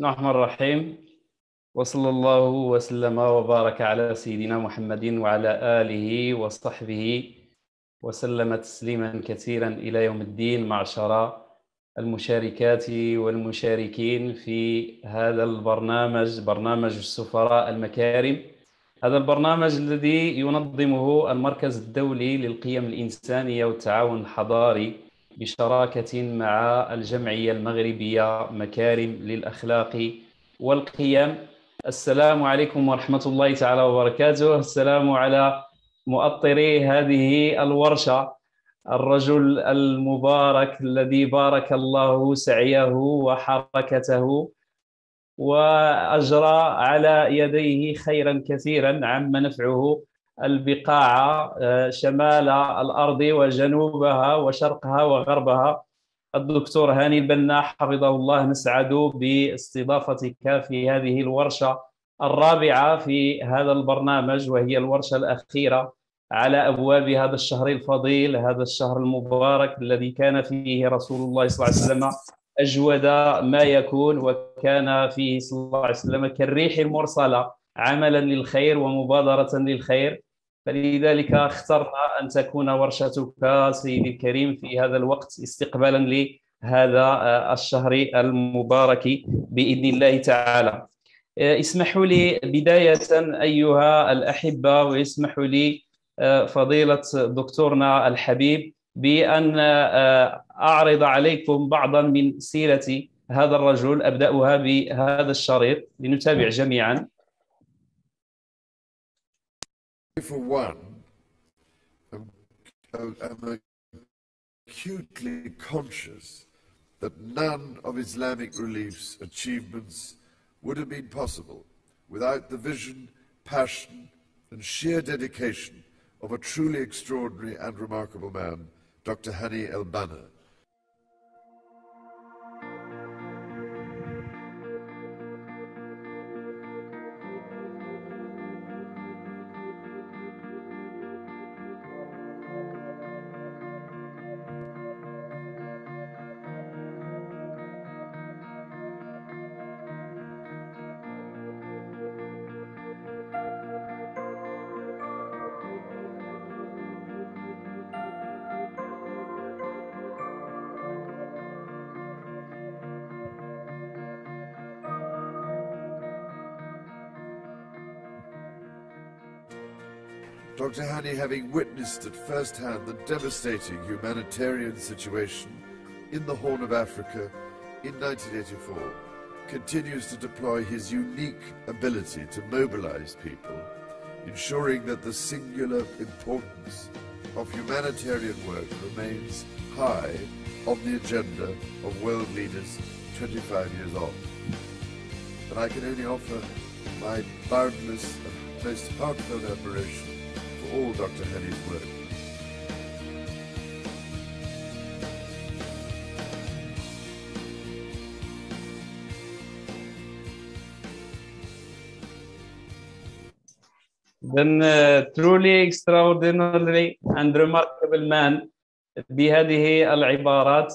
بسم الله الرحمن الرحيم وصلى الله وسلم وبارك على سيدنا محمد وعلى آله وصحبه وسلم تسليما كثيرا إلى يوم الدين معشر المشاركات والمشاركين في هذا البرنامج برنامج السفراء المكارم هذا البرنامج الذي ينظمه المركز الدولي للقيم الإنسانية والتعاون الحضاري بشراكة مع الجمعية المغربية مكارم للأخلاق والقيم السلام عليكم ورحمة الله تعالى وبركاته السلام على مؤطري هذه الورشة الرجل المبارك الذي بارك الله سعيه وحركته وأجرى على يديه خيرا كثيرا عما نفعه البقاع آه، شمال الأرض وجنوبها وشرقها وغربها الدكتور هاني البنا حفظه الله نسعد باستضافتك في هذه الورشة الرابعة في هذا البرنامج وهي الورشة الأخيرة على أبواب هذا الشهر الفضيل هذا الشهر المبارك الذي كان فيه رسول الله صلى الله عليه وسلم أجود ما يكون وكان فيه صلى الله عليه وسلم كالريح المرسلة عملا للخير ومبادره للخير فلذلك اخترنا ان تكون ورشتك سيدي الكريم في هذا الوقت استقبالا لهذا آه، الشهر المبارك باذن الله تعالى آه، اسمحوا لي بدايه ايها الاحبه واسمحوا لي آه، فضيله دكتورنا الحبيب بان اعرض عليكم بعضا من سيره هذا الرجل ابداها بهذا الشريط لنتابع جميعا for one, am, am acutely conscious that none of Islamic relief's achievements would have been possible without the vision, passion, and sheer dedication of a truly extraordinary and remarkable man, Dr. Hani El Banna. Dr. Hani, having witnessed at first hand the devastating humanitarian situation in the Horn of Africa in 1984, continues to deploy his unique ability to mobilize people, ensuring that the singular importance of humanitarian work remains high on the agenda of world leaders 25 years on. And I can only offer my boundless and most heartfelt admiration all Dr. Henry's work. Then uh, truly extraordinary and remarkable man بهذه العبارات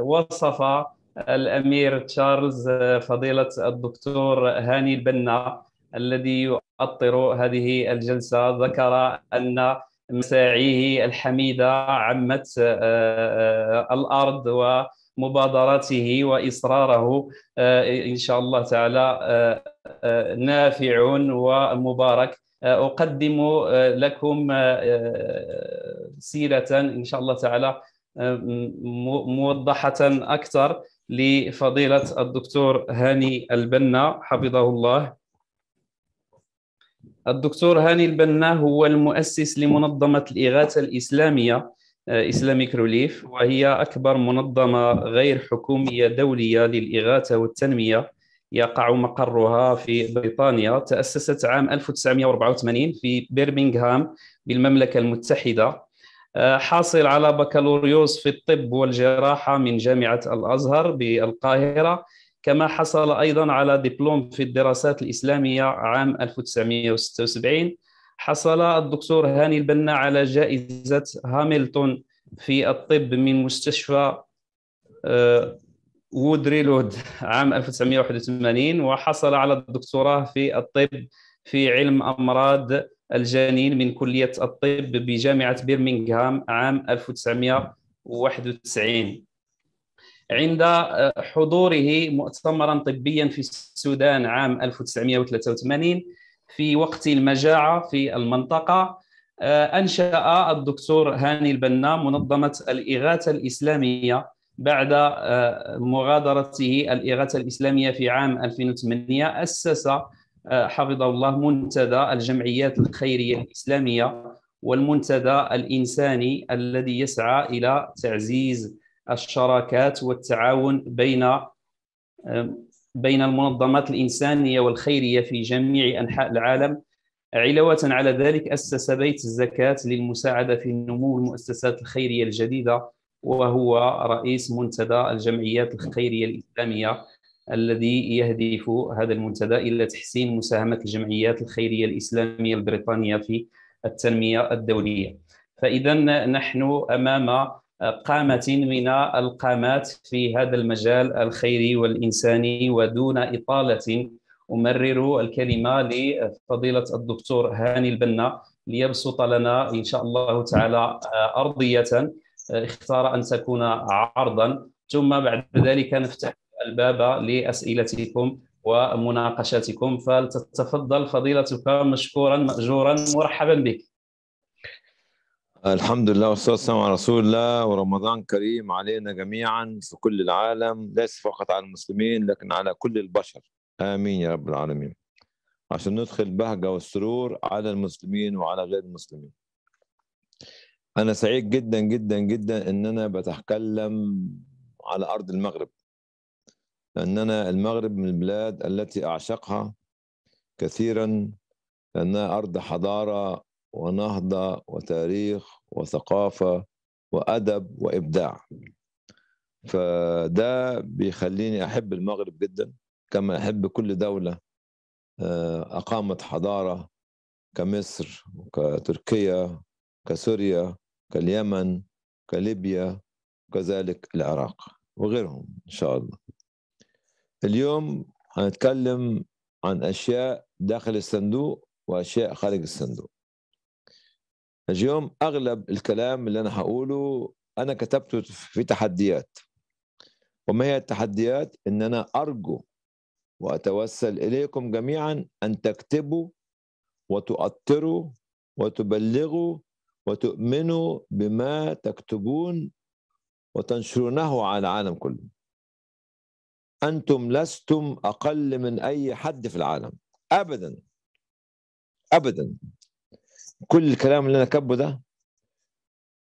وصف الامير تشارلز فضيله الدكتور هاني البنا الذي يؤطر هذه الجلسة ذكر أن مساعيه الحميدة عمت آه، آه، الأرض ومبادراته وإصراره آه، إن شاء الله تعالى نافع ومبارك أقدم لكم سيرة إن شاء الله تعالى موضحة أكثر لفضيلة الدكتور هاني البنا حفظه الله الدكتور هاني البنا هو المؤسس لمنظمة الإغاثة الإسلامية إسلاميك آه، روليف وهي أكبر منظمة غير حكومية دولية للإغاثة والتنمية يقع مقرها في بريطانيا تأسست عام 1984 في بيرمنغهام بالمملكة المتحدة آه، حاصل على بكالوريوس في الطب والجراحة من جامعة الأزهر بالقاهرة كما حصل أيضا على دبلوم في الدراسات الإسلامية عام 1976 حصل الدكتور هاني البنا على جائزة هاملتون في الطب من مستشفى آه، وودريلود عام 1981 وحصل على الدكتوراه في الطب في علم أمراض الجنين من كلية الطب بجامعة برمنغهام عام 1991 عند آه، حضوره مؤتمرا طبيا في السودان عام 1983 في وقت المجاعة في المنطقة آه، أنشأ الدكتور هاني البنا منظمة الإغاثة الإسلامية بعد آه، مغادرته الإغاثة الإسلامية في عام 2008 أسس حفظه الله منتدى الجمعيات الخيرية الإسلامية والمنتدى الإنساني الذي يسعى إلى تعزيز الشراكات والتعاون بين بين المنظمات الإنسانية والخيرية في جميع أنحاء العالم علاوة على ذلك أسس بيت الزكاة للمساعدة في نمو المؤسسات الخيرية الجديدة وهو رئيس منتدى الجمعيات الخيرية الإسلامية الذي يهدف هذا المنتدى إلى تحسين مساهمة الجمعيات الخيرية الإسلامية البريطانية في التنمية الدولية فإذا نحن أمام قامة من القامات في هذا المجال الخيري والإنساني ودون إطالة أمرر الكلمة لفضيلة الدكتور هاني البنا ليبسط لنا إن شاء الله تعالى أرضية اختار أن تكون عرضا ثم بعد ذلك نفتح الباب لأسئلتكم ومناقشاتكم فلتتفضل فضيلتك مشكورا مأجورا مرحبا بك الحمد لله والصلاة والسلام على رسول الله ورمضان كريم علينا جميعا في كل العالم ليس فقط على المسلمين لكن على كل البشر آمين يا رب العالمين عشان ندخل بهجه والسرور على المسلمين وعلى غير المسلمين أنا سعيد جدا جدا جدا إن أنا بتكلم على أرض المغرب لأن أنا المغرب من البلاد التي أعشقها كثيرا لأنها أرض حضارة ونهضة وتاريخ وثقافة وأدب وإبداع فده بيخليني أحب المغرب جدا كما أحب كل دولة آه، أقامت حضارة كمصر وكتركيا كسوريا كاليمن كليبيا وكذلك العراق وغيرهم إن شاء الله اليوم هنتكلم عن أشياء داخل الصندوق وأشياء خارج الصندوق اليوم اغلب الكلام اللي انا هقوله انا كتبته في تحديات وما هي التحديات ان انا ارجو واتوسل اليكم جميعا ان تكتبوا وتؤطروا وتبلغوا وتؤمنوا بما تكتبون وتنشرونه على العالم كله انتم لستم اقل من اي حد في العالم ابدا ابدا كل الكلام اللي انا كبه ده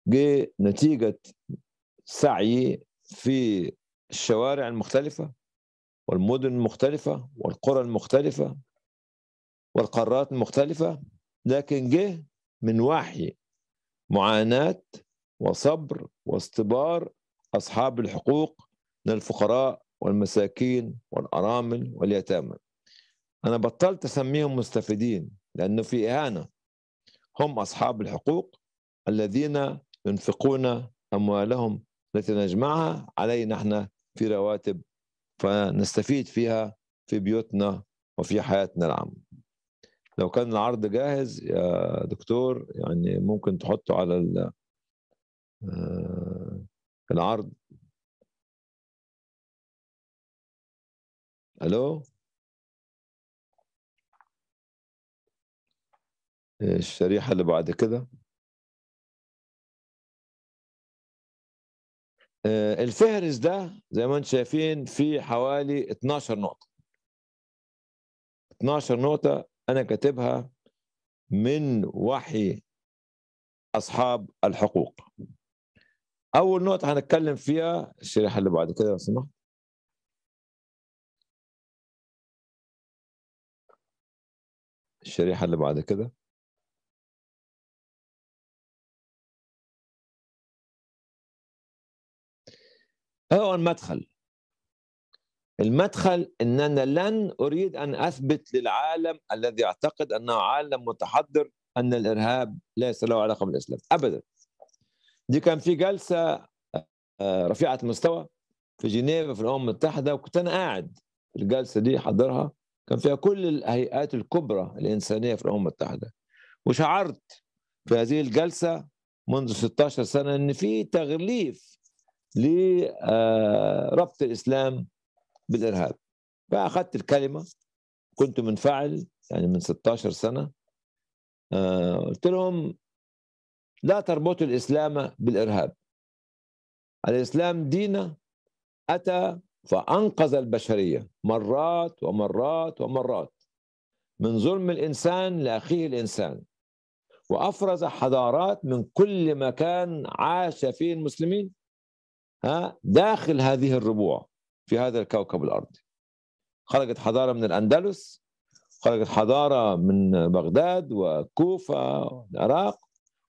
جه نتيجه سعي في الشوارع المختلفه والمدن المختلفه والقرى المختلفه والقارات المختلفه لكن جه من وحي معاناه وصبر واستبار اصحاب الحقوق من الفقراء والمساكين والارامل واليتامى انا بطلت اسميهم مستفيدين لانه في اهانه هم أصحاب الحقوق الذين ينفقون أموالهم التي نجمعها علينا احنا في رواتب فنستفيد فيها في بيوتنا وفي حياتنا العامة لو كان العرض جاهز يا دكتور يعني ممكن تحطه على آه، العرض الو الشريحة اللي بعد كده آه، الفهرس ده زي ما انتم شايفين فيه حوالي 12 نقطة 12 نقطة أنا كاتبها من وحي أصحاب الحقوق أول نقطة هنتكلم فيها الشريحة اللي بعد كده لو سمحت الشريحة اللي بعد كده هو المدخل المدخل اننا لن اريد ان اثبت للعالم الذي يعتقد انه عالم متحضر ان الارهاب ليس له علاقه بالاسلام ابدا دي كان في جلسه آه، رفيعه المستوى في جنيف في الامم المتحده وكنت انا قاعد في الجلسه دي حضرها كان فيها كل الهيئات الكبرى الانسانيه في الامم المتحده وشعرت في هذه الجلسه منذ 16 سنه ان في تغليف لربط آه، الاسلام بالارهاب فاخذت الكلمه كنت منفعل يعني من 16 سنه آه، قلت لهم لا تربطوا الاسلام بالارهاب الاسلام دين اتى فانقذ البشريه مرات ومرات ومرات من ظلم الانسان لاخيه الانسان وافرز حضارات من كل مكان عاش فيه المسلمين ها داخل هذه الربوع في هذا الكوكب الأرضي خرجت حضارة من الأندلس خرجت حضارة من بغداد وكوفة والعراق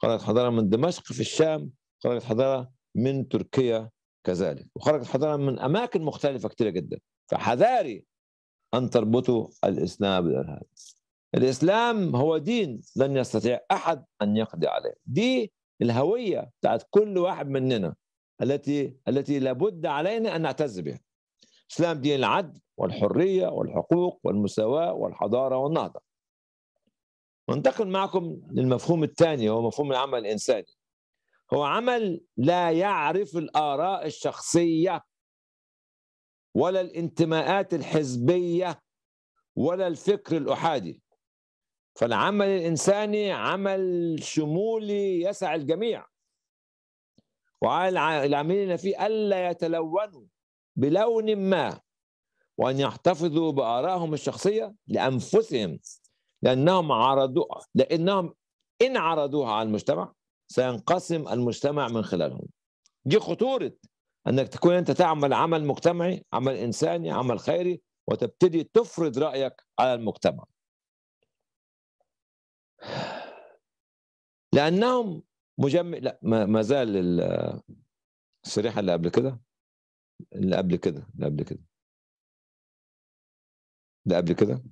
خرجت حضارة من دمشق في الشام خرجت حضارة من تركيا كذلك وخرجت حضارة من أماكن مختلفة كثيرة جدا فحذاري أن تربطوا الإسلام بالإرهاب الإسلام هو دين لن يستطيع أحد أن يقضي عليه دي الهوية بتاعت كل واحد مننا التي التي لابد علينا ان نعتز بها. اسلام دين العدل والحريه والحقوق والمساواه والحضاره والنهضه. ننتقل معكم للمفهوم الثاني هو مفهوم العمل الانساني. هو عمل لا يعرف الاراء الشخصيه ولا الانتماءات الحزبيه ولا الفكر الاحادي. فالعمل الانساني عمل شمولي يسع الجميع. وعلى العاملين فيه ألا يتلونوا بلون ما وأن يحتفظوا بآرائهم الشخصية لأنفسهم لأنهم عرضوا لأنهم إن عرضوها على المجتمع سينقسم المجتمع من خلالهم دي خطورة أنك تكون أنت تعمل عمل مجتمعي عمل إنساني عمل خيري وتبتدي تفرض رأيك على المجتمع لأنهم مجمع لا ما زال الصريحة اللي قبل كده اللي قبل كده اللي قبل كده ده قبل كده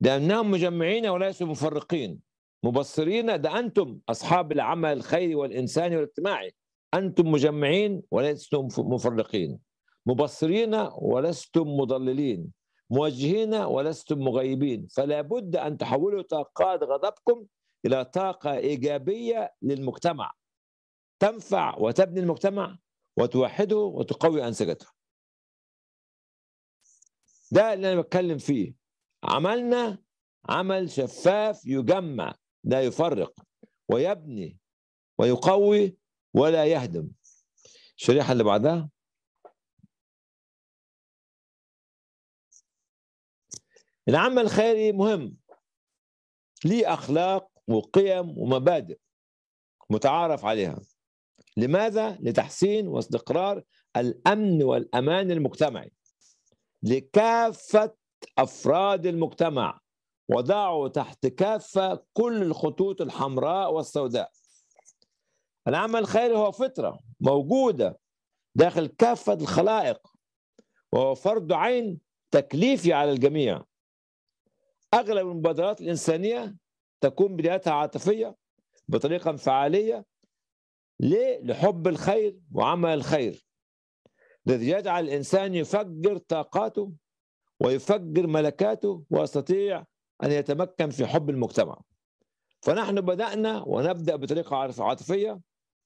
لأنهم مجمعين وليسوا مفرقين مبصرين ده أنتم أصحاب العمل الخيري والإنساني والاجتماعي أنتم مجمعين ولستم مفرقين مبصرين ولستم مضللين موجهين ولستم مغيبين فلا بد أن تحولوا طاقات غضبكم الى طاقه ايجابيه للمجتمع تنفع وتبني المجتمع وتوحده وتقوي انسجته ده اللي انا بتكلم فيه عملنا عمل شفاف يجمع لا يفرق ويبني ويقوي ولا يهدم الشريحه اللي بعدها العمل الخيري مهم ليه اخلاق وقيم ومبادئ متعارف عليها لماذا؟ لتحسين واستقرار الأمن والأمان المجتمعي لكافة أفراد المجتمع وضعوا تحت كافة كل الخطوط الحمراء والسوداء العمل الخيري هو فطرة موجودة داخل كافة الخلائق وهو فرض عين تكليفي على الجميع أغلب المبادرات الإنسانية تكون بدايتها عاطفيه بطريقه انفعاليه ليه؟ لحب الخير وعمل الخير الذي يجعل الانسان يفجر طاقاته ويفجر ملكاته ويستطيع ان يتمكن في حب المجتمع. فنحن بدانا ونبدا بطريقه عاطفيه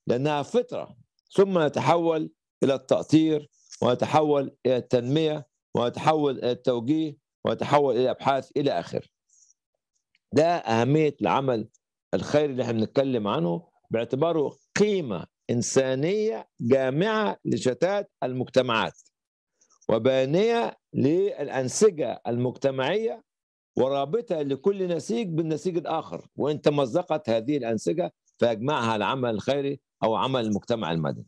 لانها فطره ثم نتحول الى التاطير ونتحول الى التنميه ونتحول الى التوجيه ونتحول الى ابحاث الى اخره. ده أهمية العمل الخيري اللي احنا بنتكلم عنه باعتباره قيمة إنسانية جامعة لشتات المجتمعات وبانية للأنسجة المجتمعية ورابطة لكل نسيج بالنسيج الآخر وإن تمزقت هذه الأنسجة فيجمعها العمل الخيري أو عمل المجتمع المدني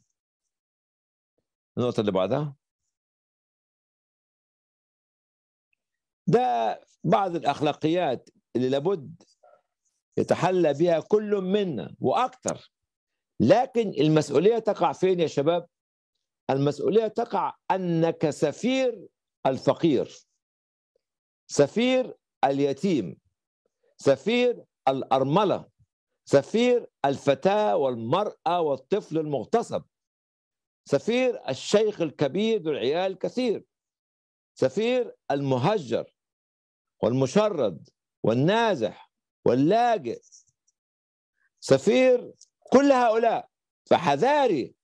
النقطة اللي بعدها ده بعض الأخلاقيات اللي لابد يتحلى بها كل منا واكثر لكن المسؤوليه تقع فين يا شباب المسؤوليه تقع انك سفير الفقير سفير اليتيم سفير الارمله سفير الفتاه والمراه والطفل المغتصب سفير الشيخ الكبير ذو العيال كثير سفير المهجر والمشرد والنازح واللاجئ سفير كل هؤلاء فحذاري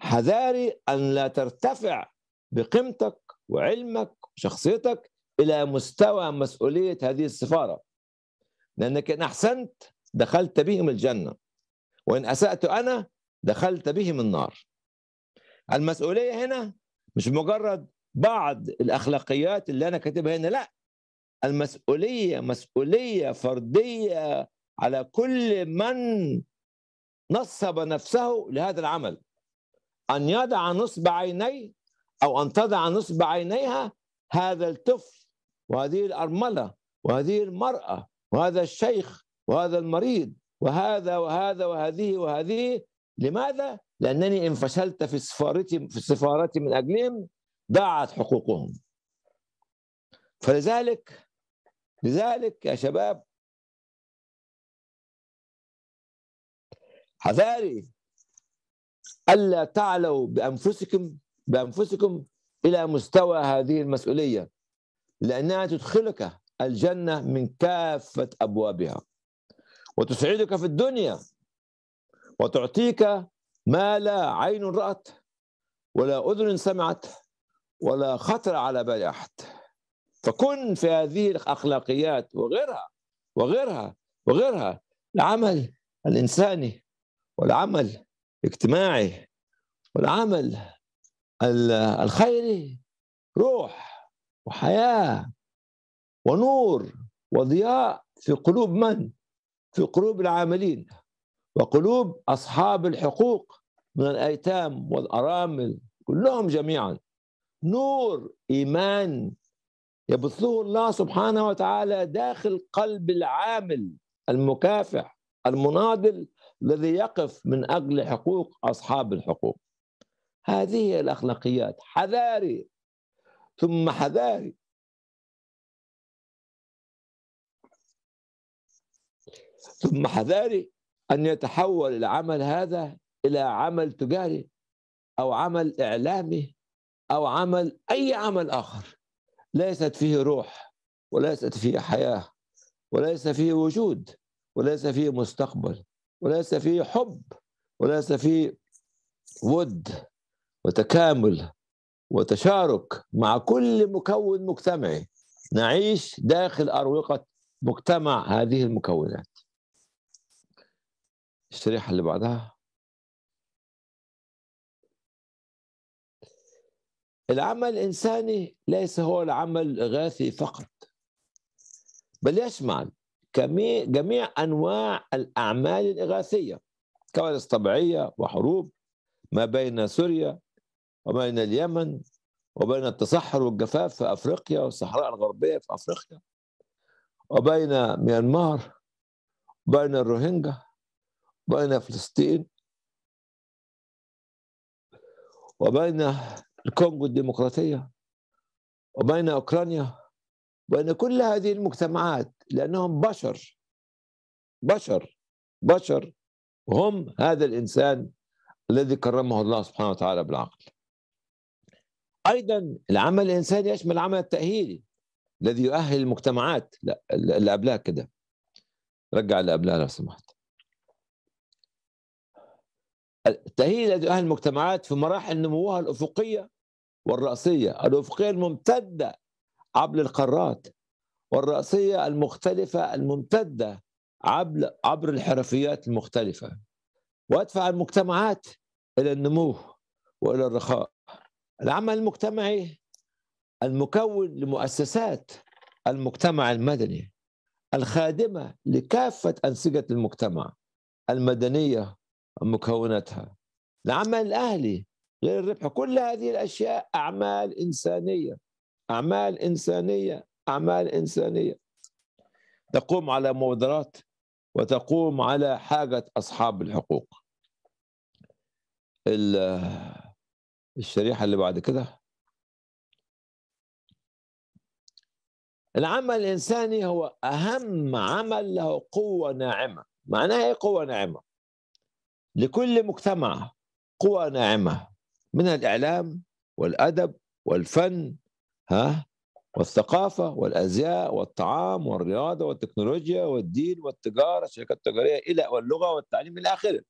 حذاري أن لا ترتفع بقيمتك وعلمك وشخصيتك إلى مستوى مسؤولية هذه السفارة لأنك إن أحسنت دخلت بهم الجنة وإن أسأت أنا دخلت بهم النار المسؤولية هنا مش مجرد بعض الأخلاقيات اللي أنا كاتبها هنا لا المسؤوليه مسؤوليه فرديه على كل من نصب نفسه لهذا العمل ان يضع نصب عينيه او ان تضع نصب عينيها هذا الطفل وهذه الارمله وهذه المراه وهذا الشيخ وهذا المريض وهذا وهذا وهذه وهذه لماذا؟ لأنني إن فشلت في سفارتي في سفارتي من أجلهم ضاعت حقوقهم. فلذلك لذلك يا شباب حذاري ألا تعلوا بأنفسكم بأنفسكم إلى مستوى هذه المسؤولية لأنها تدخلك الجنة من كافة أبوابها وتسعدك في الدنيا وتعطيك ما لا عين رأت ولا أذن سمعت ولا خطر على بال أحد فكن في هذه الأخلاقيات وغيرها وغيرها وغيرها العمل الإنساني والعمل الاجتماعي والعمل الخيري روح وحياة ونور وضياء في قلوب من؟ في قلوب العاملين وقلوب أصحاب الحقوق من الأيتام والأرامل كلهم جميعا نور إيمان يبثه الله سبحانه وتعالى داخل قلب العامل المكافح المناضل الذي يقف من اجل حقوق اصحاب الحقوق. هذه الاخلاقيات حذاري ثم حذاري ثم حذاري ان يتحول العمل هذا الى عمل تجاري او عمل اعلامي او عمل اي عمل اخر ليست فيه روح وليست فيه حياه وليس فيه وجود وليس فيه مستقبل وليس فيه حب وليس فيه ود وتكامل وتشارك مع كل مكون مجتمعي نعيش داخل اروقه مجتمع هذه المكونات الشريحه اللي بعدها العمل الإنساني ليس هو العمل الإغاثي فقط بل يشمل جميع أنواع الأعمال الإغاثية كوارث طبيعية وحروب ما بين سوريا وما بين اليمن وبين التصحر والجفاف في أفريقيا والصحراء الغربية في أفريقيا وبين ميانمار وبين الروهينجا وبين فلسطين وبين الكونغو الديمقراطية وبين أوكرانيا وبين كل هذه المجتمعات لأنهم بشر بشر بشر هم هذا الإنسان الذي كرمه الله سبحانه وتعالى بالعقل أيضا العمل الإنساني يشمل العمل التأهيلي الذي يؤهل المجتمعات لا اللي قبلها كده رجع اللي قبلها لو سمحت التأهيل الذي يؤهل المجتمعات في مراحل نموها الأفقية والرأسية الأفقية الممتدة عبر القارات والرأسية المختلفة الممتدة عبر الحرفيات المختلفة وأدفع المجتمعات إلى النمو وإلى الرخاء العمل المجتمعي المكون لمؤسسات المجتمع المدني الخادمة لكافة أنسجة المجتمع المدنية ومكوناتها العمل الأهلي غير الربح كل هذه الأشياء أعمال إنسانية أعمال إنسانية أعمال إنسانية تقوم على مبادرات وتقوم على حاجة أصحاب الحقوق الشريحة اللي بعد كده العمل الإنساني هو أهم عمل له قوة ناعمة معناها إيه قوة ناعمة لكل مجتمع قوة ناعمة من الإعلام والأدب والفن ها والثقافة والأزياء والطعام والرياضة والتكنولوجيا والدين والتجارة الشركات التجارية إلى واللغة والتعليم إلى آخره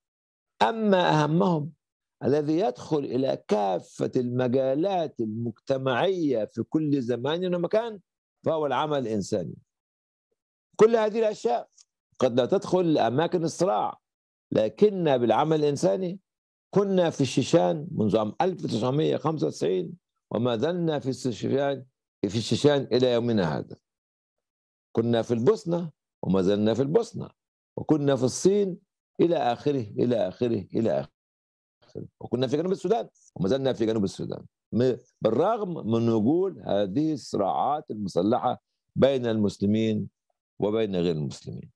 أما أهمهم الذي يدخل إلى كافة المجالات المجتمعية في كل زمان ومكان فهو العمل الإنساني كل هذه الأشياء قد لا تدخل لأماكن الصراع لكن بالعمل الإنساني كنا في الشيشان منذ عام 1995 وما زلنا في الشيشان في الشيشان إلى يومنا هذا كنا في البوسنة وما زلنا في البوسنة وكنا في الصين إلى آخره إلى آخره إلى آخره وكنا في جنوب السودان وما زلنا في جنوب السودان بالرغم من وجود هذه الصراعات المسلحة بين المسلمين وبين غير المسلمين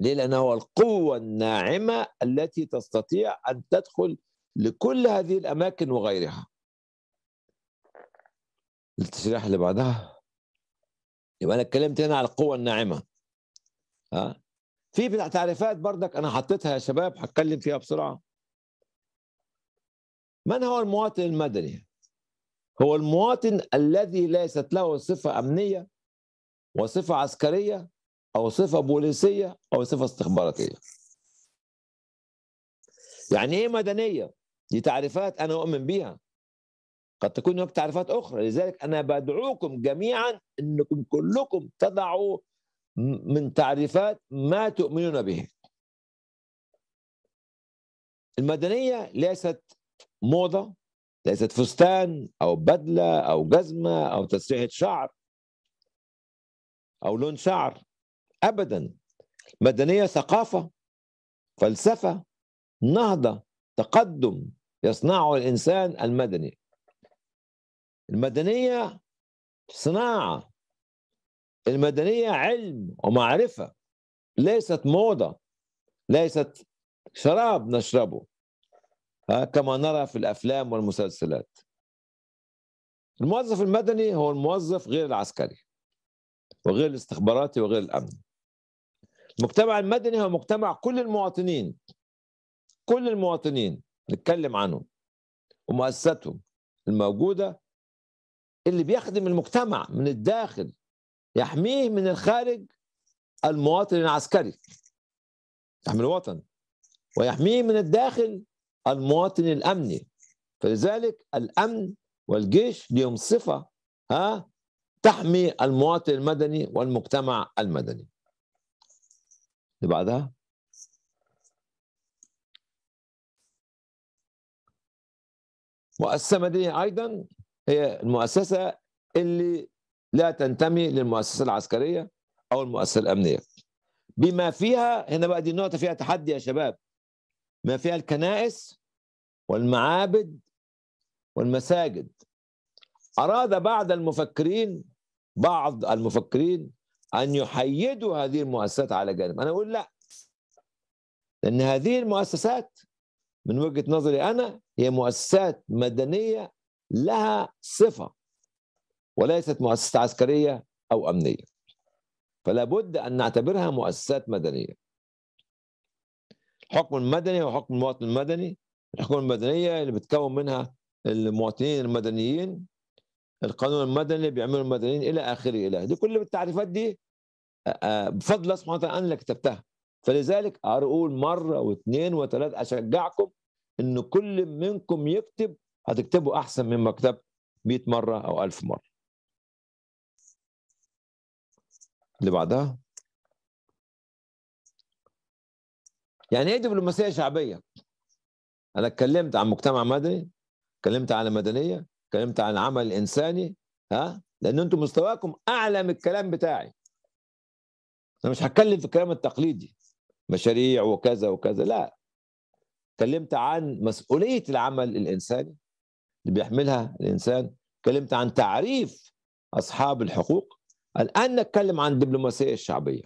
ليه؟ لأنه هو القوة الناعمة التي تستطيع أن تدخل لكل هذه الأماكن وغيرها التشريح اللي بعدها يبقى أنا اتكلمت هنا على القوة الناعمة ها في بتاع تعريفات بردك أنا حطيتها يا شباب هتكلم فيها بسرعة من هو المواطن المدني؟ هو المواطن الذي ليست له صفة أمنية وصفة عسكرية او صفه بوليسيه او صفه استخباراتيه يعني ايه مدنيه دي تعريفات انا اؤمن بيها قد تكون هناك تعريفات اخرى لذلك انا بدعوكم جميعا انكم كلكم تضعوا من تعريفات ما تؤمنون به المدنيه ليست موضه ليست فستان او بدله او جزمه او تسريحه شعر او لون شعر ابدا مدنيه ثقافه فلسفه نهضه تقدم يصنعه الانسان المدني المدنيه صناعه المدنيه علم ومعرفه ليست موضه ليست شراب نشربه كما نرى في الافلام والمسلسلات الموظف المدني هو الموظف غير العسكري وغير الاستخباراتي وغير الامن المجتمع المدني هو مجتمع كل المواطنين كل المواطنين نتكلم عنهم ومؤسساتهم الموجوده اللي بيخدم المجتمع من الداخل يحميه من الخارج المواطن العسكري يحمي يعني الوطن ويحميه من الداخل المواطن الامني فلذلك الامن والجيش ليهم صفه ها تحمي المواطن المدني والمجتمع المدني اللي بعدها مؤسسة مدنية أيضا هي المؤسسة اللي لا تنتمي للمؤسسة العسكرية أو المؤسسة الأمنية بما فيها هنا بقى دي النقطة فيها تحدي يا شباب ما فيها الكنائس والمعابد والمساجد أراد بعض المفكرين بعض المفكرين أن يحيدوا هذه المؤسسات على جانب أنا أقول لا لأن هذه المؤسسات من وجهة نظري أنا هي مؤسسات مدنية لها صفة وليست مؤسسة عسكرية أو أمنية فلا بد أن نعتبرها مؤسسات مدنية الحكم المدني وحكم المواطن المدني الحكومة المدنية اللي بتكون منها المواطنين المدنيين القانون المدني بيعملوا المدنيين الى اخره الى دي كل التعريفات دي بفضل الله سبحانه وتعالى انا اللي كتبتها فلذلك اقول مره واثنين وثلاث اشجعكم ان كل منكم يكتب هتكتبوا احسن مما كتبت 100 مره او 1000 مره اللي بعدها يعني ايه دبلوماسيه شعبيه انا اتكلمت عن مجتمع مدني اتكلمت على مدنيه اتكلمت عن عمل انساني ها لان انتم مستواكم اعلى من الكلام بتاعي انا مش هتكلم في الكلام التقليدي مشاريع وكذا وكذا لا اتكلمت عن مسؤوليه العمل الانساني اللي بيحملها الانسان اتكلمت عن تعريف اصحاب الحقوق الان نتكلم عن الدبلوماسيه الشعبيه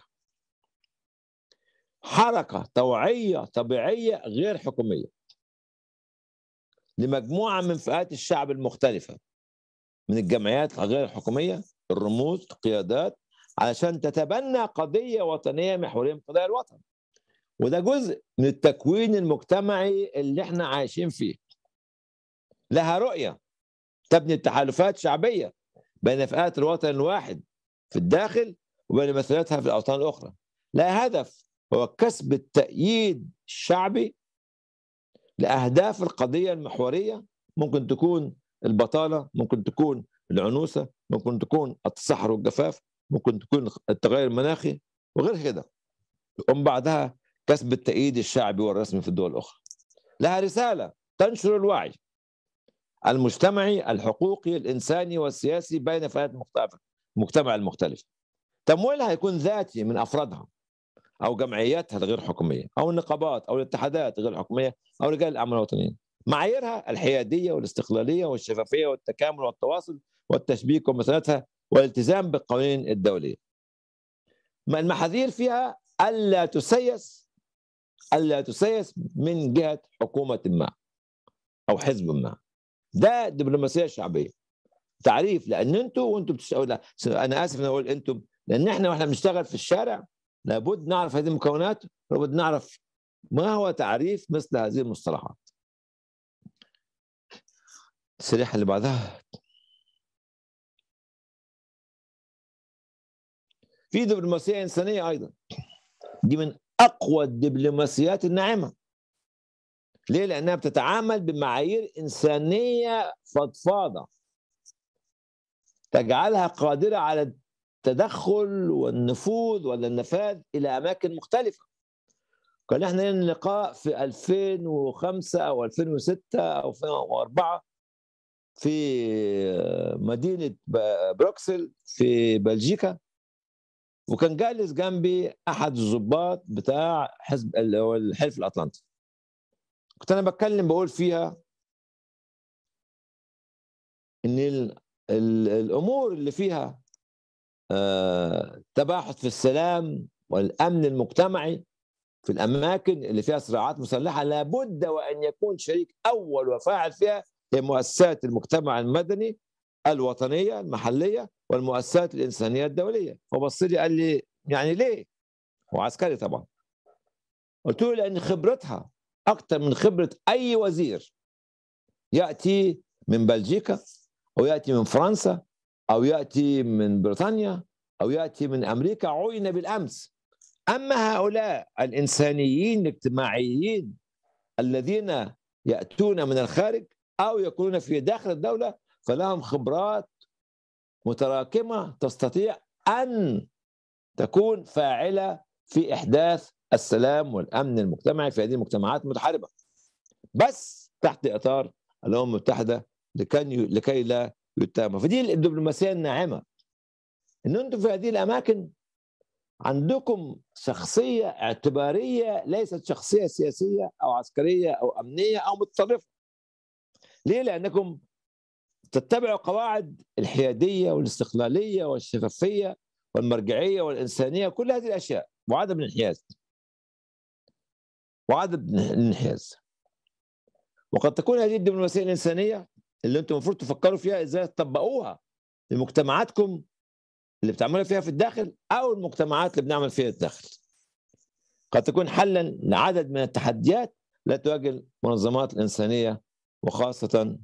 حركه طوعيه طبيعيه غير حكوميه لمجموعة من فئات الشعب المختلفة من الجمعيات غير الحكومية الرموز القيادات علشان تتبنى قضية وطنية محورية من قضايا الوطن وده جزء من التكوين المجتمعي اللي احنا عايشين فيه لها رؤية تبني تحالفات شعبية بين فئات الوطن الواحد في الداخل وبين مسؤوليتها في الأوطان الأخرى لها هدف هو كسب التأييد الشعبي لأهداف القضية المحورية ممكن تكون البطالة ممكن تكون العنوسة ممكن تكون التصحر والجفاف ممكن تكون التغير المناخي وغير كده يقوم بعدها كسب التأييد الشعبي والرسمي في الدول الأخرى لها رسالة تنشر الوعي المجتمعي الحقوقي الإنساني والسياسي بين فئات مختلفة المجتمع المختلف تمويلها يكون ذاتي من أفرادها او جمعياتها الغير حكوميه او النقابات او الاتحادات الغير الحكوميه او رجال الاعمال الوطنيين معاييرها الحياديه والاستقلاليه والشفافيه والتكامل والتواصل والتشبيك ومساندتها والالتزام بالقوانين الدوليه. ما المحاذير فيها الا تسيس الا تسيس من جهه حكومه ما او حزب ما. ده دبلوماسيه شعبيه. تعريف لان انتوا وانتوا بتشتغلوا انا اسف ان اقول انتم لان احنا واحنا بنشتغل في الشارع لابد نعرف هذه المكونات لابد نعرف ما هو تعريف مثل هذه المصطلحات السريحة اللي بعدها في دبلوماسية إنسانية أيضا دي من أقوى الدبلوماسيات الناعمة ليه؟ لأنها بتتعامل بمعايير إنسانية فضفاضة تجعلها قادرة على التدخل والنفوذ ولا النفاذ الى اماكن مختلفه كان احنا لنا لقاء في 2005 او 2006 او 2004 في مدينه بروكسل في بلجيكا وكان جالس جنبي احد الضباط بتاع حزب الحلف الاطلنطي كنت انا بتكلم بقول فيها ان الامور اللي فيها آه، تباحث في السلام والامن المجتمعي في الاماكن اللي فيها صراعات مسلحه لابد وان يكون شريك اول وفاعل فيها هي مؤسسات المجتمع المدني الوطنيه المحليه والمؤسسات الانسانيه الدوليه فبص لي قال لي يعني ليه؟ هو عسكري طبعا قلت له لان خبرتها اكثر من خبره اي وزير ياتي من بلجيكا او ياتي من فرنسا أو يأتي من بريطانيا أو يأتي من أمريكا عين بالأمس أما هؤلاء الإنسانيين الاجتماعيين الذين يأتون من الخارج أو يكونون في داخل الدولة فلهم خبرات متراكمة تستطيع أن تكون فاعلة في إحداث السلام والأمن المجتمعي في هذه المجتمعات المتحاربة بس تحت إطار الأمم المتحدة لكي لا يتهموا فدي الدبلوماسيه الناعمه ان انتم في هذه الاماكن عندكم شخصيه اعتباريه ليست شخصيه سياسيه او عسكريه او امنيه او متطرفه ليه لانكم تتبعوا قواعد الحياديه والاستقلاليه والشفافيه والمرجعيه والانسانيه كل هذه الاشياء وعدم الانحياز وعدم الانحياز وقد تكون هذه الدبلوماسيه الانسانيه اللي انتم المفروض تفكروا فيها ازاي تطبقوها في مجتمعاتكم اللي بتعملوا فيها في الداخل او المجتمعات اللي بنعمل فيها الداخل قد تكون حلا لعدد من التحديات لا تواجه المنظمات الانسانيه وخاصه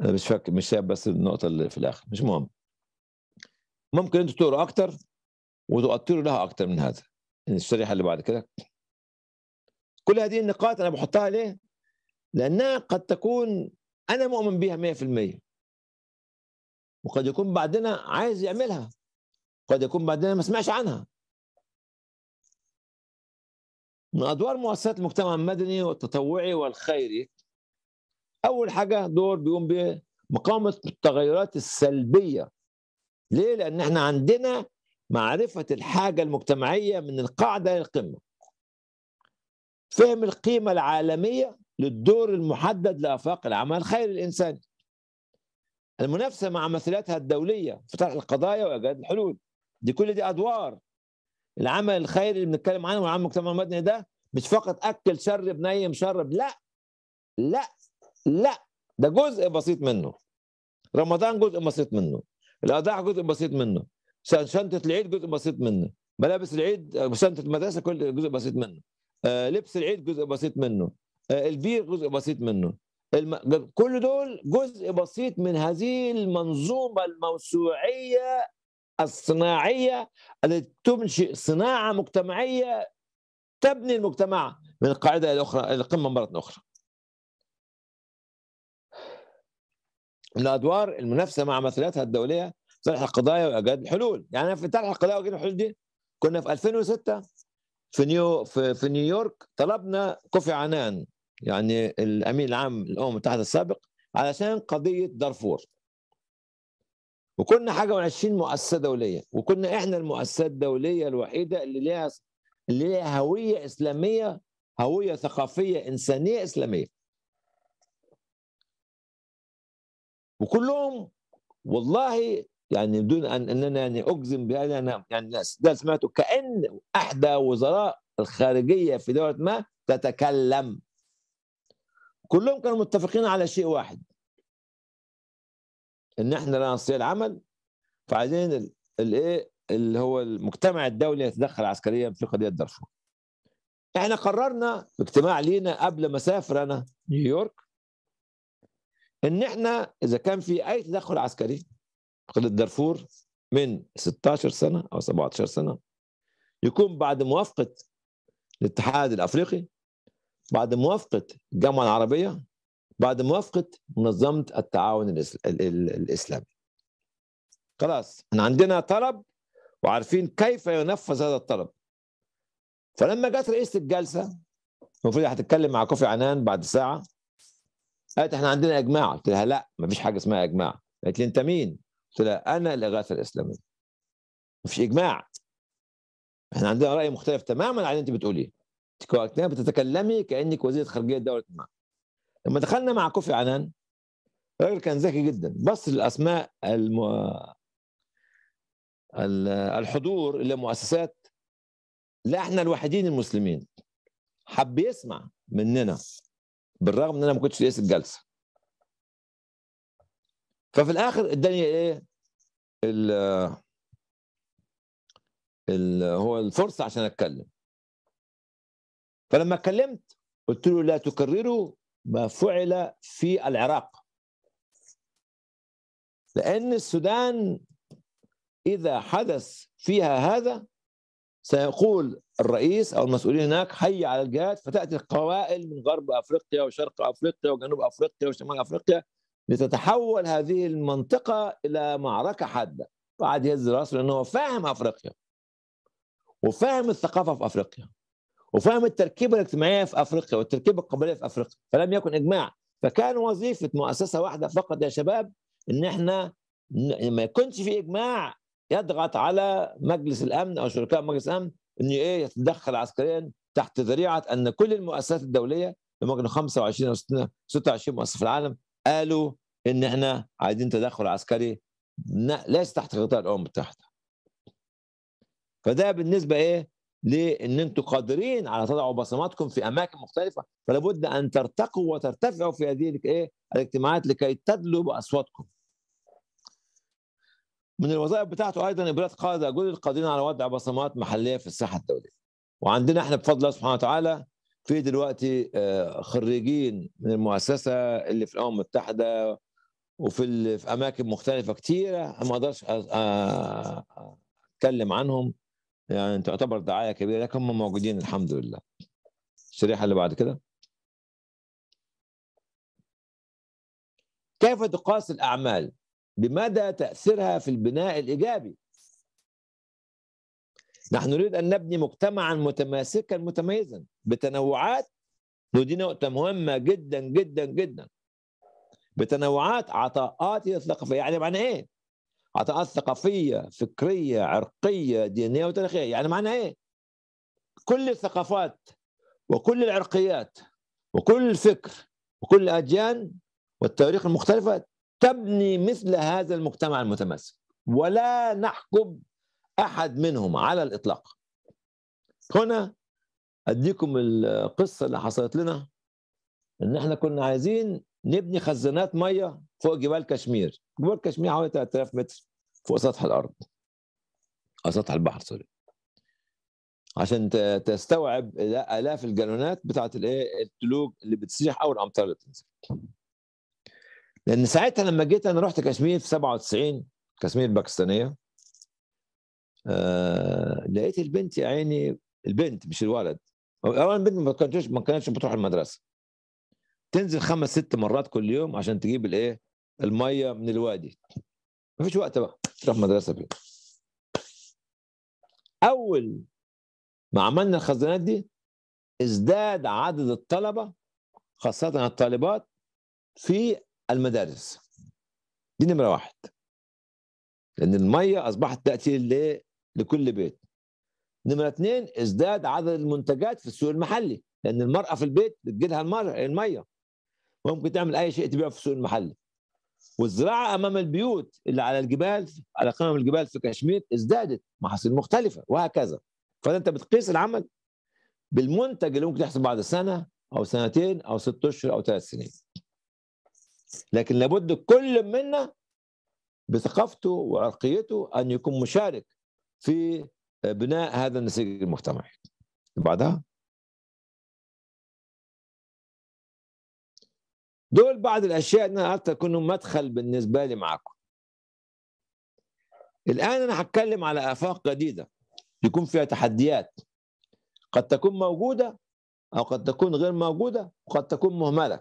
انا مش فاكر مش شايف بس النقطه اللي في الاخر مش مهم ممكن انتوا تقروا اكتر وتؤطروا لها اكتر من هذا الشريحه اللي بعد كده كل هذه النقاط انا بحطها ليه؟ لانها قد تكون انا مؤمن بيها 100% وقد يكون بعدنا عايز يعملها قد يكون بعدنا ما سمعش عنها من ادوار مؤسسات المجتمع المدني والتطوعي والخيري اول حاجه دور بيقوم به مقاومه التغيرات السلبيه ليه لان احنا عندنا معرفه الحاجه المجتمعيه من القاعده للقمه فهم القيمه العالميه للدور المحدد لافاق العمل خير الانساني. المنافسه مع مثلاتها الدوليه في طرح القضايا وايجاد الحلول. دي كل دي ادوار. العمل الخيري اللي بنتكلم عنه والعمل المجتمع المدني ده مش فقط اكل شرب نيم شرب لا لا لا ده جزء بسيط منه. رمضان جزء بسيط منه. الاضاحه جزء بسيط منه. شنطه العيد جزء بسيط منه. ملابس العيد شنطه المدرسه كل جزء بسيط منه. آه، لبس العيد جزء بسيط منه البير جزء بسيط منه الم... كل دول جزء بسيط من هذه المنظومة الموسوعية الصناعية التي تنشئ صناعة مجتمعية تبني المجتمع من القاعدة إلى أخرى إلى مرة أخرى من الأدوار المنافسة مع مثلاتها الدولية طرح القضايا وإيجاد الحلول يعني في طرح القضايا وإيجاد الحلول دي كنا في 2006 في نيو في, في نيويورك طلبنا كوفي عنان يعني الامين العام للامم المتحده السابق علشان قضيه دارفور وكنا حاجه من 20 مؤسسه دوليه وكنا احنا المؤسسه الدوليه الوحيده اللي ليها اللي ليها هويه اسلاميه هويه ثقافيه انسانيه اسلاميه وكلهم والله يعني بدون ان اننا يعني اجزم بان انا يعني ده سمعته كان احدى وزراء الخارجيه في دوله ما تتكلم كلهم كانوا متفقين على شيء واحد ان احنا لا نستطيع العمل فعايزين الايه اللي هو المجتمع الدولي يتدخل عسكريا في قضيه دارفور احنا قررنا اجتماع لينا قبل ما اسافر انا نيويورك ان احنا اذا كان في اي تدخل عسكري في قضيه دارفور من 16 سنه او 17 سنه يكون بعد موافقه الاتحاد الافريقي بعد موافقه الجامعه العربيه بعد موافقه منظمه التعاون الاسلامي خلاص احنا عندنا طلب وعارفين كيف ينفذ هذا الطلب فلما جت رئيسه الجلسه المفروض هتتكلم مع كوفي عنان بعد ساعه قالت احنا عندنا اجماع قلت لها لا مفيش حاجه اسمها اجماع قالت لي انت مين؟ قلت لها انا الاغاثه الاسلاميه مفيش اجماع احنا عندنا راي مختلف تماما عن اللي انت بتقوليه بتتكلمي كانك وزيره خارجيه دوله ما لما دخلنا مع كوفي عنان الراجل كان ذكي جدا بص للاسماء الم... الحضور مؤسسات لا احنا الوحيدين المسلمين حب يسمع مننا بالرغم ان انا ما كنتش رئيس الجلسه ففي الاخر اداني ايه ال ال هو الفرصه عشان اتكلم فلما كلمت قلت له لا تكرروا ما فعل في العراق لأن السودان إذا حدث فيها هذا سيقول الرئيس أو المسؤولين هناك حي على الجهاد فتأتي القوائل من غرب أفريقيا وشرق أفريقيا وجنوب أفريقيا وشمال أفريقيا لتتحول هذه المنطقة إلى معركة حادة بعد يهز راسه لأنه فاهم أفريقيا وفاهم الثقافة في أفريقيا وفهم التركيبه الاجتماعيه في افريقيا والتركيبه القبليه في افريقيا فلم يكن اجماع فكان وظيفه مؤسسه واحده فقط يا شباب ان احنا ما يكونش في اجماع يضغط على مجلس الامن او شركاء مجلس الامن ان ايه يتدخل عسكريا تحت ذريعه ان كل المؤسسات الدوليه لما كانوا 25 او 26 مؤسسه في العالم قالوا ان احنا عايزين تدخل عسكري ليس تحت غطاء الامم المتحده. فده بالنسبه ايه لان انتم قادرين على تضعوا بصماتكم في اماكن مختلفه فلا بد ان ترتقوا وترتفعوا في هذه الايه الاجتماعات لكي تدلوا باصواتكم من الوظائف بتاعته ايضا ابراز قاده جل القادرين على وضع بصمات محليه في الساحه الدوليه وعندنا احنا بفضل الله سبحانه وتعالى في دلوقتي آه، خريجين من المؤسسه اللي في الامم المتحده وفي في اماكن مختلفه كثيره ما اقدرش آه، آه، اتكلم عنهم يعني تعتبر دعايه كبيره لكن هم موجودين الحمد لله الشريحه اللي بعد كده كيف تقاس الاعمال بمدى تاثيرها في البناء الايجابي نحن نريد ان نبني مجتمعا متماسكا متميزا بتنوعات ودي نقطه مهمه جدا جدا جدا بتنوعات عطاءات الثقافيه يعني معنى ايه عطاءات ثقافيه فكريه عرقيه دينيه وتاريخيه يعني معنى ايه كل الثقافات وكل العرقيات وكل الفكر وكل الاديان والتواريخ المختلفه تبني مثل هذا المجتمع المتماسك ولا نحكم احد منهم على الاطلاق هنا اديكم القصه اللي حصلت لنا ان احنا كنا عايزين نبني خزانات ميه فوق جبال كشمير جبال كشمير حوالي 3000 متر فوق سطح الارض على آه، سطح البحر سوري عشان تستوعب الاف الجالونات بتاعه الايه الثلوج اللي بتسيح او الامطار اللي بتنزل لان ساعتها لما جيت انا رحت كشمير في 97 كشمير الباكستانيه آه لقيت البنت يا عيني البنت مش الولد اولا البنت ما كانتش ما كانتش بتروح المدرسه تنزل خمس ست مرات كل يوم عشان تجيب الايه الميه من الوادي ما فيش وقت بقى تروح مدرسه فيه اول ما عملنا الخزانات دي ازداد عدد الطلبه خاصه الطالبات في المدارس دي نمره واحد لان الميه اصبحت تاتي لكل بيت نمره اثنين ازداد عدد المنتجات في السوق المحلي لان المراه في البيت بتجيلها الميه ممكن تعمل اي شيء تبيعه في السوق المحلي والزراعة أمام البيوت اللي على الجبال على قمم الجبال في كشمير ازدادت محاصيل مختلفة وهكذا فأنت بتقيس العمل بالمنتج اللي ممكن يحصل بعد سنة أو سنتين أو ست أشهر أو ثلاث سنين لكن لابد كل منا بثقافته وعرقيته أن يكون مشارك في بناء هذا النسيج المجتمعي بعدها دول بعض الاشياء انا قلت اكونوا مدخل بالنسبه لي معاكم الان انا هتكلم على افاق جديده يكون فيها تحديات قد تكون موجوده او قد تكون غير موجوده وقد تكون مهمله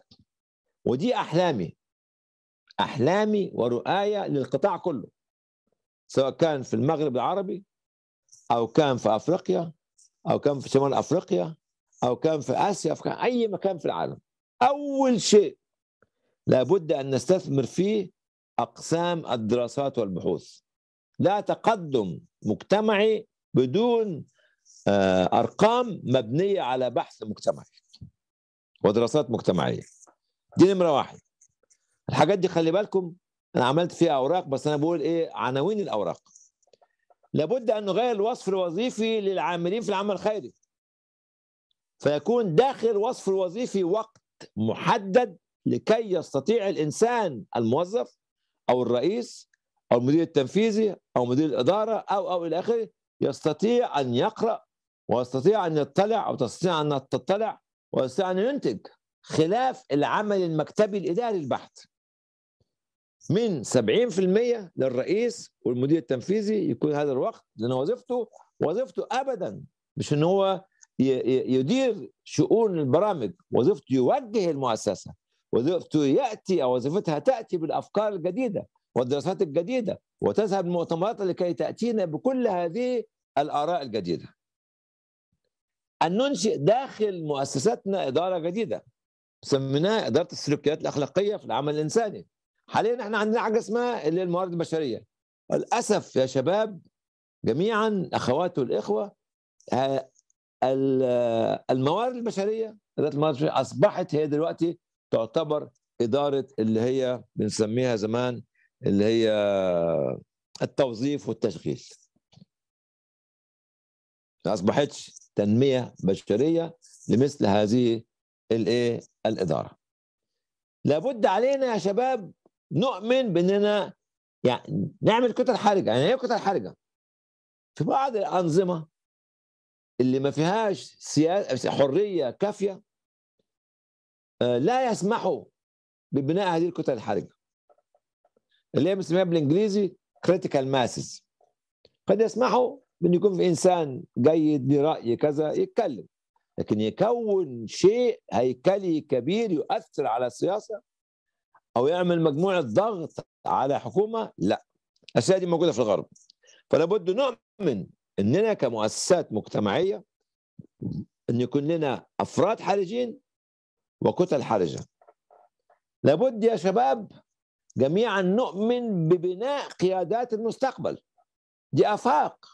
ودي احلامي احلامي ورؤايا للقطاع كله سواء كان في المغرب العربي او كان في افريقيا او كان في شمال افريقيا او كان في اسيا أو كان اي مكان في العالم اول شيء لابد أن نستثمر فيه أقسام الدراسات والبحوث لا تقدم مجتمعي بدون آه، أرقام مبنية على بحث مجتمعي ودراسات مجتمعية دي نمرة واحد الحاجات دي خلي بالكم أنا عملت فيها أوراق بس أنا بقول إيه عناوين الأوراق لابد أن نغير الوصف الوظيفي للعاملين في العمل الخيري فيكون داخل وصف الوظيفي وقت محدد لكي يستطيع الانسان الموظف او الرئيس او المدير التنفيذي او مدير الاداره او او الى اخره يستطيع ان يقرا ويستطيع ان يطلع او تستطيع ان تطلع ويستطيع ان ينتج خلاف العمل المكتبي الاداري البحت من 70% للرئيس والمدير التنفيذي يكون هذا الوقت لان وظيفته وظيفته ابدا مش ان هو يدير شؤون البرامج وظيفته يوجه المؤسسه وظيفته يأتي أو وظيفتها تأتي بالأفكار الجديدة والدراسات الجديدة وتذهب المؤتمرات لكي تأتينا بكل هذه الآراء الجديدة أن ننشئ داخل مؤسساتنا إدارة جديدة سميناها إدارة السلوكيات الأخلاقية في العمل الإنساني حاليا احنا عندنا حاجة اسمها اللي الموارد البشرية للأسف يا شباب جميعا أخواتي والإخوة آه، آه، الموارد البشرية إدارة الموارد البشرية أصبحت هي دلوقتي تعتبر اداره اللي هي بنسميها زمان اللي هي التوظيف والتشغيل ما اصبحتش تنميه بشريه لمثل هذه الايه الاداره لابد علينا يا شباب نؤمن باننا يعني نعمل كتل حرجه يعني ايه كتل حرجه في بعض الانظمه اللي ما فيهاش سياسه حريه كافيه آه، لا يسمحوا ببناء هذه الكتل الحرجه اللي هي بنسميها بالانجليزي كريتيكال ماسز قد يسمحوا بان يكون في انسان جيد لرأي كذا يتكلم لكن يكون شيء هيكلي كبير يؤثر على السياسه او يعمل مجموعه ضغط على حكومه لا الاشياء دي موجوده في الغرب فلا بد نؤمن اننا كمؤسسات مجتمعيه ان يكون لنا افراد حرجين وكتل حرجة لابد يا شباب جميعا نؤمن ببناء قيادات المستقبل دي آفاق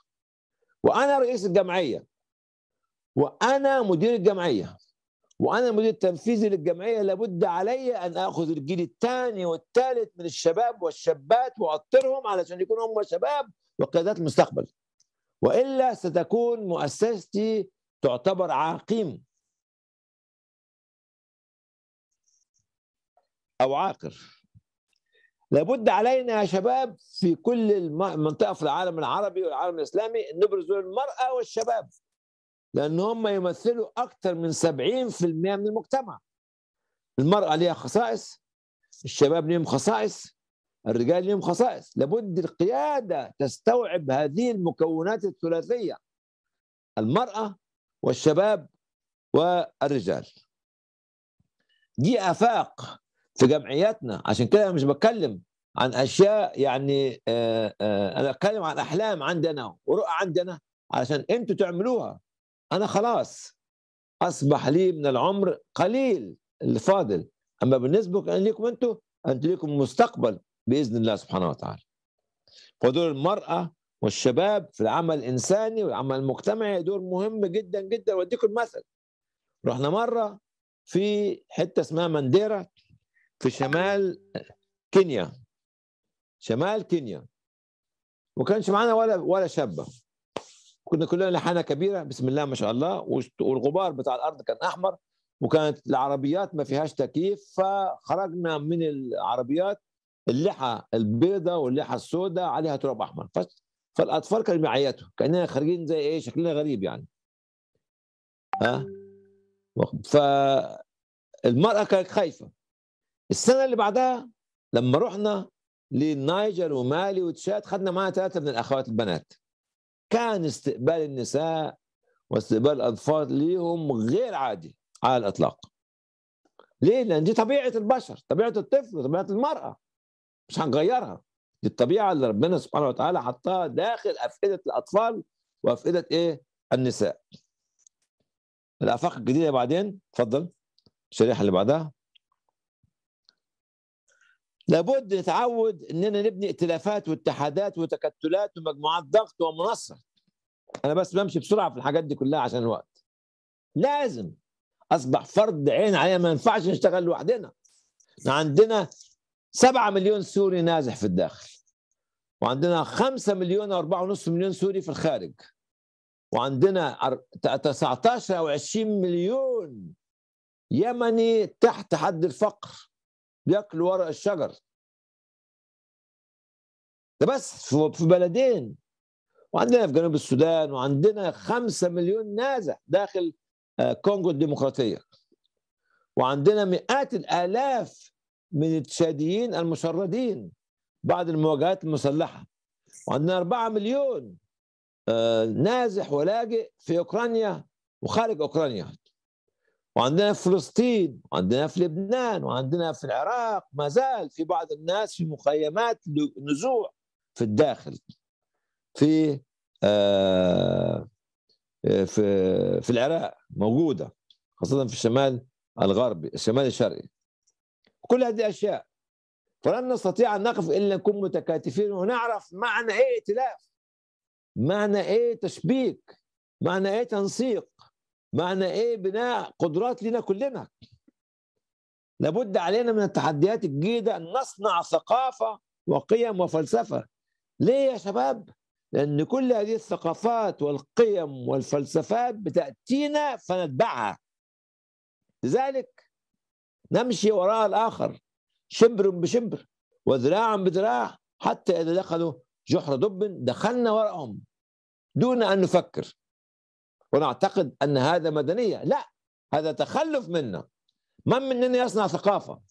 وأنا رئيس الجمعية وأنا مدير الجمعية وأنا المدير التنفيذي للجمعية لابد علي أن آخذ الجيل الثاني والثالث من الشباب والشابات وأطرهم علشان يكونوا هم شباب وقيادات المستقبل وإلا ستكون مؤسستي تعتبر عقيم أو عاقر لابد علينا يا شباب في كل منطقة في العالم العربي والعالم الإسلامي أن نبرز المرأة والشباب لأن هم يمثلوا أكثر من 70% من المجتمع المرأة ليها خصائص الشباب ليهم خصائص الرجال ليهم خصائص لابد القيادة تستوعب هذه المكونات الثلاثية المرأة والشباب والرجال دي آفاق في جمعياتنا عشان كده انا مش بتكلم عن اشياء يعني آه، آه، انا بتكلم عن احلام عندي انا ورؤى عندي انا علشان انتوا تعملوها انا خلاص اصبح لي من العمر قليل اللي فاضل اما بالنسبه لكم انتوا انتوا لكم مستقبل باذن الله سبحانه وتعالى ودور المراه والشباب في العمل الانساني والعمل المجتمعي دور مهم جدا جدا واديكم مثل رحنا مره في حته اسمها مانديرا في شمال كينيا شمال كينيا وكانش كانش معانا ولا ولا شابه كنا كلنا لحانه كبيره بسم الله ما شاء الله والغبار بتاع الارض كان احمر وكانت العربيات ما فيهاش تكييف فخرجنا من العربيات اللحى البيضاء واللحى السوداء عليها تراب احمر فالاطفال كانوا بيعيطوا كاننا خارجين زي ايه شكلنا غريب يعني ها فالمراه كانت خايفه السنه اللي بعدها لما رحنا للنيجر ومالي وتشاد خدنا معانا ثلاثه من الاخوات البنات كان استقبال النساء واستقبال الاطفال ليهم غير عادي على الاطلاق ليه لان دي طبيعه البشر طبيعه الطفل وطبيعه المراه مش هنغيرها دي الطبيعه اللي ربنا سبحانه وتعالى حطها داخل افئده الاطفال وافئده ايه النساء الافاق الجديده بعدين تفضل الشريحه اللي بعدها لابد نتعود اننا نبني ائتلافات واتحادات وتكتلات ومجموعات ضغط ومنصه انا بس بمشي بسرعه في الحاجات دي كلها عشان الوقت لازم اصبح فرض عين علينا ما ينفعش نشتغل لوحدنا عندنا 7 مليون سوري نازح في الداخل وعندنا 5 مليون و4.5 مليون سوري في الخارج وعندنا 19 او 20 مليون يمني تحت حد الفقر بياكلوا ورق الشجر ده بس في بلدين وعندنا في جنوب السودان وعندنا خمسة مليون نازح داخل آه، كونغو الديمقراطية وعندنا مئات الآلاف من التشاديين المشردين بعد المواجهات المسلحة وعندنا أربعة مليون آه، نازح ولاجئ في أوكرانيا وخارج أوكرانيا وعندنا في فلسطين وعندنا في لبنان وعندنا في العراق ما زال في بعض الناس في مخيمات نزوع في الداخل في آه في في العراق موجوده خاصه في الشمال الغربي الشمال الشرقي كل هذه الاشياء فلن نستطيع ان نقف الا نكون متكاتفين ونعرف معنى ايه ائتلاف معنى ايه تشبيك معنى ايه تنسيق معنى ايه بناء قدرات لنا كلنا لابد علينا من التحديات الجيده ان نصنع ثقافه وقيم وفلسفه ليه يا شباب لان كل هذه الثقافات والقيم والفلسفات بتاتينا فنتبعها لذلك نمشي وراء الاخر شبر بشبر وذراعا بذراع حتى اذا دخلوا جحر دب دخلنا وراءهم دون ان نفكر ونعتقد أن هذا مدنية لا هذا تخلف منا من مننا يصنع ثقافة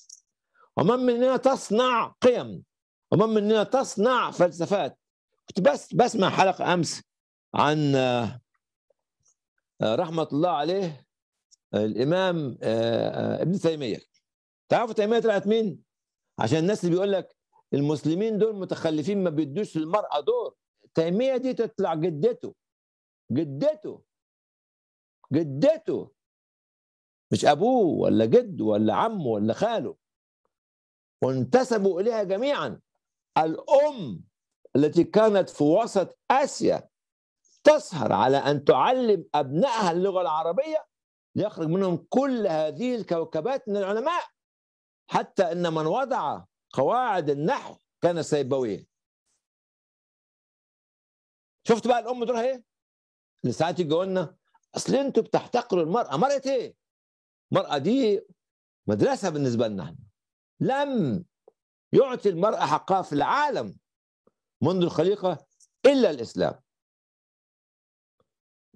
ومن مننا تصنع قيم ومن مننا تصنع فلسفات كنت بس بسمع حلقة أمس عن آه، رحمة الله عليه الإمام آه، آه، ابن تيمية تعرفوا تيمية طلعت مين؟ عشان الناس اللي بيقول لك المسلمين دول متخلفين ما بيدوش للمرأة دور تيمية دي تطلع جدته جدته جدته مش أبوه ولا جده ولا عمه ولا خاله وانتسبوا إليها جميعا الأم التي كانت في وسط آسيا تسهر على أن تعلم أبنائها اللغة العربية ليخرج منهم كل هذه الكوكبات من العلماء حتى أن من وضع قواعد النحو كان سيبويه شفت بقى الأم دورها إيه؟ اللي ساعات يجوا لنا اصل انتوا بتحتقروا المراه مراه ايه المراه دي مدرسه بالنسبه لنا احنا لم يعطي المراه حقها في العالم منذ الخليقه الا الاسلام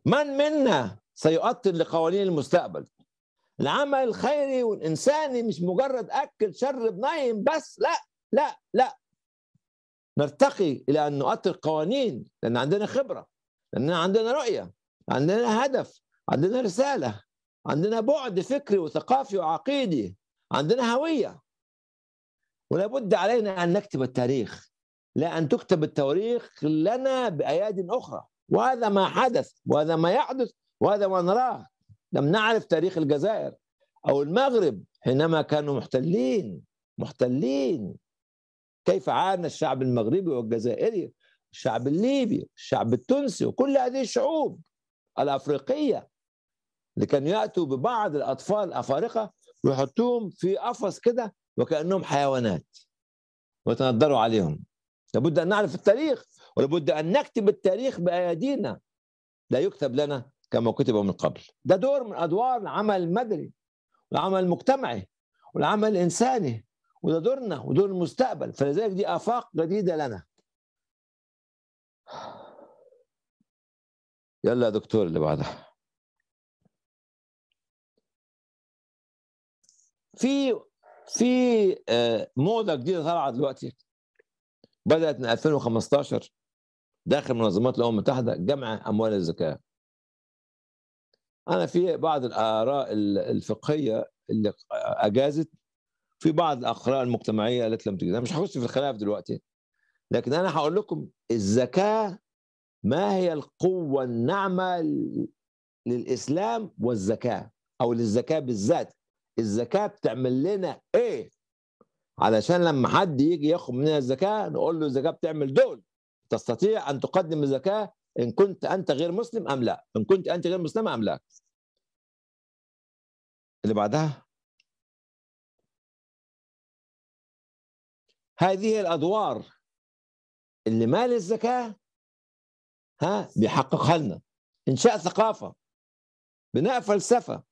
من منا سيؤطر لقوانين المستقبل العمل الخيري والانساني مش مجرد اكل شرب نايم بس لا لا لا نرتقي الى ان نؤطر قوانين لان عندنا خبره لان عندنا رؤيه عندنا هدف عندنا رسالة عندنا بعد فكري وثقافي وعقيدي عندنا هوية ولا بد علينا أن نكتب التاريخ لا أن تكتب التواريخ لنا بأياد أخرى وهذا ما حدث وهذا ما يحدث وهذا ما نراه لم نعرف تاريخ الجزائر أو المغرب حينما كانوا محتلين محتلين كيف عانى الشعب المغربي والجزائري الشعب الليبي الشعب التونسي وكل هذه الشعوب الافريقيه اللي كانوا ياتوا ببعض الاطفال الافارقه ويحطوهم في قفص كده وكانهم حيوانات ويتنضروا عليهم لابد ان نعرف التاريخ ولابد ان نكتب التاريخ بايادينا لا يكتب لنا كما كتب من قبل ده دور من ادوار العمل المدني والعمل المجتمعي والعمل الانساني وده دورنا ودور المستقبل فلذلك دي افاق جديده لنا يلا يا دكتور اللي بعدها في في آه، موضه جديده طالعه دلوقتي بدات من 2015 داخل منظمات الامم المتحده جمع اموال الزكاه انا في بعض الاراء الفقهيه اللي اجازت في بعض الاقراء المجتمعيه التي لم تجد انا مش هخش في الخلاف دلوقتي لكن انا هقول لكم الزكاه ما هي القوة الناعمة للإسلام والزكاة أو للزكاة بالذات الزكاة بتعمل لنا إيه علشان لما حد يجي ياخد مننا الزكاة نقول له الزكاة بتعمل دول تستطيع أن تقدم الزكاة إن كنت أنت غير مسلم أم لا إن كنت أنت غير مسلمة أم لا اللي بعدها هذه الأدوار اللي مال الزكاة ها بيحققها لنا انشاء ثقافه بناء فلسفه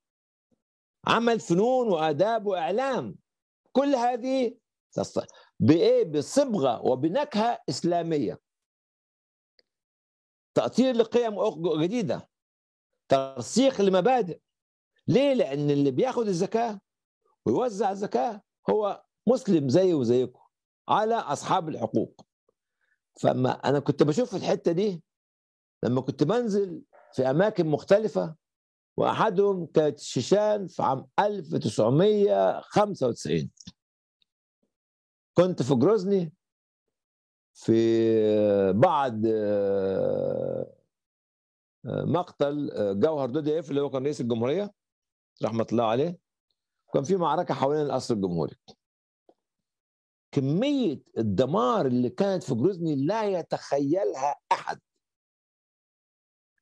عمل فنون واداب واعلام كل هذه بايه بصبغه وبنكهه اسلاميه تاطير لقيم جديده ترسيخ لمبادئ ليه لان اللي بياخد الزكاه ويوزع الزكاه هو مسلم زيه وزيكم على اصحاب الحقوق فما انا كنت بشوف الحته دي لما كنت بنزل في اماكن مختلفه واحدهم كانت الشيشان في عام 1995 كنت في جروزني في بعد آه، مقتل آه، جوهر دودي اف اللي هو كان رئيس الجمهوريه رحمه الله عليه كان في معركه حوالين القصر الجمهوري كميه الدمار اللي كانت في جروزني لا يتخيلها احد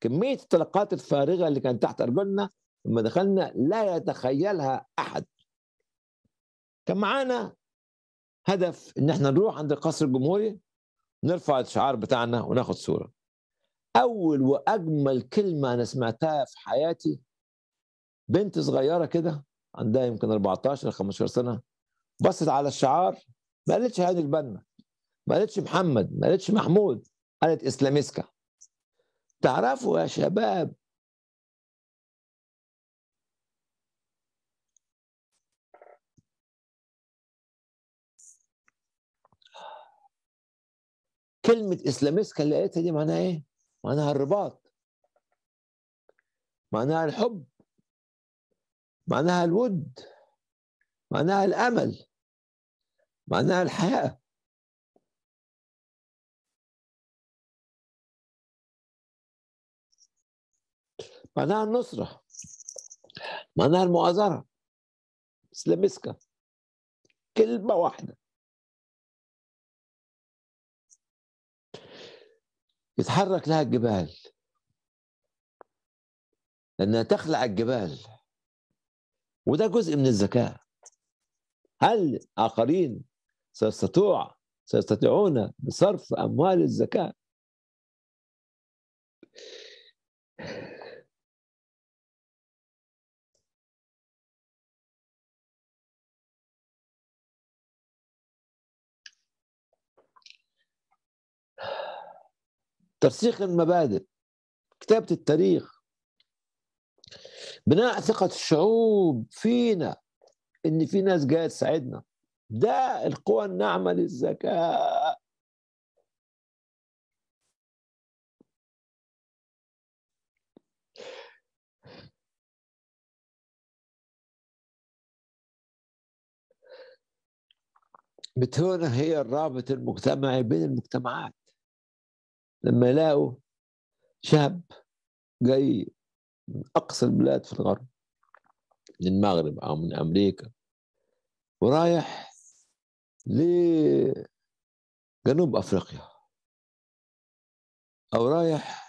كميه الطلقات الفارغه اللي كانت تحت ارجلنا لما دخلنا لا يتخيلها احد كان معانا هدف ان احنا نروح عند القصر الجمهوري نرفع الشعار بتاعنا وناخد صوره اول واجمل كلمه انا سمعتها في حياتي بنت صغيره كده عندها يمكن 14 15 سنه بصت على الشعار ما قالتش هاني البنا ما قالتش محمد ما قالتش محمود قالت اسلاميسكا تعرفوا يا شباب كلمة إسلاميسكا اللي قلتها دي معناها إيه؟ معناها الرباط معناها الحب معناها الود معناها الأمل معناها الحياة معناها النصرة معناها المؤازرة سلمسكا كلمة واحدة يتحرك لها الجبال لأنها تخلع الجبال وده جزء من الذكاء هل آخرين سيستطيع سيستطيعون بصرف أموال الزكاة ترسيخ المبادئ كتابة التاريخ بناء ثقة الشعوب فينا إن في ناس جاية تساعدنا ده القوى الناعمة للذكاء بتهون هي الرابط المجتمعي بين المجتمعات لما يلاقوا شاب جاي من أقصى البلاد في الغرب من المغرب أو من أمريكا ورايح لجنوب أفريقيا أو رايح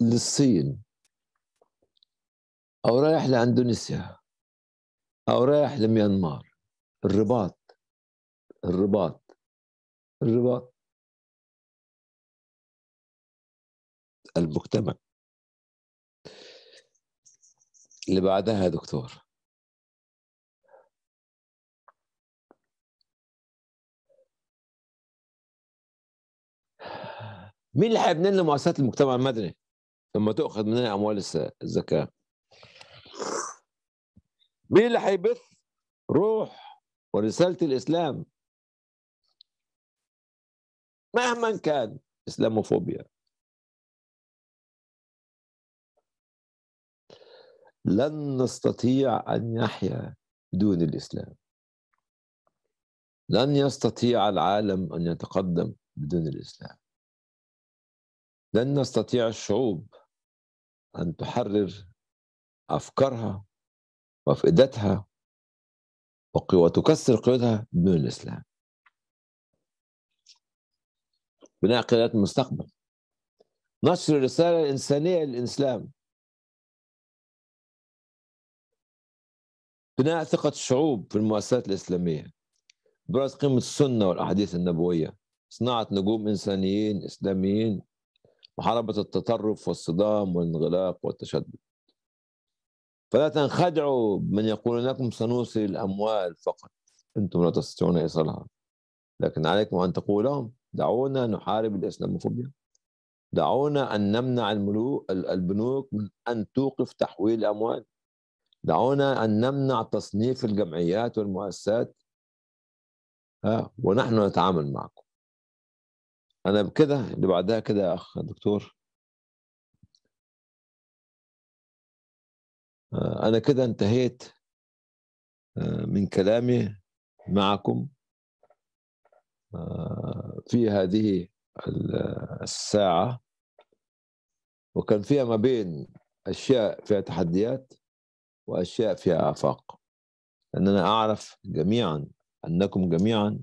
للصين أو رايح لأندونيسيا أو رايح لميانمار الرباط الرباط الرباط المجتمع اللي بعدها يا دكتور مين اللي هيبني لنا مؤسسات المجتمع المدني لما تؤخذ مننا اموال الزكاه مين اللي هيبث روح ورساله الاسلام مهما كان اسلاموفوبيا لن نستطيع ان نحيا دون الاسلام لن يستطيع العالم ان يتقدم بدون الاسلام لن نستطيع الشعوب ان تحرر افكارها وافئدتها وتكسر قيودها بدون الاسلام بناء قيادات المستقبل نشر الرساله الانسانيه للاسلام بناء ثقة الشعوب في المؤسسات الإسلامية برأس قيمة السنة والأحاديث النبوية صناعة نجوم إنسانيين إسلاميين محاربة التطرف والصدام والانغلاق والتشدد فلا تنخدعوا من يقول لكم سنوصل الأموال فقط أنتم لا تستطيعون إيصالها لكن عليكم أن تقول لهم دعونا نحارب الإسلاموفوبيا دعونا أن نمنع الملوك البنوك من أن توقف تحويل الأموال دعونا أن نمنع تصنيف الجمعيات والمؤسسات ها ونحن نتعامل معكم أنا بكده اللي بعدها كده يا أخ دكتور آه، أنا كده انتهيت آه، من كلامي معكم آه، في هذه الساعة وكان فيها ما بين أشياء فيها تحديات وأشياء فيها آفاق أننا أعرف جميعا أنكم جميعا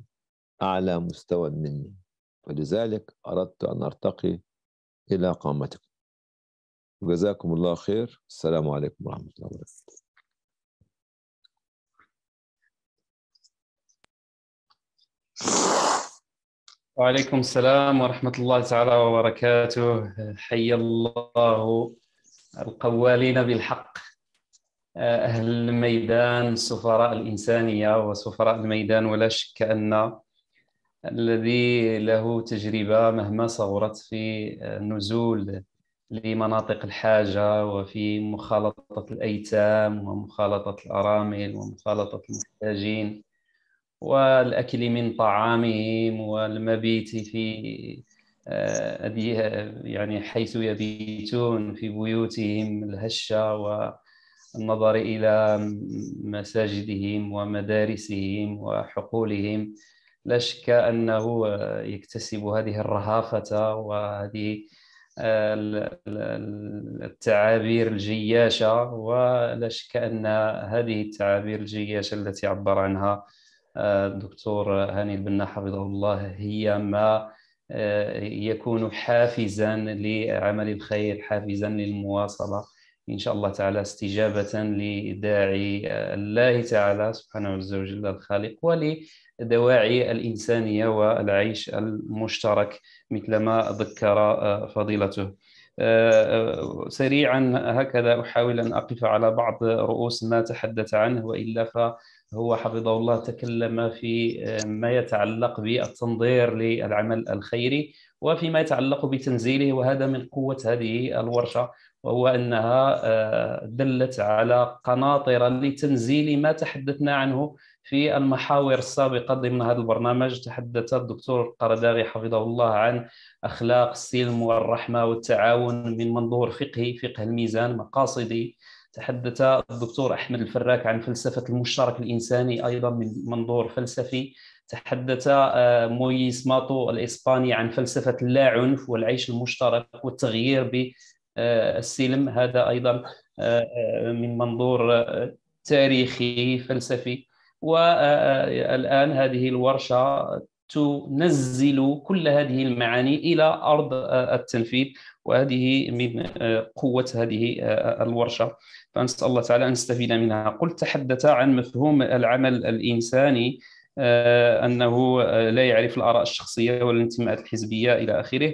أعلى مستوى مني ولذلك أردت أن أرتقي إلى قامتكم وجزاكم الله خير السلام عليكم ورحمة الله وبركاته وعليكم السلام ورحمة الله تعالى وبركاته حي الله القوالين بالحق أهل الميدان سفراء الإنسانية وسفراء الميدان ولا شك أن الذي له تجربة مهما صغرت في النزول لمناطق الحاجة وفي مخالطة الأيتام ومخالطة الأرامل ومخالطة المحتاجين والأكل من طعامهم والمبيت في آه، يعني حيث يبيتون في بيوتهم الهشة و النظر إلى مساجدهم ومدارسهم وحقولهم لا شك أنه يكتسب هذه الرهافة وهذه آه، التعابير الجياشة ولا شك أن هذه التعابير الجياشة التي عبر عنها آه، الدكتور هاني البنا حفظه الله هي ما آه، يكون حافزا لعمل الخير حافزا للمواصلة إن شاء الله تعالى استجابة لداعي آه، الله تعالى سبحانه عز وجل الخالق ولدواعي الإنسانية والعيش المشترك مثلما ذكر آه، فضيلته آه، سريعا هكذا أحاول أن أقف على بعض رؤوس ما تحدث عنه وإلا ف هو حفظه الله تكلم في ما يتعلق بالتنظير للعمل الخيري وفيما يتعلق بتنزيله وهذا من قوة هذه الورشة وهو انها آه، دلت على قناطر لتنزيل ما تحدثنا عنه في المحاور السابقه ضمن هذا البرنامج تحدث الدكتور القرداغي حفظه الله عن اخلاق السلم والرحمه والتعاون من منظور فقهي فقه الميزان مقاصدي تحدث الدكتور احمد الفراك عن فلسفه المشترك الانساني ايضا من منظور فلسفي تحدث آه، مويس ماتو الاسباني عن فلسفه اللاعنف والعيش المشترك والتغيير آه، السلم هذا ايضا آه، آه، من منظور تاريخي فلسفي والان هذه الورشه تنزل كل هذه المعاني الى ارض التنفيذ وهذه من قوه هذه الورشه فنسال الله تعالى ان نستفيد منها قلت تحدث عن مفهوم العمل الانساني انه لا يعرف الاراء الشخصيه والانتماءات الحزبيه الى اخره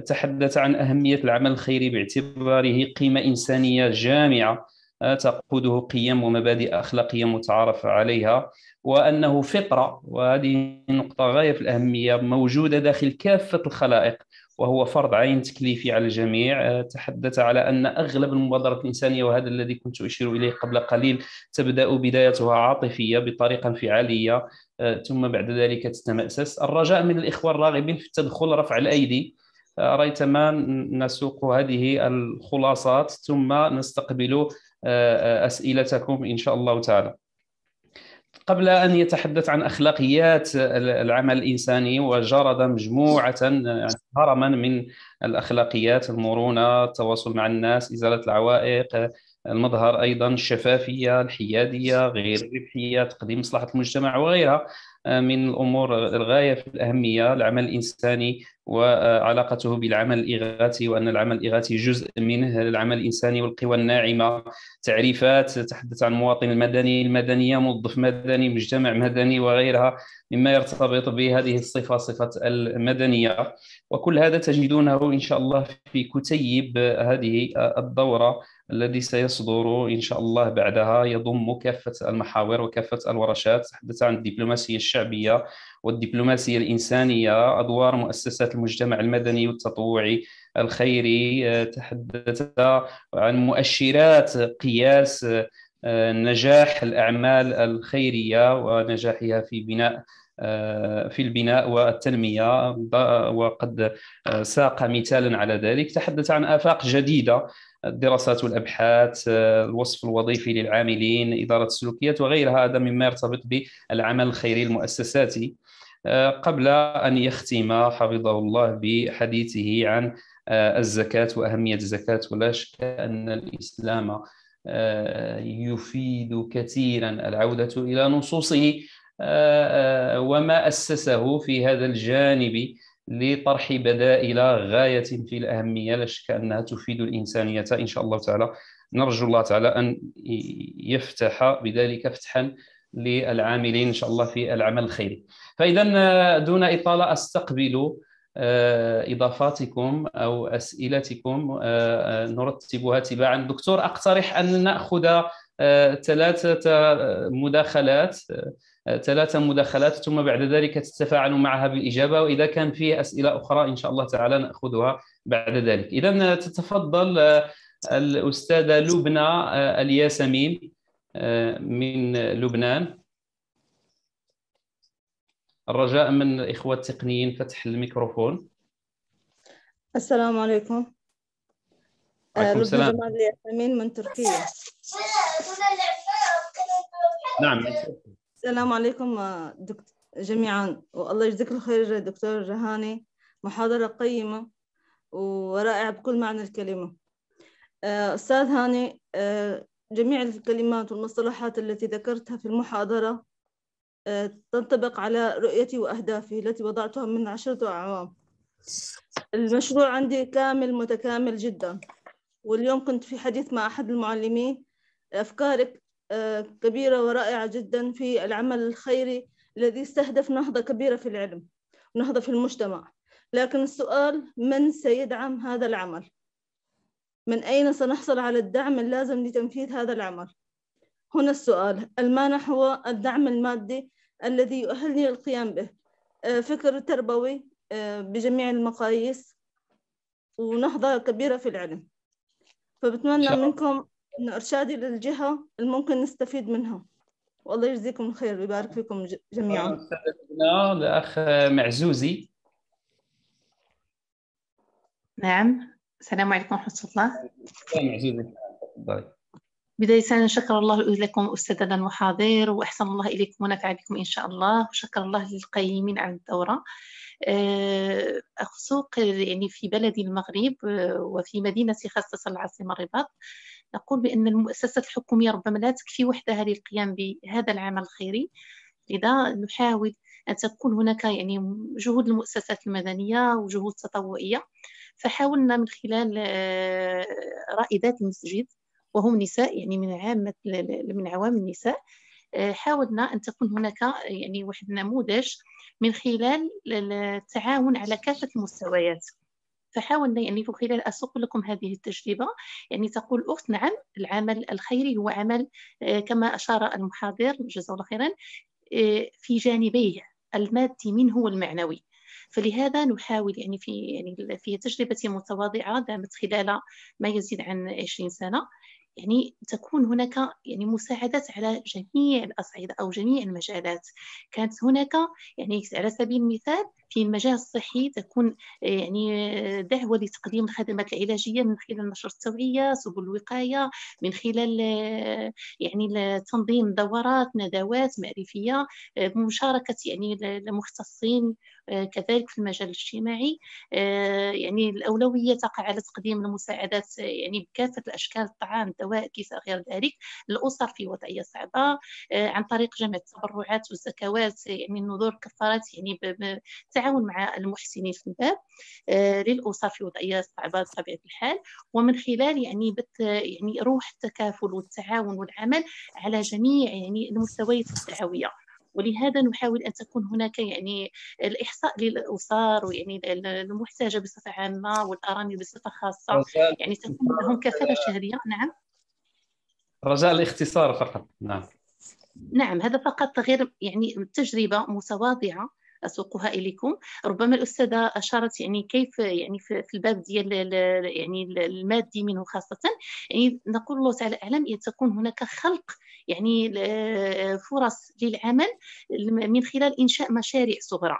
تحدث عن أهمية العمل الخيري باعتباره قيمة إنسانية جامعة آه، تقوده قيم ومبادئ أخلاقية متعارف عليها وأنه فطرة وهذه نقطة غاية في الأهمية موجودة داخل كافة الخلائق وهو فرض عين تكليفي على الجميع آه، تحدث على أن أغلب المبادرات الإنسانية وهذا الذي كنت أشير إليه قبل قليل تبدأ بدايتها عاطفية بطريقة انفعالية آه، ثم بعد ذلك تتمأسس الرجاء من الإخوة الراغبين في التدخل رفع الأيدي ريتما نسوق هذه الخلاصات ثم نستقبل آه، آه، اسئلتكم ان شاء الله تعالى قبل ان يتحدث عن اخلاقيات العمل الانساني وجرد مجموعه يعني هرما من الاخلاقيات المرونه التواصل مع الناس ازاله العوائق المظهر ايضا الشفافيه الحياديه غير الربحيه تقديم مصلحه المجتمع وغيرها آه، من الامور الغايه في الاهميه العمل الانساني وعلاقته بالعمل الاغاثي وان العمل الاغاثي جزء منه العمل الانساني والقوى الناعمه تعريفات تحدث عن المواطن المدني المدنيه موظف مدني مجتمع مدني وغيرها مما يرتبط بهذه الصفه صفه المدنيه وكل هذا تجدونه ان شاء الله في كتيب هذه الدوره الذي سيصدر إن شاء الله بعدها يضم كافة المحاور وكافة الورشات تحدث عن الدبلوماسية الشعبية والدبلوماسية الإنسانية أدوار مؤسسات المجتمع المدني والتطوعي الخيري آه، تحدث عن مؤشرات قياس آه، نجاح الأعمال الخيرية ونجاحها في بناء آه، في البناء والتنمية وقد ساق مثالا على ذلك تحدث عن آفاق جديدة الدراسات والابحاث آه، الوصف الوظيفي للعاملين اداره السلوكيات وغيرها هذا مما يرتبط بالعمل الخيري المؤسساتي آه، قبل ان يختم حفظه الله بحديثه عن آه، الزكاه واهميه الزكاه ولا شك ان الاسلام يفيد كثيرا العوده الى نصوصه وما اسسه في هذا الجانب لطرح بدائل غاية في الأهمية لا شك أنها تفيد الإنسانية إن شاء الله تعالى نرجو الله تعالى أن يفتح بذلك فتحا للعاملين إن شاء الله في العمل الخيري فإذا دون إطالة أستقبل آه، إضافاتكم أو أسئلتكم آه، آه، نرتبها تباعا دكتور أقترح أن نأخذ ثلاثة مداخلات ثلاثة مداخلات ثم بعد ذلك تتفاعل معها بالإجابة وإذا كان في أسئلة أخرى إن شاء الله تعالى نأخذها بعد ذلك إذا آه، تتفضل آه، الأستاذة لبنى آه، الياسمين من لبنان الرجاء من الإخوة التقنيين فتح الميكروفون السلام عليكم عليكم السلام الياسمين من تركيا نعم السلام عليكم آه، دكتور جميعا والله يجزيك الخير دكتور جهاني محاضرة قيمة ورائعة بكل معنى الكلمة آه، أستاذ هاني آه، جميع الكلمات والمصطلحات التي ذكرتها في المحاضرة تنطبق على رؤيتي وأهدافي التي وضعتها من عشرة أعوام المشروع عندي كامل متكامل جدا واليوم كنت في حديث مع أحد المعلمين أفكارك كبيرة ورائعة جدا في العمل الخيري الذي استهدف نهضة كبيرة في العلم نهضة في المجتمع لكن السؤال من سيدعم هذا العمل؟ من أين سنحصل على الدعم اللازم لتنفيذ هذا العمل؟ هنا السؤال المانع هو الدعم المادي الذي يؤهلني للقيام به آه، فكر تربوي آه، بجميع المقاييس ونهضة كبيرة في العلم فبتمنى شاء. منكم إنه إرشادي للجهة اللي ممكن نستفيد منها والله يجزيكم الخير ويبارك فيكم جميعا الاخ معزوزي نعم السلام عليكم ورحمه الله معزوزي بداية شكر الله لكم أستاذنا المحاضر وأحسن الله إليكم ونفع بكم إن شاء الله وشكر الله للقيمين على الدورة آه، أخصوق يعني في بلدي المغرب آه، وفي مدينة خاصة العاصمة الرباط نقول بأن المؤسسات الحكومية ربما لا تكفي وحدها للقيام بهذا العمل الخيري لذا نحاول أن تكون هناك يعني جهود المؤسسات المدنية وجهود تطوعية فحاولنا من خلال آه، رائدات المسجد وهم نساء يعني من عامة من عوام النساء آه، حاولنا أن تكون هناك يعني واحد النموذج من خلال التعاون على كافة المستويات فحاولنا يعني في خلال أسوق لكم هذه التجربة يعني تقول أخت نعم العمل الخيري هو عمل آه، كما أشار المحاضر جزاه الله خيرا آه، في جانبيه المادي منه والمعنوي فلهذا نحاول يعني في يعني في تجربتي متواضعه دامت خلال ما يزيد عن 20 سنه يعني تكون هناك يعني مساعدات على جميع الأصعدة أو جميع المجالات كانت هناك يعني على سبيل المثال في المجال الصحي تكون آه، يعني آه، دعوة لتقديم الخدمات العلاجية من خلال نشر التوعية سبل الوقاية من خلال آه، يعني تنظيم دورات ندوات معرفية بمشاركة يعني المختصين كذلك في المجال الاجتماعي يعني الأولوية تقع على تقديم المساعدات يعني بكافة الأشكال الطعام الدواء كيف غير ذلك الأسر في وضعية صعبة عن طريق جمع التبرعات والزكوات يعني نذور كفارات يعني بالتعاون مع المحسنين في الباب آه، للاسر في وضعيه صعبه بطبيعه الحال ومن خلال يعني بت يعني روح التكافل والتعاون والعمل على جميع يعني المستويات التعاويه ولهذا نحاول ان تكون هناك يعني الاحصاء للاسر ويعني المحتاجه بصفه عامه والارامل بصفه خاصه يعني تكون لهم كفاله شهريه نعم رجاء الاختصار فقط نعم نعم هذا فقط غير يعني تجربه متواضعه اسوقها اليكم ربما الاستاذه اشارت يعني كيف يعني في الباب ديال يعني المادي منه خاصه يعني نقول الله تعالى اعلم تكون هناك خلق يعني آه، فرص للعمل من خلال انشاء مشاريع صغرى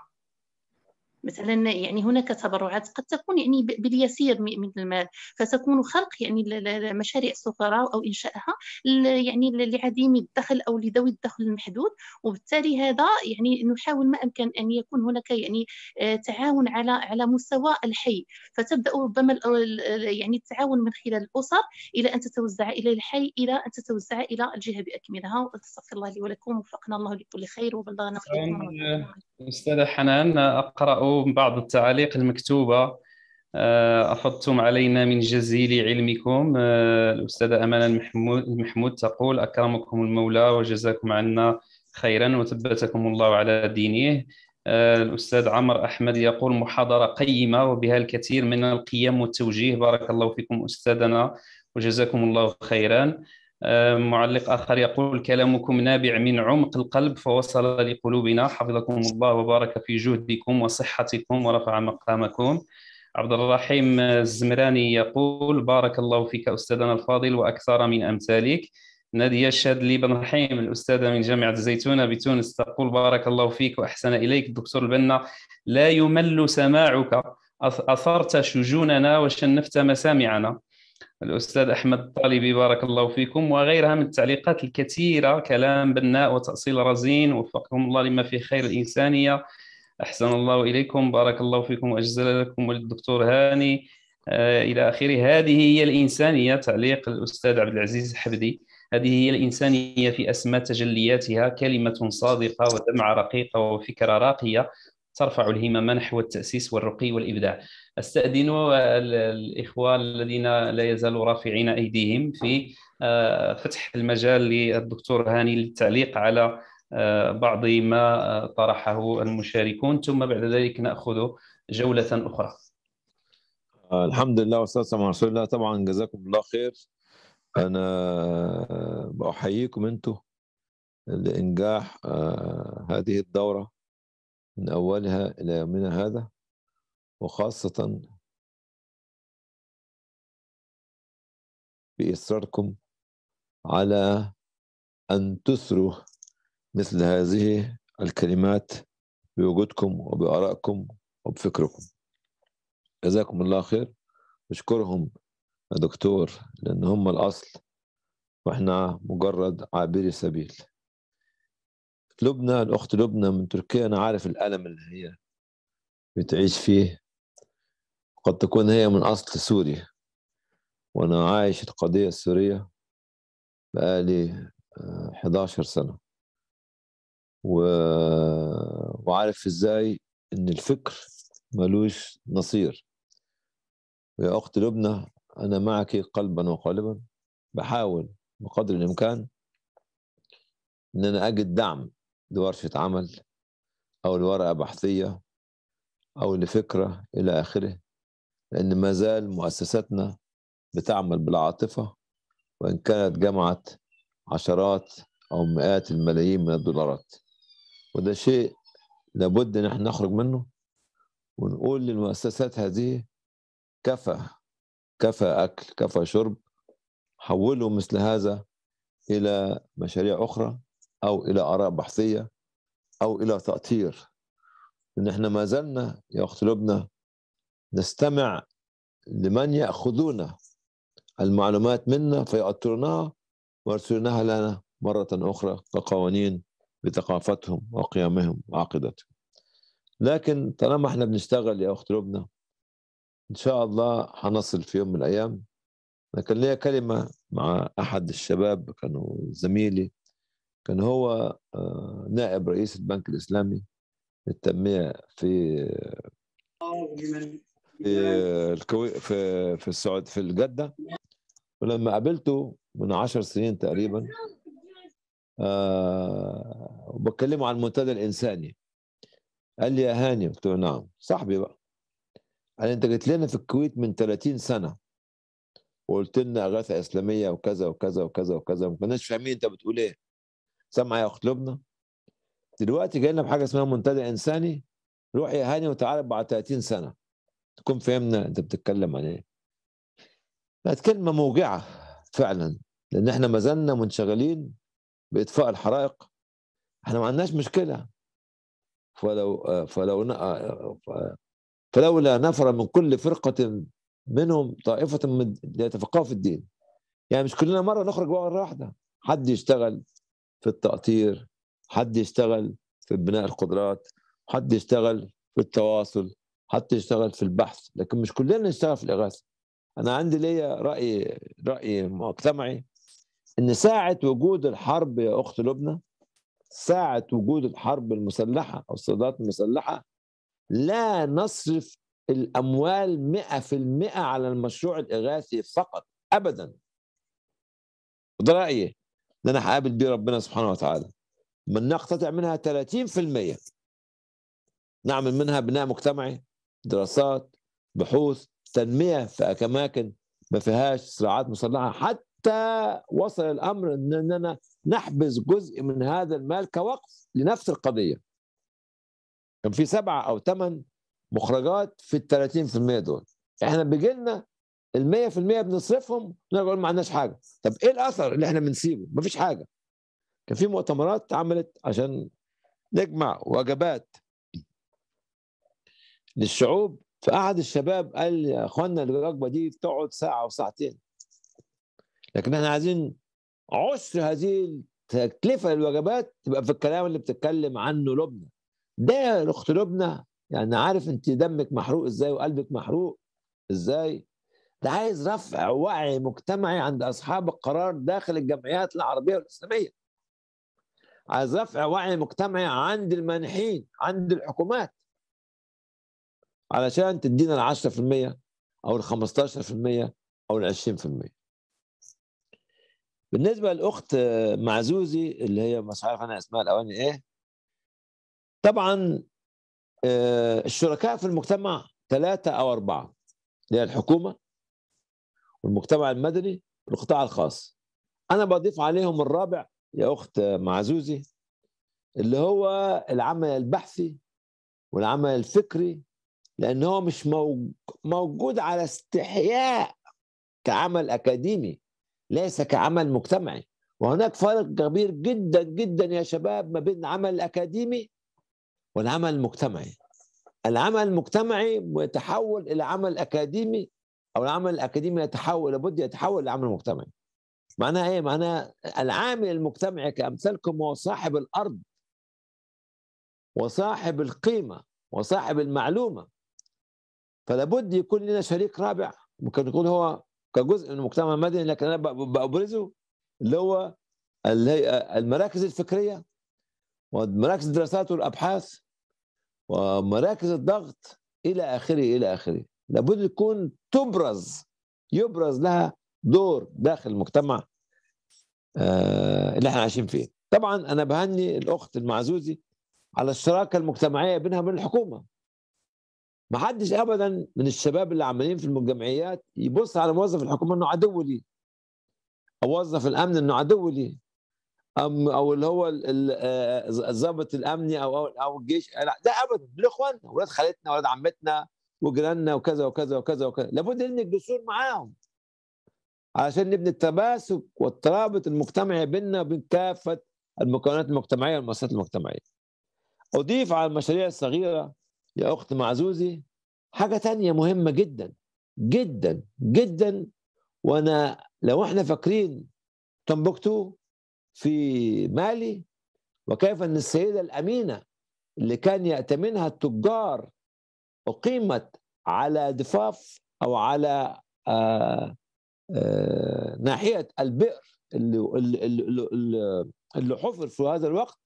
مثلا يعني هناك تبرعات قد تكون يعني باليسير من المال فتكون خلق يعني مشاريع السفراء او انشائها يعني لعديم الدخل او لذوي الدخل المحدود وبالتالي هذا يعني نحاول ما امكن ان يكون هناك يعني آه، تعاون على على مستوى الحي فتبدا ربما يعني التعاون من خلال الاسر الى ان تتوزع الى الحي الى ان تتوزع الى الجهه باكملها استغفر الله لي ولكم وفقنا الله لكل خير وبلغنا أستاذة حنان أقرأ بعض التعاليق المكتوبة آه، أفضتم علينا من جزيل علمكم آه، الأستاذة أمانة المحمود تقول أكرمكم المولى وجزاكم عنا خيرا وثبتكم الله على دينه آه، الأستاذ عمر أحمد يقول محاضرة قيمة وبها الكثير من القيم والتوجيه بارك الله فيكم أستاذنا وجزاكم الله خيرا آه، معلق آخر يقول كلامكم نابع من عمق القلب فوصل لقلوبنا حفظكم الله وبارك في جهدكم وصحتكم ورفع مقامكم عبد الرحيم الزمراني يقول بارك الله فيك أستاذنا الفاضل وأكثر من أمثالك نادية شادلي بن رحيم الأستاذة من جامعة الزيتونة بتونس تقول بارك الله فيك وأحسن إليك الدكتور البنا لا يمل سماعك أثرت شجوننا وشنفت مسامعنا الأستاذ أحمد الطالبي بارك الله فيكم وغيرها من التعليقات الكثيرة كلام بناء وتأصيل رزين وفقهم الله لما فيه خير الإنسانية أحسن الله إليكم بارك الله فيكم وأجزل لكم وللدكتور هاني آه إلى آخره هذه هي الإنسانية تعليق الأستاذ عبد العزيز الحبدي هذه هي الإنسانية في أسمى تجلياتها كلمة صادقة ودمعة رقيقة وفكرة راقية ترفع الهمم نحو التأسيس والرقي والإبداع أستأذن الإخوة الذين لا يزالوا رافعين أيديهم في آه، فتح المجال للدكتور هاني للتعليق على آه، بعض ما آه، طرحه المشاركون ثم بعد ذلك نأخذ جولة أخرى الحمد لله والصلاة والسلام على رسول الله طبعا جزاكم الله خير أنا بأحييكم أنتم لإنجاح هذه الدورة من أولها إلى يومنا هذا وخاصة بإصراركم على أن تثروا مثل هذه الكلمات بوجودكم وبآرائكم وبفكركم جزاكم الله خير أشكرهم يا دكتور لأن هم الأصل وإحنا مجرد عابري سبيل لبنى الأخت لبنى من تركيا أنا عارف الألم اللي هي بتعيش فيه قد تكون هي من أصل سوري وأنا عايش القضية السورية بقالي 11 آه، سنة و... وعارف إزاي إن الفكر ملوش نصير ويا أخت لبنى أنا معك قلبا وقالبا بحاول بقدر الإمكان إن أنا أجد دعم لورشة عمل أو لورقة بحثية أو لفكرة إلى آخره لأن ما زال مؤسساتنا بتعمل بالعاطفة وإن كانت جمعت عشرات أو مئات الملايين من الدولارات وده شيء لابد إن احنا نخرج منه ونقول للمؤسسات هذه كفى كفى أكل كفى شرب حولوا مثل هذا إلى مشاريع أخرى أو إلى آراء بحثية أو إلى تأطير إن إحنا ما زلنا يا أخت لبنى نستمع لمن يأخذون المعلومات منا فيأطرناها ويرسلونها لنا مرة أخرى كقوانين بثقافتهم وقيمهم وعقيدتهم لكن طالما احنا بنشتغل يا أخت لبنى إن شاء الله هنصل في يوم من الأيام لكن ليا كلمة مع أحد الشباب كانوا زميلي كان هو آه، نائب رئيس البنك الاسلامي للتنميه في في الكوي... في في السعود في الجده ولما قابلته من عشر سنين تقريبا أه وبكلمه عن المنتدى الانساني قال لي يا هاني قلت له نعم صاحبي بقى قال لي انت جيت لنا في الكويت من 30 سنه وقلت لنا اغاثه اسلاميه وكذا وكذا وكذا وكذا ما كناش فاهمين انت بتقول ايه سمع قلوبنا دلوقتي جاي لنا بحاجه اسمها منتدى انساني روح يا هاني وتعالى بعد 30 سنه تكون فهمنا انت بتتكلم عن ايه بقت كلمه موجعه فعلا لان احنا ما زلنا منشغلين باطفاء الحرائق احنا ما عندناش مشكله فلو فلو فلولا نفر من كل فرقه منهم طائفه من ليتفقهوا في الدين يعني مش كلنا مره نخرج مره واحده حد يشتغل في التأطير حد يشتغل في بناء القدرات حد يشتغل في التواصل حد يشتغل في البحث لكن مش كلنا نشتغل في الإغاثة أنا عندي ليا رأي رأي مجتمعي إن ساعة وجود الحرب يا أخت لبنى ساعة وجود الحرب المسلحة أو الصراعات المسلحة لا نصرف الأموال 100% على المشروع الإغاثي فقط أبدا ده رأيي اللي انا هقابل بيه ربنا سبحانه وتعالى من نقتطع منها 30% نعمل منها بناء مجتمعي دراسات بحوث تنميه في اماكن ما فيهاش صراعات مسلحه حتى وصل الامر اننا نحبس جزء من هذا المال كوقف لنفس القضيه كان في سبعه او ثمان مخرجات في ال 30% دول احنا بيجي لنا ال 100% بنصرفهم نقول ما عندناش حاجة طب إيه الأثر اللي إحنا بنسيبه ما فيش حاجة كان في مؤتمرات اتعملت عشان نجمع وجبات للشعوب فقعد الشباب قال يا اخوانا الوجبه دي بتقعد ساعه او ساعتين لكن احنا عايزين عشر هذه التكلفه للوجبات تبقى في الكلام اللي بتتكلم عنه لبنى ده يا اخت لبنى يعني عارف انت دمك محروق ازاي وقلبك محروق ازاي ده عايز رفع وعي مجتمعي عند أصحاب القرار داخل الجمعيات العربية والإسلامية عايز رفع وعي مجتمعي عند المانحين عند الحكومات علشان تدينا ال 10% أو ال 15% أو ال 20% بالنسبة للأخت معزوزي اللي هي مش عارف أنا اسمها الأولاني إيه طبعا آه، الشركاء في المجتمع ثلاثة أو أربعة اللي هي الحكومة والمجتمع المدني والقطاع الخاص انا بضيف عليهم الرابع يا اخت معزوزي اللي هو العمل البحثي والعمل الفكري لان هو مش موجود على استحياء كعمل اكاديمي ليس كعمل مجتمعي وهناك فرق كبير جدا جدا يا شباب ما بين العمل الاكاديمي والعمل المجتمعي العمل المجتمعي يتحول الى عمل اكاديمي او العمل الاكاديمي يتحول لابد يتحول لعمل مجتمعي معناها ايه معناها العامل المجتمعي كامثالكم هو صاحب الارض وصاحب القيمه وصاحب المعلومه فلابد يكون لنا شريك رابع ممكن يكون هو كجزء من المجتمع المدني لكن انا بابرزه اللي هو المراكز الفكريه ومراكز الدراسات والابحاث ومراكز الضغط الى اخره الى اخره لابد يكون تبرز يبرز لها دور داخل المجتمع آه، اللي احنا عايشين فيه طبعا انا بهني الاخت المعزوزي على الشراكه المجتمعيه بينها وبين الحكومه ما حدش ابدا من الشباب اللي عاملين في الجمعيات يبص على موظف الحكومه انه عدو لي او موظف الامن انه عدو لي أم او اللي هو الضابط آه، الامني او او الجيش لا ده ابدا دول اخواننا اولاد خالتنا اولاد عمتنا وجيراننا وكذا وكذا وكذا وكذا لابد انك بصور معاهم علشان نبني التماسك والترابط المجتمعي بيننا وبين كافه المكونات المجتمعيه والمؤسسات المجتمعيه. اضيف على المشاريع الصغيره يا اخت معزوزي حاجه تانية مهمه جدا جدا جدا وانا لو احنا فاكرين تمبكتو في مالي وكيف ان السيده الامينه اللي كان يأتمنها التجار أقيمت على ضفاف أو على آه، آه، ناحية البئر اللي, اللي حفر في هذا الوقت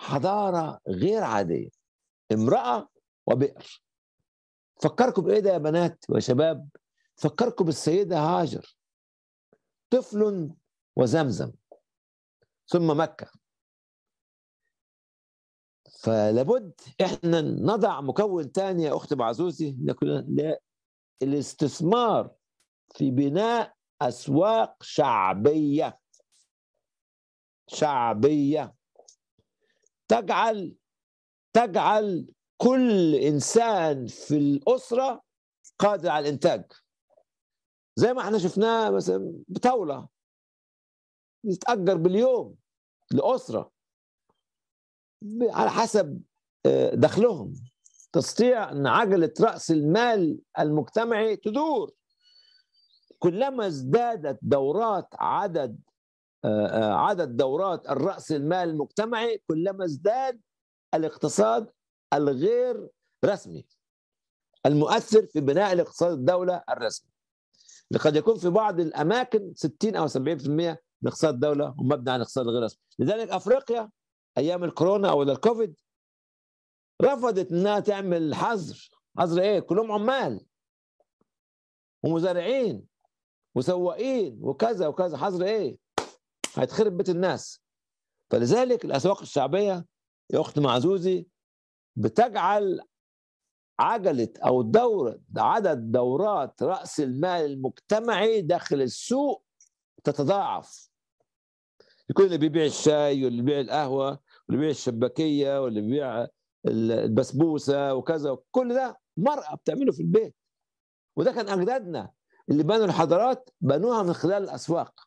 حضارة غير عادية امرأة وبئر فكركم بإيه ده يا بنات وشباب فكركم بالسيدة هاجر طفل وزمزم ثم مكة فلابد احنا نضع مكون ثاني يا اخت بعزوزي الاستثمار في بناء اسواق شعبيه شعبيه تجعل تجعل كل انسان في الاسره قادر على الانتاج زي ما احنا شفناه مثلا بطاوله يتاجر باليوم لاسره على حسب آه، دخلهم تستطيع ان عجله راس المال المجتمعي تدور كلما ازدادت دورات عدد آه، آه، عدد دورات الراس المال المجتمعي كلما ازداد الاقتصاد الغير رسمي المؤثر في بناء الاقتصاد الدوله الرسمي قد يكون في بعض الاماكن 60 او 70% من اقتصاد الدوله مبني على الاقتصاد الغير رسمي لذلك افريقيا ايام الكورونا او الكوفيد رفضت انها تعمل حظر حظر ايه كلهم عمال ومزارعين وسواقين وكذا وكذا حظر ايه هيتخرب بيت الناس فلذلك الاسواق الشعبيه يا اخت معزوزي بتجعل عجله او دوره عدد دورات راس المال المجتمعي داخل السوق تتضاعف يكون اللي بيبيع الشاي واللي بيبيع القهوه واللي بيبيع الشباكيه واللي بيبيع البسبوسه وكذا كل ده مرأة بتعمله في البيت وده كان أجدادنا اللي بنوا الحضارات بنوها من خلال الأسواق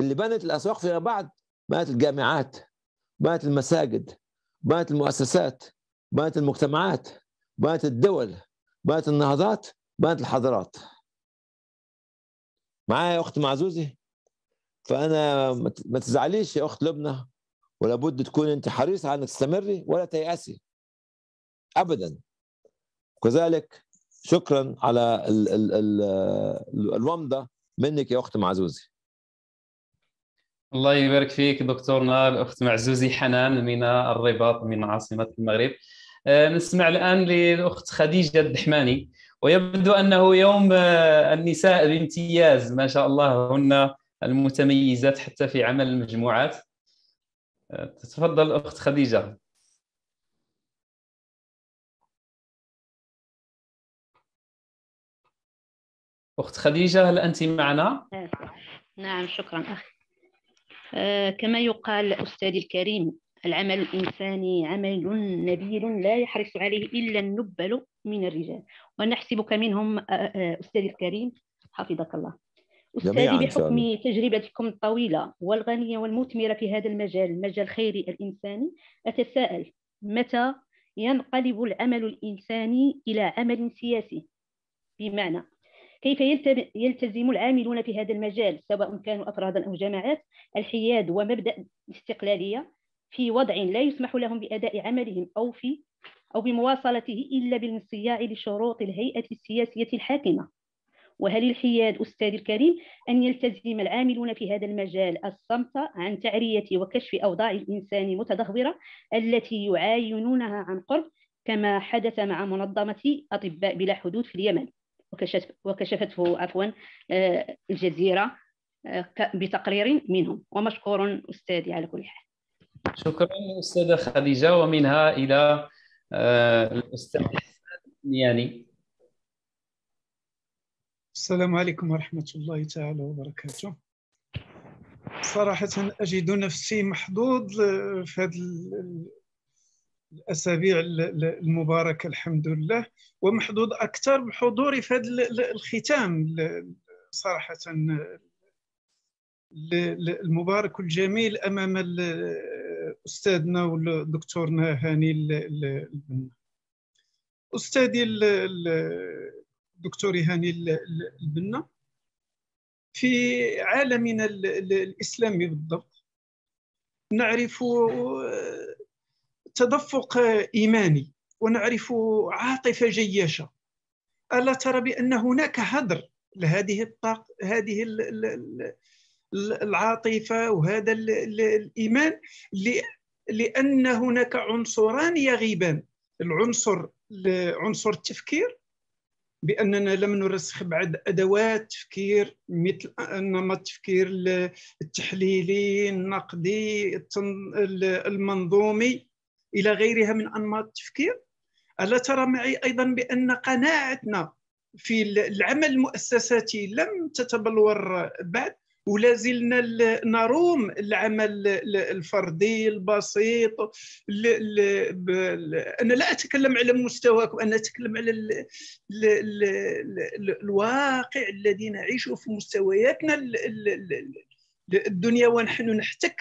اللي بنت الأسواق فيما بعد بنت الجامعات بنت المساجد بنت المؤسسات بنت المجتمعات بنت الدول بنت النهضات بنت الحضارات معايا يا أخت معزوزي فانا ما تزعليش يا اخت لبنى ولا بد تكون انت حريصه على انك تستمري ولا تيأسي ابدا وكذلك شكرا على ال ال ال الومضه منك يا اخت معزوزي الله يبارك فيك دكتورنا الاخت معزوزي حنان من الرباط من عاصمه المغرب آه، نسمع الان للاخت خديجه الدحماني ويبدو انه يوم آه، النساء بامتياز ما شاء الله هن المتميزات حتى في عمل المجموعات آه، تفضل أخت خديجة أخت خديجة هل أنت معنا؟ نعم شكرا أخي آه، كما يقال أستاذي الكريم العمل الإنساني عمل نبيل لا يحرص عليه إلا النبل من الرجال ونحسبك منهم آه، أستاذي الكريم حفظك الله أستاذي بحكم تجربتكم الطويلة والغنية والمثمرة في هذا المجال المجال الخيري الإنساني أتساءل متى ينقلب العمل الإنساني إلى عمل سياسي بمعنى كيف يلتزم العاملون في هذا المجال سواء كانوا أفرادا أو جماعات الحياد ومبدأ الاستقلالية في وضع لا يسمح لهم بأداء عملهم أو في أو بمواصلته إلا بالانصياع لشروط الهيئة السياسية الحاكمة وهل الحياد أستاذي الكريم أن يلتزم العاملون في هذا المجال الصمت عن تعرية وكشف أوضاع الإنسان المتدهورة التي يعاينونها عن قرب كما حدث مع منظمة أطباء بلا حدود في اليمن وكشف وكشفته عفوا آه، الجزيرة آه، بتقرير منهم ومشكور أستاذي على كل حال شكرا أستاذة خديجة ومنها إلى آه، الأستاذ يعني السلام عليكم ورحمة الله تعالى وبركاته صراحة أجد نفسي محظوظ في هذه الأسابيع المباركة الحمد لله ومحظوظ أكثر بحضوري في هذا الختام صراحة المبارك والجميل أمام أستاذنا والدكتورنا هاني البنا أستاذي الدكتور هاني البنا في عالمنا الاسلامي بالضبط نعرف تدفق ايماني ونعرف عاطفه جياشه الا ترى بان هناك هدر لهذه الطاقه هذه العاطفه وهذا الايمان لان هناك عنصران يغيبان العنصر عنصر التفكير باننا لم نرسخ بعد ادوات تفكير مثل نمط التفكير التحليلي النقدي المنظومي الى غيرها من انماط التفكير الا ترى معي ايضا بان قناعتنا في العمل المؤسساتي لم تتبلور بعد ولا زلنا نروم العمل الفردي البسيط انا لا اتكلم على مستواكم انا اتكلم على الواقع الذي نعيشه في مستوياتنا الدنيا ونحن نحتك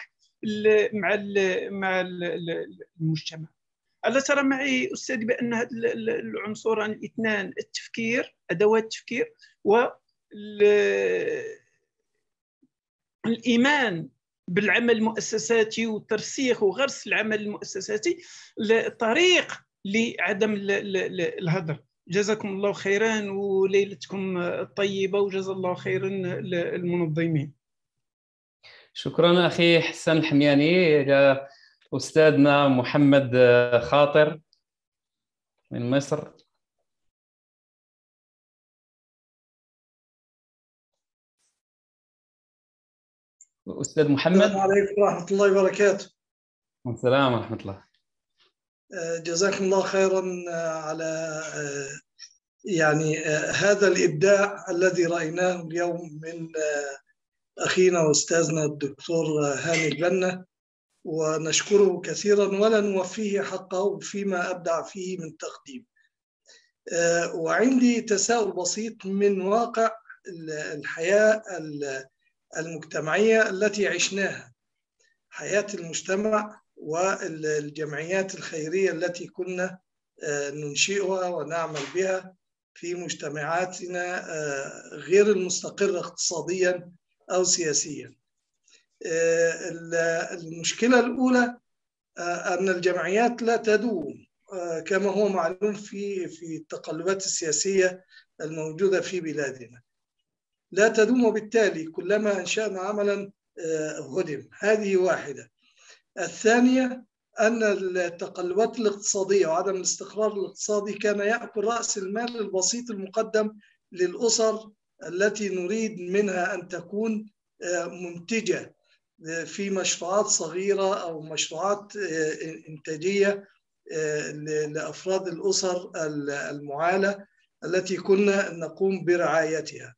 مع مع المجتمع الا ترى معي استاذي بان هذا العنصران الاثنان التفكير ادوات التفكير و الايمان بالعمل المؤسساتي وترسيخ وغرس العمل المؤسساتي طريق لعدم الهدر جزاكم الله خيرا وليلتكم طيبه وجزا الله خيرا المنظمين شكرا اخي حسن الحمياني الى استاذنا محمد خاطر من مصر استاذ محمد السلام عليكم ورحمه الله وبركاته السلام ورحمه الله آه، جزاكم الله خيرا آه، على آه، يعني هذا الابداع الذي رايناه اليوم من اخينا واستاذنا الدكتور هاني البنا ونشكره كثيرا ولا نوفيه حقه فيما ابدع فيه من تقديم وعندي تساؤل بسيط من واقع الحياه المجتمعية التي عشناها حياة المجتمع والجمعيات الخيرية التي كنا آه، ننشئها ونعمل بها في مجتمعاتنا آه، غير المستقرة اقتصاديا أو سياسيا آه، المشكلة الأولى أن الجمعيات لا تدوم كما هو معلوم في في التقلبات السياسية الموجودة في بلادنا لا تدوم وبالتالي كلما أنشأنا عملا آه، هدم هذه واحدة الثانية أن التقلبات الاقتصادية وعدم الاستقرار الاقتصادي كان يأكل رأس المال البسيط المقدم للأسر التي نريد منها أن تكون آه، منتجة آه، في مشروعات صغيرة أو مشروعات إنتاجية لأفراد الأسر المعالة التي كنا نقوم برعايتها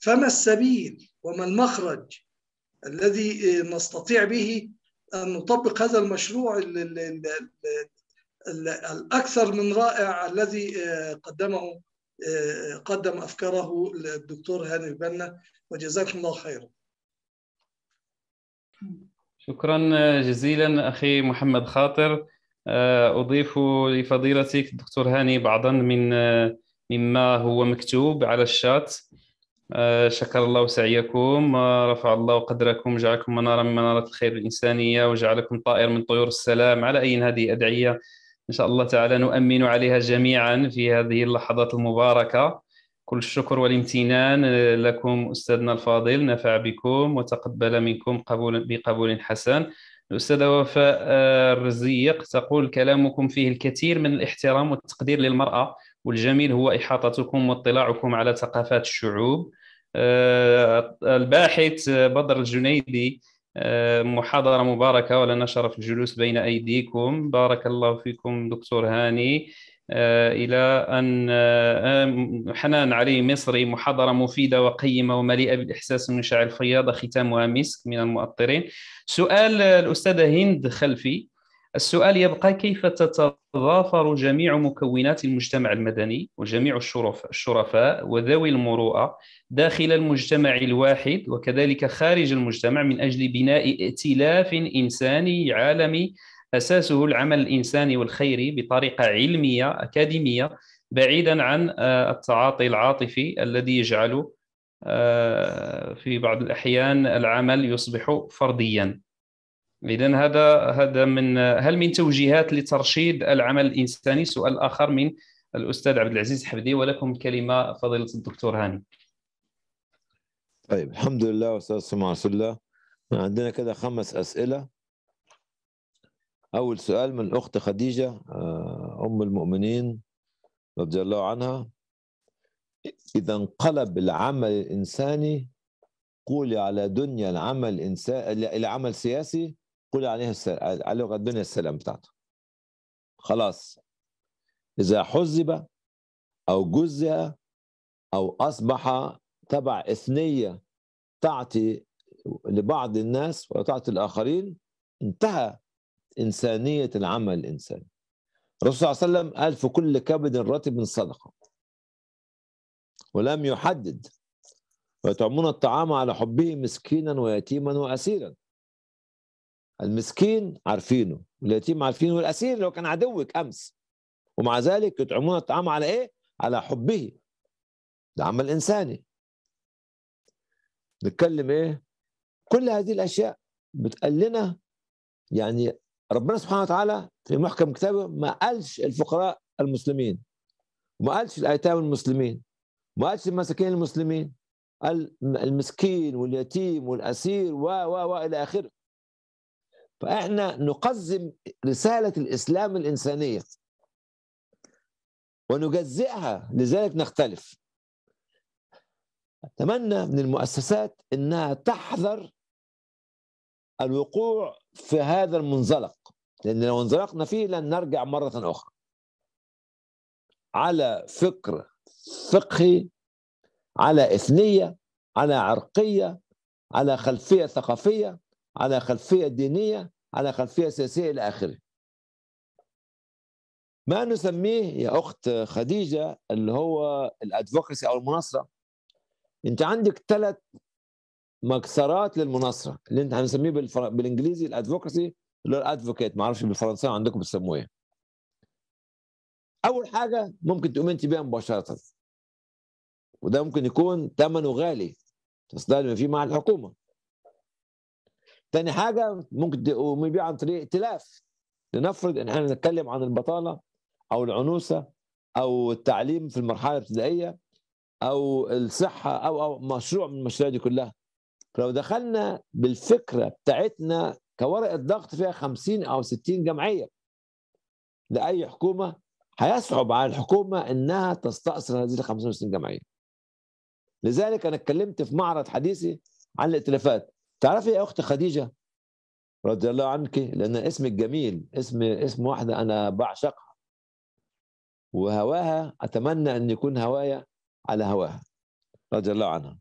فما السبيل وما المخرج الذي نستطيع به أن نطبق هذا المشروع الأكثر من رائع الذي آه، قدمه آه، قدم أفكاره الدكتور هاني البنا وجزاكم الله خيرا شكرا آه، جزيلا أخي محمد خاطر أضيف لفضيلتك الدكتور هاني بعضا من مما هو مكتوب على الشات آه، شكر الله سعيكم آه، رفع الله قدركم جعلكم منارة من منارات الخير الإنسانية وجعلكم طائر من طيور السلام على أي هذه أدعية إن شاء الله تعالى نؤمن عليها جميعا في هذه اللحظات المباركة كل الشكر والامتنان لكم أستاذنا الفاضل نفع بكم وتقبل منكم قبول بقبول حسن الأستاذة وفاء الرزيق تقول كلامكم فيه الكثير من الاحترام والتقدير للمرأة والجميل هو إحاطتكم واطلاعكم على ثقافات الشعوب آه، الباحث بدر الجنيدي آه، محاضرة مباركة ولنا شرف الجلوس بين أيديكم بارك الله فيكم دكتور هاني آه، إلى أن حنان علي مصري محاضرة مفيدة وقيمة ومليئة بالإحساس المشاعر الفياضة ختامها مسك من المؤطرين سؤال الأستاذة هند خلفي السؤال يبقى كيف تتضافر جميع مكونات المجتمع المدني وجميع الشرف الشرفاء وذوي المروءة داخل المجتمع الواحد وكذلك خارج المجتمع من أجل بناء ائتلاف إنساني عالمي أساسه العمل الإنساني والخيري بطريقة علمية أكاديمية بعيدا عن آه، التعاطي العاطفي الذي يجعل آه، في بعض الأحيان العمل يصبح فرديا اذا هذا هذا من هل من توجيهات لترشيد العمل الانساني سؤال اخر من الاستاذ عبد العزيز حبدي ولكم كلمه فضيله الدكتور هاني طيب الحمد لله والصلاه والسلام على رسول الله عندنا كده خمس اسئله اول سؤال من الاخت خديجه آه، ام المؤمنين رضي الله عنها اذا انقلب العمل الانساني قولي على دنيا العمل الانساني العمل السياسي قول عليه السلام عليه الدنيا السلام بتاعته خلاص إذا حزب أو جزئ أو أصبح تبع إثنية تعطي لبعض الناس وتعطي الآخرين انتهى إنسانية العمل الإنساني الرسول صلى الله عليه وسلم قال في كل كبد رطب صدقة ولم يحدد ويطعمون الطعام على حبه مسكينا ويتيما وأسيرا المسكين عارفينه واليتيم عارفينه والاسير لو كان عدوك امس ومع ذلك يطعمون الطعام على ايه؟ على حبه ده عمل انساني نتكلم ايه؟ كل هذه الاشياء بتقال لنا يعني ربنا سبحانه وتعالى في محكم كتابه ما قالش الفقراء المسلمين ما قالش الايتام المسلمين ما قالش المساكين المسلمين قال المسكين واليتيم والاسير و و و الى اخره فاحنا نقزم رساله الاسلام الانسانيه ونجزئها لذلك نختلف اتمنى من المؤسسات انها تحذر الوقوع في هذا المنزلق لان لو انزلقنا فيه لن نرجع مره اخرى على فكر فقهي على اثنيه على عرقيه على خلفيه ثقافيه على خلفية دينية على خلفية سياسية إلى آخره ما نسميه يا أخت خديجة اللي هو الأدفوكسي أو المناصرة أنت عندك ثلاث مكسرات للمناصرة اللي أنت هنسميه بالفر... بالإنجليزي الأدفوكسي اللي هو الأدفوكيت ما أعرفش بالفرنسية عندكم بتسموه إيه أول حاجة ممكن تقوم أنت بيها مباشرة وده ممكن يكون ثمنه غالي تصدق في مع الحكومة تاني حاجه ممكن تقوم يبيع عن طريق ائتلاف لنفرض ان احنا نتكلم عن البطاله او العنوسه او التعليم في المرحله الابتدائيه او الصحه او او مشروع من المشاريع دي كلها لو دخلنا بالفكره بتاعتنا كورقه ضغط فيها 50 او 60 جمعيه لاي حكومه هيصعب على الحكومه انها تستأثر هذه ال 50 جمعيه لذلك انا اتكلمت في معرض حديثي عن الائتلافات تعرفي إيه يا اختي خديجه رضي الله عنك لان اسمك جميل اسم اسم واحده انا بعشقها وهواها اتمنى ان يكون هوايا على هواها رضي الله عنها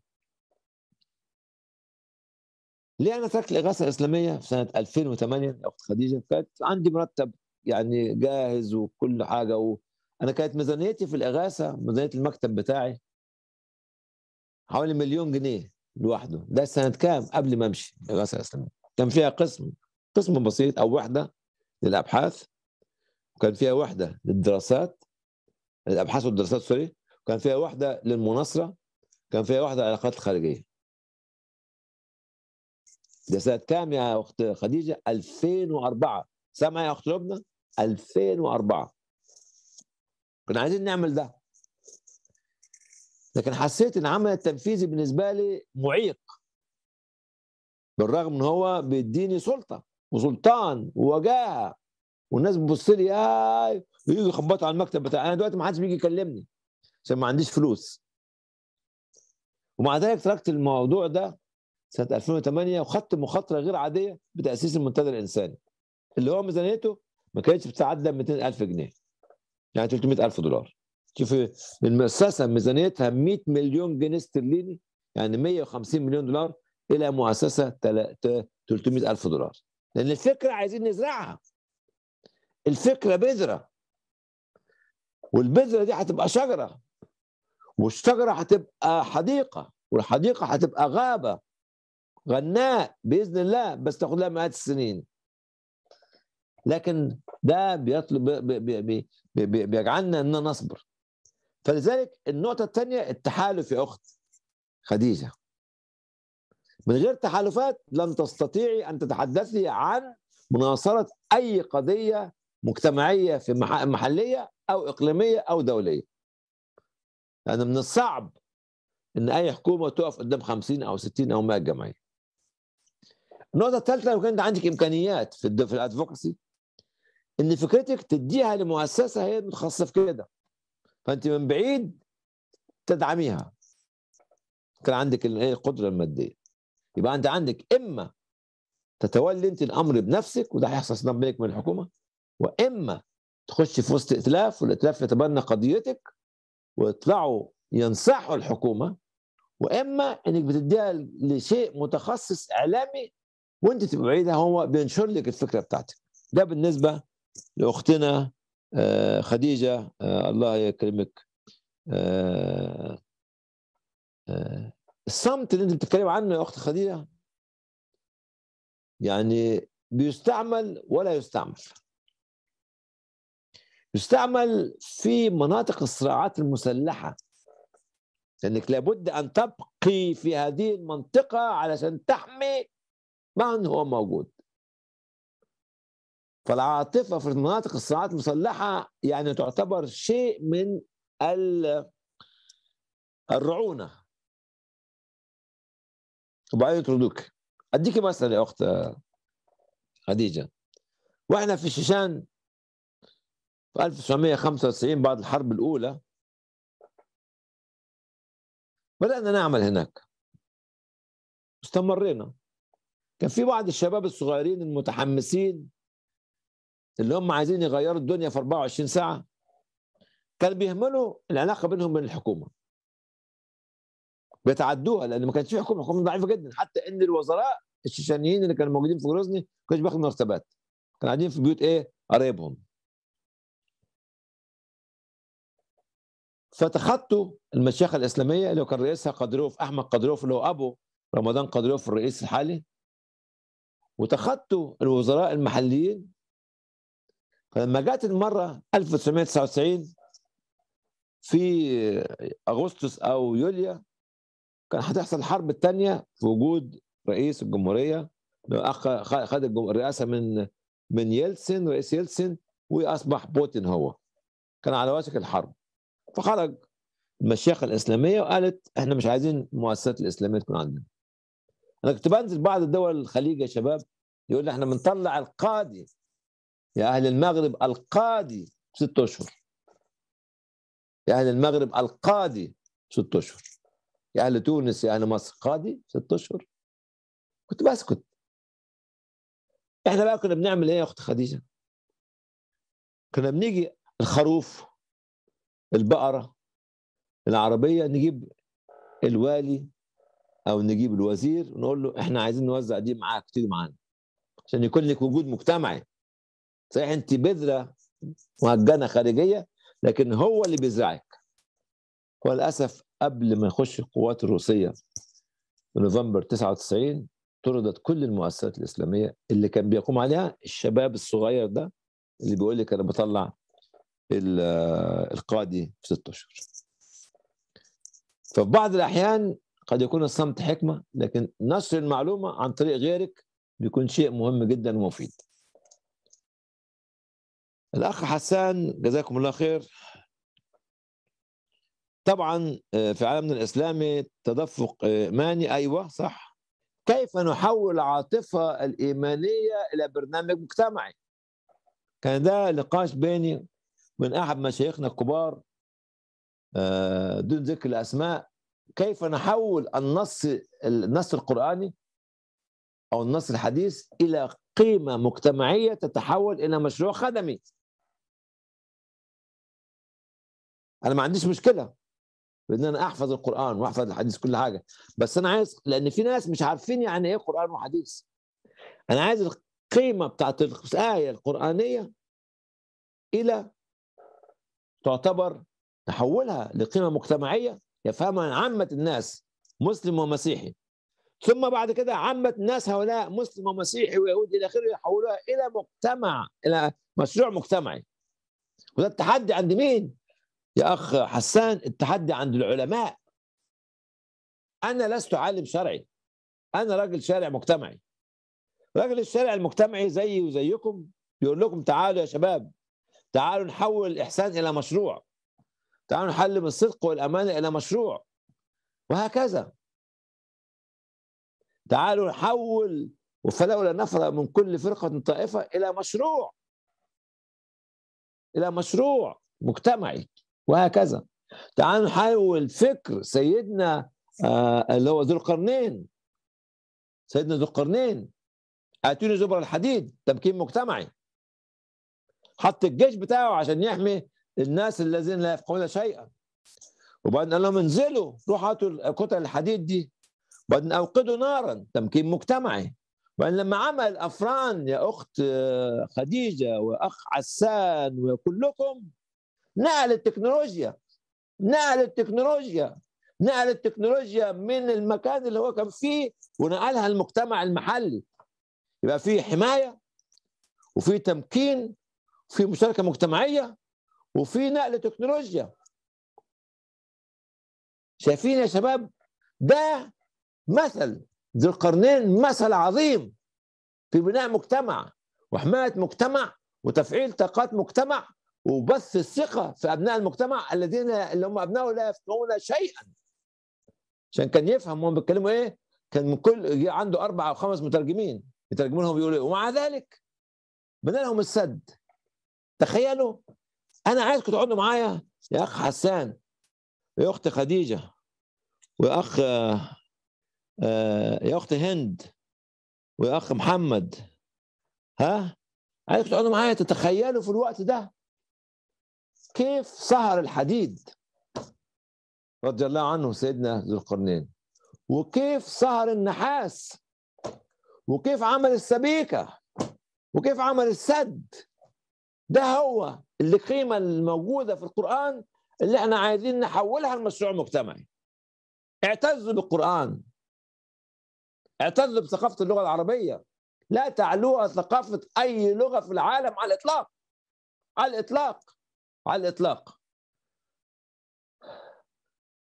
ليه انا تركت الاغاثه الاسلاميه في سنه 2008 يا اخت خديجه كانت عندي مرتب يعني جاهز وكل حاجه وانا كانت ميزانيتي في الاغاثه ميزانيه المكتب بتاعي حوالي مليون جنيه لوحده ده سنة كام قبل ما امشي الرسول الاسلاميه كان فيها قسم قسم بسيط أو وحدة للأبحاث وكان فيها وحدة للدراسات الأبحاث والدراسات سوري وكان فيها وحدة للمناصرة كان فيها وحدة للعلاقات الخارجية ده سنة كام يا أخت خديجة 2004 سامع يا أخت لبنى 2004 كنا عايزين نعمل ده لكن حسيت ان عمل التنفيذي بالنسبه لي معيق بالرغم ان هو بيديني سلطه وسلطان ووجاهه والناس بتبص لي آه يجي يخبطوا على المكتب بتاعي انا دلوقتي ما حدش بيجي يكلمني عشان ما عنديش فلوس ومع ذلك تركت الموضوع ده سنه 2008 وخدت مخاطره غير عاديه بتاسيس المنتدى الانساني اللي هو ميزانيته ما كانتش بتتعدى 200000 جنيه يعني 300000 دولار شوف المؤسسه ميزانيتها 100 مليون جنيه استرليني يعني 150 مليون دولار الى مؤسسه 300 الف دولار لان الفكره عايزين نزرعها الفكره بذره والبذره دي هتبقى شجره والشجره هتبقى حديقه والحديقه هتبقى غابه غناء باذن الله بس تاخد لها مئات السنين لكن ده بيطلب بي بي بي بيجعلنا ان نصبر فلذلك النقطه الثانيه التحالف يا اخت خديجه من غير تحالفات لن تستطيعي ان تتحدثي عن مناصره اي قضيه مجتمعيه في محليه او اقليميه او دوليه لان من الصعب ان اي حكومه تقف قدام 50 او 60 او 100 جمعيه النقطه الثالثه لو كانت عندك امكانيات في في الادفوكسي ان فكرتك تديها لمؤسسه هي متخصصه في كده فانت من بعيد تدعميها كان عندك إيه، القدره الماديه يبقى انت عندك اما تتولي انت الامر بنفسك وده هيحصل صدام بينك من الحكومه واما تخش في وسط ائتلاف والائتلاف يتبنى قضيتك ويطلعوا ينصحوا الحكومه واما انك بتديها لشيء متخصص اعلامي وانت تبقى بعيده هو بينشر لك الفكره بتاعتك ده بالنسبه لاختنا آه، خديجة آه، الله يكرمك آه، الصمت اللي انت بتتكلم عنه يا اخت خديجة يعني بيستعمل ولا يستعمل يستعمل في مناطق الصراعات المسلحة لأنك لابد أن تبقي في هذه المنطقة علشان تحمي من هو موجود فالعاطفة في مناطق الصناعات المسلحة يعني تعتبر شيء من الرعونة وبعدين يطردوك أديك مثلا يا أخت خديجة وإحنا في الشيشان في 1995 بعد الحرب الأولى بدأنا نعمل هناك استمرينا كان في بعض الشباب الصغيرين المتحمسين اللي هم عايزين يغيروا الدنيا في 24 ساعه كان بيهملوا العلاقه بينهم وبين الحكومه بيتعدوها لان ما كانش في حكومه حكومه ضعيفه جدا حتى ان الوزراء الشيشانيين اللي كانوا موجودين في جروزني ما كانوش بياخدوا مرتبات كانوا قاعدين في بيوت ايه قرايبهم فتخطوا المشيخة الإسلامية اللي كان رئيسها قدروف أحمد قدروف اللي هو أبو رمضان قدروف الرئيس الحالي وتخطوا الوزراء المحليين فلما جت المره 1999 في اغسطس او يوليا كان هتحصل الحرب الثانيه في وجود رئيس الجمهوريه خد الرئاسه من من يلسن رئيس يلسن واصبح بوتين هو كان على وشك الحرب فخرج المشيخه الاسلاميه وقالت احنا مش عايزين المؤسسات الاسلاميه تكون عندنا انا كنت بنزل بعض الدول الخليج يا شباب يقول لي احنا بنطلع القاضي يا أهل المغرب القاضي ست أشهر يا أهل المغرب القاضي ست أشهر يا أهل تونس يا أهل مصر قاضي ست أشهر كنت بسكت احنا بقى كنا بنعمل ايه يا اخت خديجه؟ كنا بنيجي الخروف البقره العربيه نجيب الوالي او نجيب الوزير ونقول له احنا عايزين نوزع دي معاك تيجي معانا عشان يكون لك وجود مجتمعي صحيح انت بذره مهجنه خارجيه لكن هو اللي بيزرعك وللاسف قبل ما يخش القوات الروسيه في نوفمبر 99 طردت كل المؤسسات الاسلاميه اللي كان بيقوم عليها الشباب الصغير ده اللي بيقول لك انا بطلع القاضي في ست اشهر ففي بعض الاحيان قد يكون الصمت حكمه لكن نشر المعلومه عن طريق غيرك بيكون شيء مهم جدا ومفيد الأخ حسان جزاكم الله خير طبعا آه، في عالمنا الإسلامي تدفق إيماني آه، أيوة صح كيف نحول العاطفة الإيمانية إلى برنامج مجتمعي كان ده نقاش بيني من أحد مشايخنا الكبار آه، دون ذكر الأسماء كيف نحول النص النص القرآني أو النص الحديث إلى قيمة مجتمعية تتحول إلى مشروع خدمي انا ما عنديش مشكله بان انا احفظ القران واحفظ الحديث كل حاجه بس انا عايز لان في ناس مش عارفين يعني ايه قران وحديث انا عايز القيمه بتاعت الايه القرانيه الى تعتبر نحولها لقيمه مجتمعيه يفهمها عامه الناس مسلم ومسيحي ثم بعد كده عامة الناس هؤلاء مسلم ومسيحي ويهودي إلى آخره يحولوها إلى مجتمع إلى مشروع مجتمعي وده التحدي عند مين؟ يا أخ حسان التحدي عند العلماء أنا لست عالم شرعي أنا راجل شارع مجتمعي راجل الشارع المجتمعي زيي وزيكم بيقول لكم تعالوا يا شباب تعالوا نحول الإحسان إلى مشروع تعالوا نحل من الصدق والأمانة إلى مشروع وهكذا تعالوا نحول وفلولا نفر من كل فرقة طائفة إلى مشروع إلى مشروع مجتمعي وهكذا تعالوا نحاول فكر سيدنا آه، اللي هو ذو القرنين سيدنا ذو القرنين اتوني زبر الحديد تمكين مجتمعي حط الجيش بتاعه عشان يحمي الناس الذين لا يفقهون شيئا وبعدين قال لهم انزلوا روحوا هاتوا كتل الحديد دي وبعدين اوقدوا نارا تمكين مجتمعي وبعدين لما عمل افران يا اخت آه، خديجه واخ عسان وكلكم نقل التكنولوجيا نقل التكنولوجيا نقل التكنولوجيا من المكان اللي هو كان فيه ونقلها المجتمع المحلي يبقى في حمايه وفي تمكين وفي مشاركه مجتمعيه وفي نقل تكنولوجيا شايفين يا شباب ده مثل ذو القرنين مثل عظيم في بناء مجتمع وحمايه مجتمع وتفعيل طاقات مجتمع وبث الثقه في ابناء المجتمع الذين اللي هم ابنائه لا يفهمون شيئا عشان كان يفهم هم بيتكلموا ايه كان من كل عنده اربع او خمس مترجمين يترجموا لهم يقولوا ايه ومع ذلك بنى لهم السد تخيلوا انا عايزكم تقعدوا معايا يا اخ حسان ويا اخت خديجه ويا اخ آه، يا اخت هند ويا اخ محمد ها عايزكم تقعدوا معايا تتخيلوا في الوقت ده كيف سهر الحديد رضي الله عنه سيدنا ذو القرنين وكيف سهر النحاس وكيف عمل السبيكة وكيف عمل السد ده هو القيمة الموجودة في القرآن اللي احنا عايزين نحولها لمشروع مجتمعي اعتزوا بالقرآن اعتزوا بثقافة اللغة العربية لا تعلوها ثقافة أي لغة في العالم على الإطلاق على الإطلاق على الإطلاق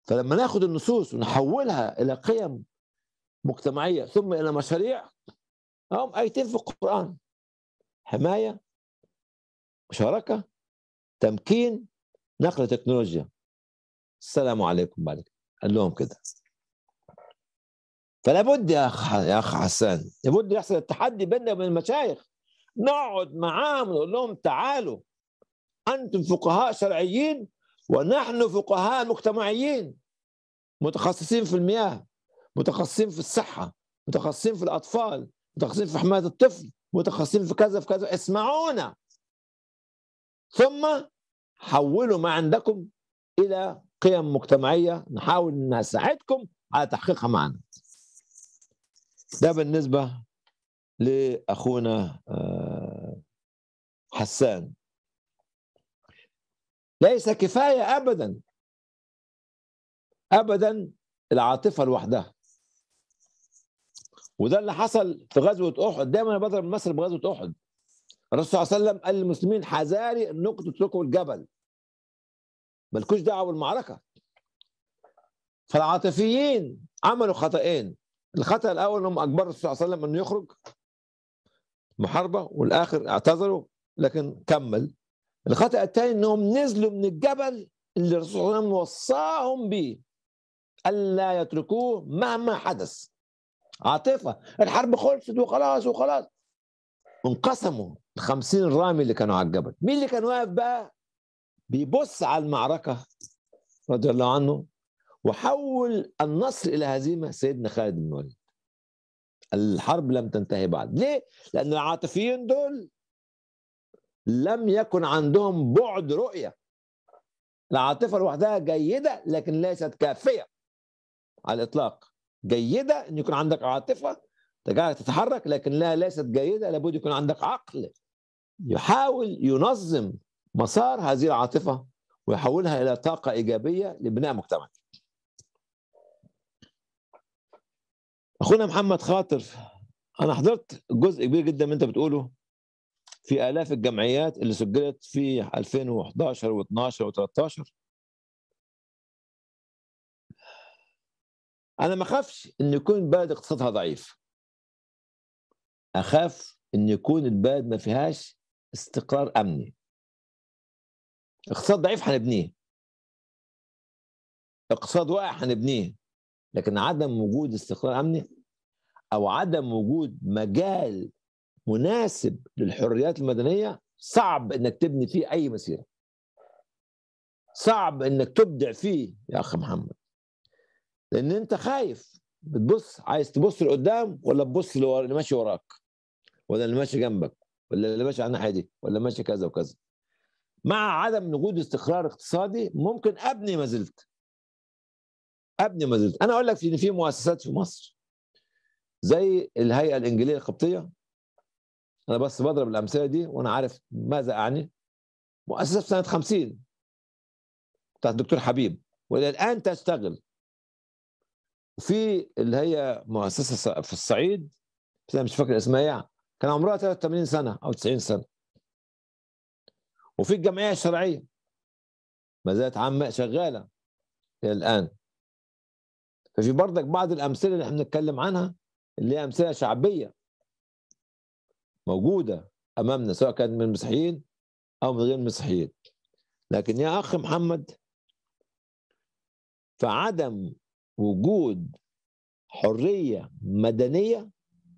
فلما ناخد النصوص ونحولها إلى قيم مجتمعية ثم إلى مشاريع هم آيتين في القرآن حماية مشاركة تمكين نقل تكنولوجيا السلام عليكم بعدك قال لهم كده فلا بد يا اخ يا اخ حسان لابد يحصل التحدي بيننا وبين المشايخ نقعد معاهم ونقول لهم تعالوا أنتم فقهاء شرعيين ونحن فقهاء مجتمعيين متخصصين في المياه متخصصين في الصحة متخصصين في الأطفال متخصصين في حماية الطفل متخصصين في كذا في كذا اسمعونا ثم حولوا ما عندكم إلى قيم مجتمعية نحاول أن نساعدكم على تحقيقها معنا ده بالنسبة لأخونا آه، حسان ليس كفاية أبدا أبدا العاطفة لوحدها وده اللي حصل في غزوة أحد دايما أنا بضرب مثل بغزوة أحد الرسول صلى الله عليه وسلم قال للمسلمين حذاري انكم تتركوا الجبل مالكوش دعوه بالمعركه فالعاطفيين عملوا خطئين الخطأ الأول أنهم أجبروا الرسول صلى الله عليه وسلم أنه يخرج محاربة والآخر اعتذروا لكن كمل الخطأ الثاني انهم نزلوا من الجبل اللي الرسول صلى الله عليه وسلم وصاهم به الا يتركوه مهما حدث عاطفه الحرب خلصت وخلاص وخلاص انقسموا ال 50 رامي اللي كانوا على الجبل مين اللي كان واقف بقى بيبص على المعركه رضي الله عنه وحول النصر الى هزيمه سيدنا خالد بن الوليد الحرب لم تنتهي بعد ليه لان العاطفيين دول لم يكن عندهم بعد رؤية العاطفة لوحدها جيدة لكن ليست كافية على الإطلاق جيدة أن يكون عندك عاطفة تجعلك تتحرك لكن لا ليست جيدة لابد يكون عندك عقل يحاول ينظم مسار هذه العاطفة ويحولها إلى طاقة إيجابية لبناء مجتمع أخونا محمد خاطر أنا حضرت جزء كبير جدا من أنت بتقوله في آلاف الجمعيات اللي سجلت في 2011 و12 و13 أنا ما أخافش إن يكون بلد اقتصادها ضعيف أخاف إن يكون البلد ما فيهاش استقرار أمني اقتصاد ضعيف هنبنيه اقتصاد واقع هنبنيه لكن عدم وجود استقرار أمني أو عدم وجود مجال مناسب للحريات المدنيه صعب انك تبني فيه اي مسيره صعب انك تبدع فيه يا اخ محمد لان انت خايف بتبص عايز تبص لقدام ولا تبص اللي ماشي وراك ولا اللي ماشي جنبك ولا اللي ماشي على الناحيه دي ولا ماشي كذا وكذا مع عدم وجود استقرار اقتصادي ممكن ابني ما زلت ابني ما زلت انا اقول لك ان في مؤسسات في مصر زي الهيئه الانجيليه القبطيه انا بس بضرب الامثله دي وانا عارف ماذا اعني مؤسسه في سنه 50 بتاعت الدكتور حبيب والى الان تشتغل في اللي هي مؤسسه في الصعيد بس انا مش فاكر اسمها يعني كان عمرها 83 سنه او 90 سنه وفي الجمعيه الشرعيه ما زالت عامه شغاله الى الان ففي برضك بعض الامثله اللي احنا بنتكلم عنها اللي هي امثله شعبيه موجوده امامنا سواء كانت من المسيحيين او من غير المسيحيين لكن يا اخ محمد فعدم وجود حريه مدنيه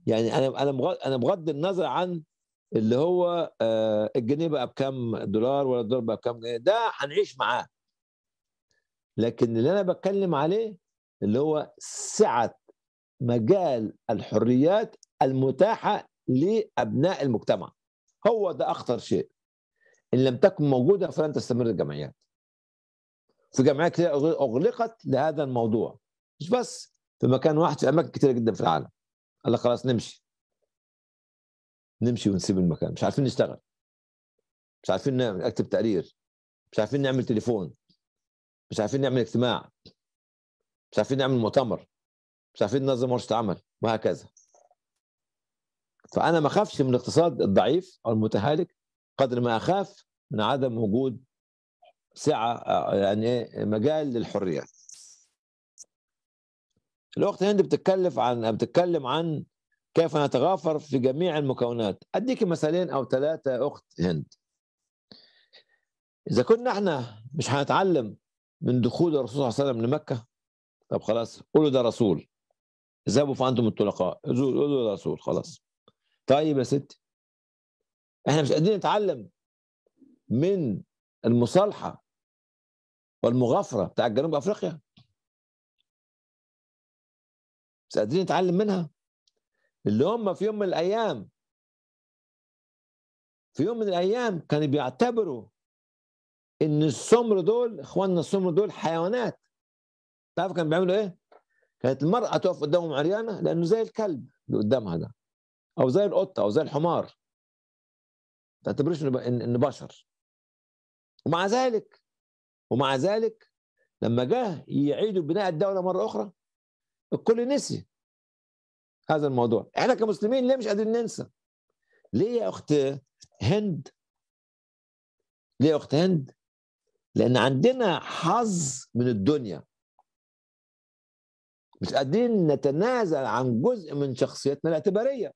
يعني انا انا انا بغض النظر عن اللي هو آه، الجنيه بقى بكام دولار ولا الدولار بقى بكام جنيه ده هنعيش معاه لكن اللي انا بتكلم عليه اللي هو سعه مجال الحريات المتاحه لابناء المجتمع هو ده اخطر شيء ان لم تكن موجوده فلن تستمر الجمعيات في جمعيات كثيره اغلقت لهذا الموضوع مش بس في مكان واحد في اماكن كثيره جدا في العالم قال لك خلاص نمشي نمشي ونسيب المكان مش عارفين نشتغل مش عارفين نعمل اكتب تقرير مش عارفين نعمل تليفون مش عارفين نعمل اجتماع مش عارفين نعمل مؤتمر مش عارفين ننظم ورشه عمل وهكذا فانا ما اخافش من الاقتصاد الضعيف او المتهالك قدر ما اخاف من عدم وجود سعه يعني مجال للحريه الوقت هند بتتكلف عن بتتكلم عن كيف نتغافر في جميع المكونات اديك مثالين او ثلاثه اخت هند اذا كنا احنا مش هنتعلم من دخول الرسول صلى الله عليه وسلم لمكه طب خلاص قولوا ده رسول اذهبوا فانتم الطلقاء قولوا ده رسول خلاص طيب يا ستي احنا مش قادرين نتعلم من المصالحه والمغافره بتاع جنوب افريقيا مش قادرين نتعلم منها اللي هم في يوم من الايام في يوم من الايام كانوا بيعتبروا ان السمر دول اخواننا السمر دول حيوانات تعرف كانوا بيعملوا ايه؟ كانت المرأة تقف قدامهم عريانة لأنه زي الكلب اللي قدامها ده او زي القطه او زي الحمار ما تعتبرش ان بشر ومع ذلك ومع ذلك لما جه يعيدوا بناء الدوله مره اخرى الكل نسي هذا الموضوع احنا كمسلمين ليه مش قادرين ننسى ليه يا اخت هند ليه يا اخت هند لان عندنا حظ من الدنيا مش قادرين نتنازل عن جزء من شخصيتنا الاعتباريه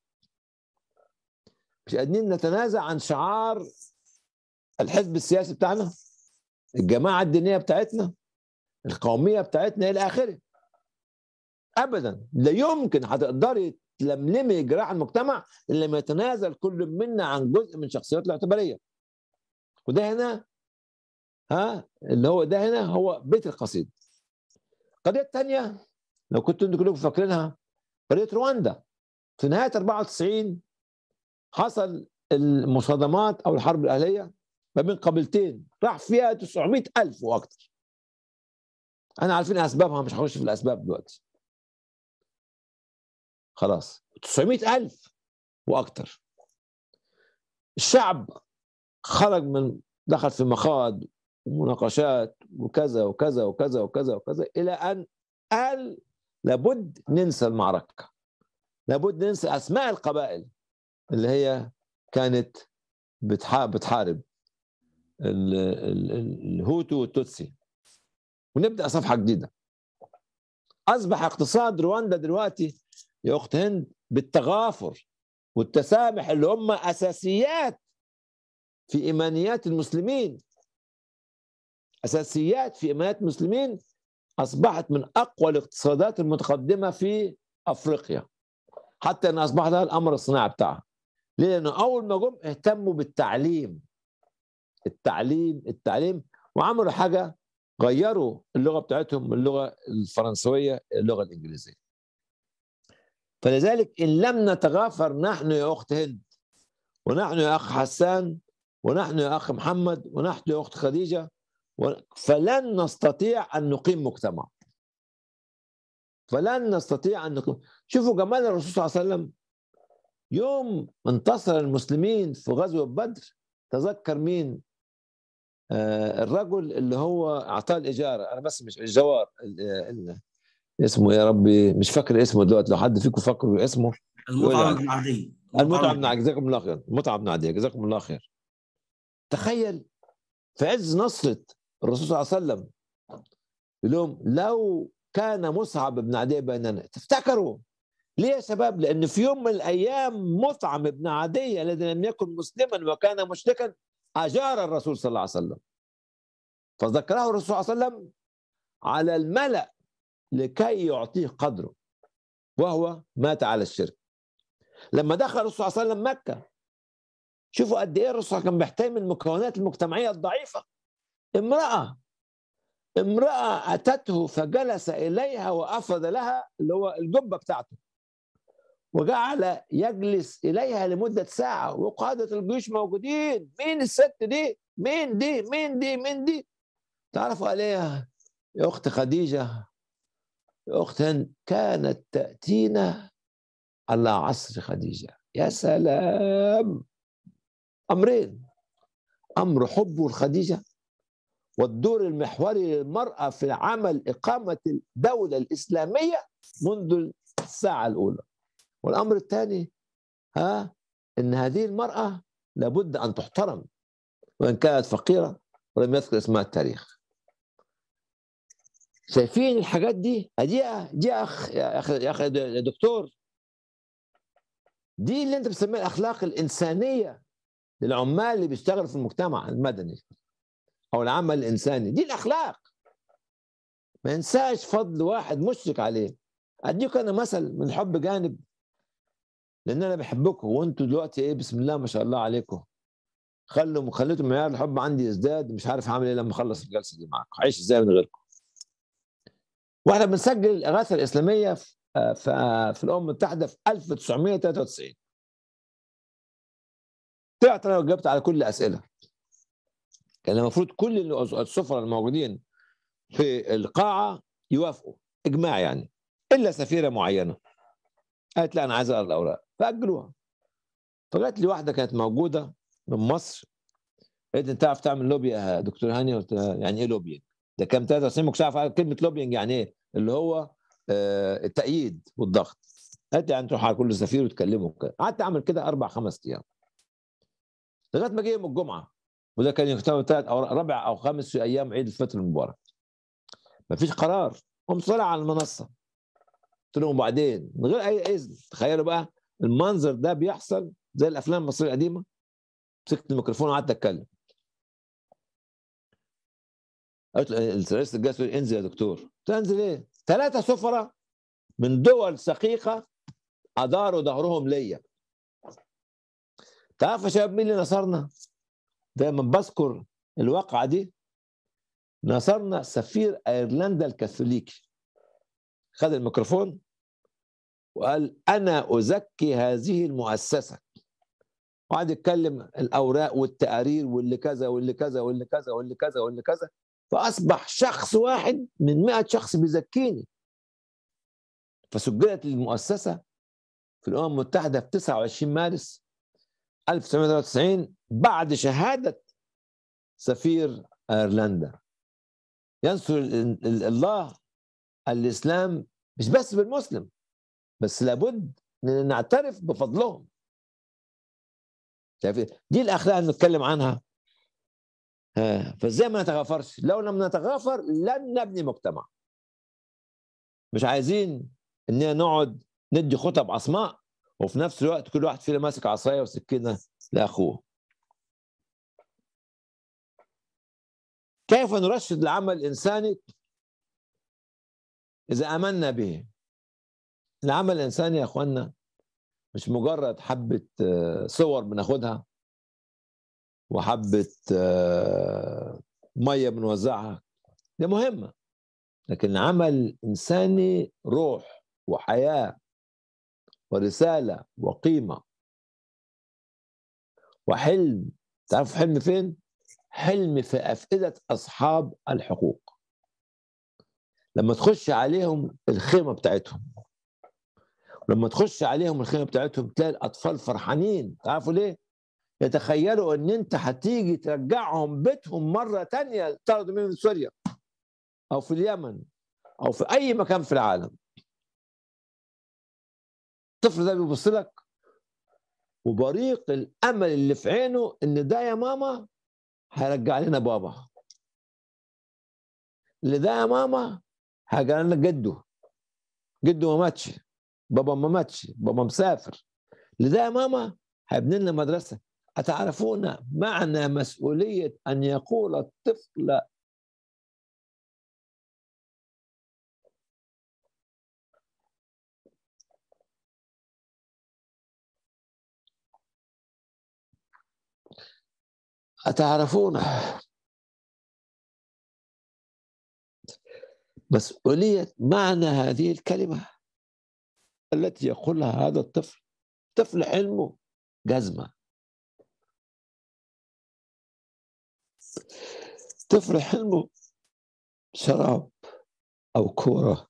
مش قادرين نتنازع عن شعار الحزب السياسي بتاعنا الجماعه الدينيه بتاعتنا القوميه بتاعتنا الى اخره ابدا لا يمكن هتقدري تلملمي جراح المجتمع الا لما يتنازل كل منا عن جزء من شخصيته الاعتباريه وده هنا ها اللي هو ده هنا هو بيت القصيد القضيه الثانيه لو كنتوا انتوا كلكم فاكرينها قضيه رواندا في نهايه 94 حصل المصادمات او الحرب الاهليه ما بين قبيلتين راح فيها 900 الف واكثر انا عارفين اسبابها مش هخش في الاسباب دلوقتي خلاص 900 الف واكثر الشعب خرج من دخل في مخاض ومناقشات وكذا وكذا وكذا وكذا وكذا الى ان قال لابد ننسى المعركه لابد ننسى اسماء القبائل اللي هي كانت بتحارب الهوتو والتوتسي ونبدا صفحه جديده اصبح اقتصاد رواندا دلوقتي يا اخت هند بالتغافر والتسامح اللي هم اساسيات في ايمانيات المسلمين اساسيات في ايمانيات المسلمين اصبحت من اقوى الاقتصادات المتقدمه في افريقيا حتى ان اصبح لها الامر الصناعي بتاعها لأن أول ما جم اهتموا بالتعليم التعليم التعليم وعملوا حاجة غيروا اللغة بتاعتهم من اللغة الفرنسوية اللغة الإنجليزية فلذلك إن لم نتغافر نحن يا أخت هند ونحن يا أخ حسان ونحن يا أخ محمد ونحن يا أخت خديجة فلن نستطيع أن نقيم مجتمع فلن نستطيع أن نقيم شوفوا جمال الرسول صلى الله عليه وسلم يوم انتصر المسلمين في غزوة بدر تذكر مين آه، الرجل اللي هو اعطاه الاجاره انا بس مش الجوار آه، اسمه إيه يا ربي مش فاكر اسمه دلوقتي لو حد فيكم فكر اسمه المتعه بن عدي المتعه بن عدي جزاكم الله خير المتعه بن عدي جزاكم الله خير تخيل في عز نصره الرسول صلى الله عليه وسلم لهم لو كان مصعب بن عدي بيننا تفتكروا ليه يا شباب؟ لأن في يوم من الأيام مطعم ابن عدي الذي لم يكن مسلما وكان مشركا أجار الرسول صلى الله عليه وسلم فذكره الرسول صلى الله عليه وسلم على الملأ لكي يعطيه قدره وهو مات على الشرك لما دخل الرسول صلى الله عليه وسلم مكة شوفوا قد إيه الرسول كان بيحتاج من المكونات المجتمعية الضعيفة امرأة امرأة أتته فجلس إليها وأفرد لها اللي هو الجبة بتاعته وجعل يجلس إليها لمدة ساعة وقادة الجيوش موجودين مين الست دي مين دي مين دي مين دي تعرفوا عليها يا أخت خديجة يا أخت هند كانت تأتينا على عصر خديجة يا سلام أمرين أمر حبه لخديجة والدور المحوري للمرأة في عمل إقامة الدولة الإسلامية منذ الساعة الأولى والامر الثاني ها ان هذه المراه لابد ان تحترم وان كانت فقيره ولم يذكر اسمها التاريخ شايفين الحاجات دي دي دي أخ... يا اخ يا دكتور دي اللي انت بتسميها الاخلاق الانسانيه للعمال اللي بيشتغلوا في المجتمع المدني او العمل الانساني دي الاخلاق ما ينساش فضل واحد مشرك عليه اديك انا مثل من حب جانب لان انا بحبكم وانتوا دلوقتي ايه بسم الله ما شاء الله عليكم خلوا خليتوا معيار الحب عندي يزداد مش عارف اعمل ايه لما اخلص الجلسه دي معاكم عايش ازاي من غيركم واحنا بنسجل الاغاثه الاسلاميه في في الامم المتحده في 1993 طلعت انا وجبت على كل الاسئله كان المفروض كل السفراء الموجودين في القاعه يوافقوا اجماع يعني الا سفيره معينه قالت لا انا عايز اقرا الاوراق فاجلوها فجت لي واحده كانت موجوده من مصر قالت انت تعرف تعمل لوبي يا دكتور هاني قلت يعني ايه لوبي ده كام ثلاثة سنين ما كنتش عارف كلمه لوبينج يعني ايه اللي هو آه، التأييد والضغط قالت يعني تروح على كل سفير وتكلمه وكده قعدت اعمل كده اربع خمس ايام لغايه ما جه يوم الجمعه وده كان يختار ثلاث او رابع او خامس ايام عيد الفطر المبارك مفيش قرار قمت طالع على المنصه قلت لهم وبعدين من غير اي اذن تخيلوا بقى المنظر ده بيحصل زي الافلام المصريه القديمه مسكت الميكروفون وقعدت اتكلم قلت إيه، رئيس الجاسوس انزل يا دكتور تنزل ايه؟ ثلاثه سفراء من دول سقيقة اداروا ظهرهم ليا تعرف يا شباب مين اللي نصرنا؟ دايما بذكر الواقعه دي نصرنا سفير ايرلندا الكاثوليكي خد الميكروفون وقال أنا أزكي هذه المؤسسة وقعد يتكلم الأوراق والتقارير واللي كذا واللي كذا واللي كذا واللي كذا واللي كذا فأصبح شخص واحد من مئة شخص بيزكيني فسجلت المؤسسة في الأمم المتحدة في 29 مارس 1993 بعد شهادة سفير أيرلندا ينصر الله الإسلام مش بس بالمسلم بس لابد نعترف بفضلهم شايف دي الاخلاق اللي نتكلم عنها فازاي ما نتغافرش لو لم نتغافر لن نبني مجتمع مش عايزين اننا نقعد ندي خطب عصماء وفي نفس الوقت كل واحد فينا ماسك عصايه وسكينه لاخوه كيف نرشد العمل الانساني اذا امنا به العمل الانساني يا اخوانا مش مجرد حبه آه، صور بناخدها وحبه آه، ميه بنوزعها دي مهمه لكن عمل انساني روح وحياه ورساله وقيمه وحلم تعرف حلم فين؟ حلم في افئده اصحاب الحقوق لما تخش عليهم الخيمه بتاعتهم لما تخش عليهم الخيمه بتاعتهم تلاقي الاطفال فرحانين تعرفوا ليه؟ يتخيلوا ان انت هتيجي ترجعهم بيتهم مره تانية طردوا منهم سوريا او في اليمن او في اي مكان في العالم الطفل ده بيبص لك وبريق الامل اللي في عينه ان ده يا ماما هيرجع لنا بابا اللي ده يا ماما هيرجع لنا جده جده ما ماتش بابا ما ماتش بابا مسافر لذا يا ماما هيبني لنا مدرسه اتعرفون معنى مسؤوليه ان يقول الطفل أتعرفون مسؤولية معنى هذه الكلمة التي يقولها هذا الطفل طفل حلمه جزمة طفل حلمه شراب أو كورة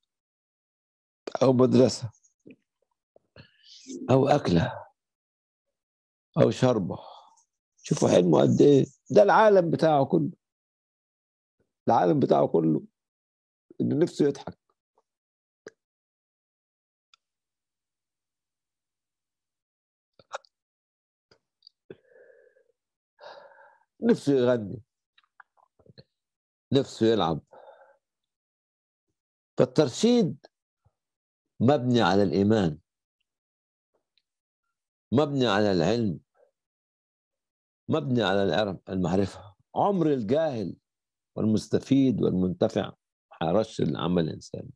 أو مدرسة أو أكلة أو شربة شوفوا حلمه قد إيه ده العالم بتاعه كله العالم بتاعه كله إنه نفسه يضحك نفسه يغني نفسه يلعب فالترشيد مبني على الإيمان مبني على العلم مبني على المعرفة عمر الجاهل والمستفيد والمنتفع حيرشد العمل الإنساني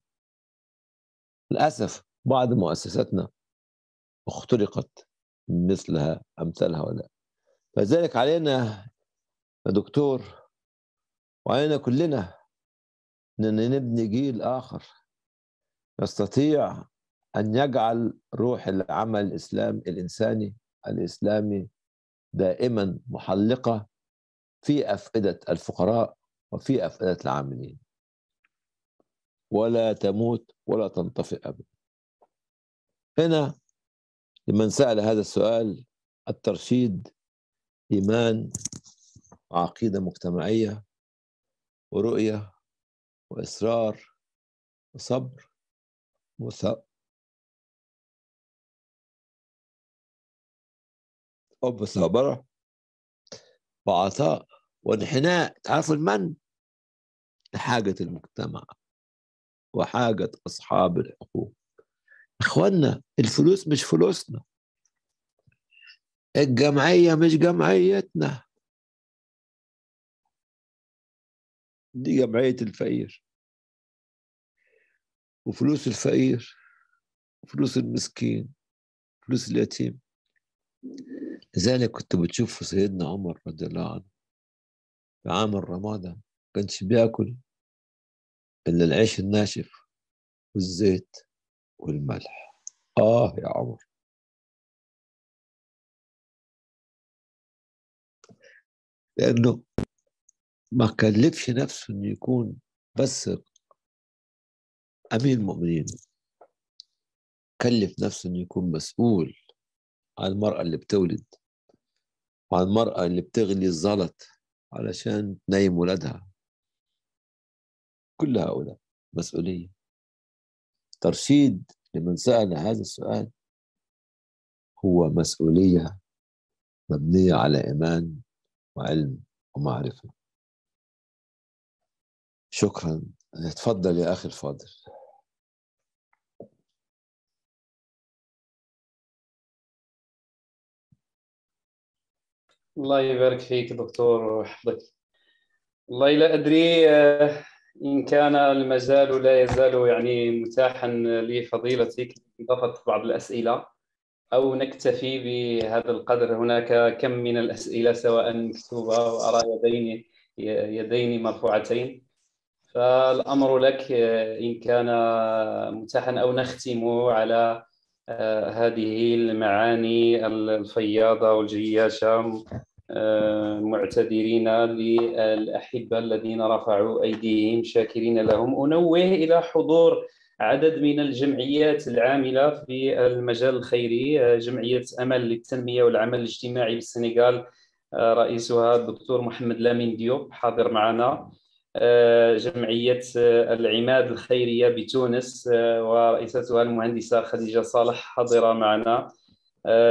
للأسف بعض مؤسساتنا اخترقت مثلها أمثالها ولا فذلك علينا يا دكتور وعلينا كلنا ان نبني جيل اخر يستطيع ان يجعل روح العمل الاسلام الانساني الاسلامي دائما محلقه في افئده الفقراء وفي افئده العاملين ولا تموت ولا تنطفئ ابدا هنا لمن سال هذا السؤال الترشيد ايمان عقيده مجتمعية ورؤية وإصرار وصبر ومثابرة وعطاء وانحناء تعرفوا من لحاجة المجتمع وحاجة أصحاب الحقوق إخوانا الفلوس مش فلوسنا الجمعية مش جمعيتنا دي جمعية الفقير وفلوس الفقير وفلوس المسكين فلوس اليتيم لذلك كنت بتشوف سيدنا عمر رضي الله عنه في عام الرمادة ما كانش بياكل إلا العيش الناشف والزيت والملح آه يا عمر لأنه ما كلفش نفسه انه يكون بس امير مؤمنين كلف نفسه انه يكون مسؤول عن المرأة اللي بتولد وعن المرأة اللي بتغلي الزلط علشان تنيم ولادها كل هؤلاء مسؤولية ترشيد لمن سأل هذا السؤال هو مسؤولية مبنية على إيمان وعلم ومعرفة شكرا تفضل يا اخي الفاضل الله يبارك فيك دكتور ويحفظك والله لا ادري آه، ان كان المجال لا يزال يعني متاحا لفضيلتك اضافه بعض الاسئله او نكتفي بهذا القدر هناك كم من الاسئله سواء مكتوبه وارى يدين يدين مرفوعتين فالامر لك ان كان متاحا او نختم على آه، هذه المعاني الفياضه والجياشه آه، معتذرين للاحبه الذين رفعوا ايديهم شاكرين لهم انوه الى حضور عدد من الجمعيات العامله في المجال الخيري آه، جمعيه امل للتنميه والعمل الاجتماعي بالسنغال رئيسها الدكتور محمد لامين ديوب حاضر معنا آه، جمعية آه، العماد الخيرية بتونس آه، ورئيستها المهندسة خديجة صالح حاضرة معنا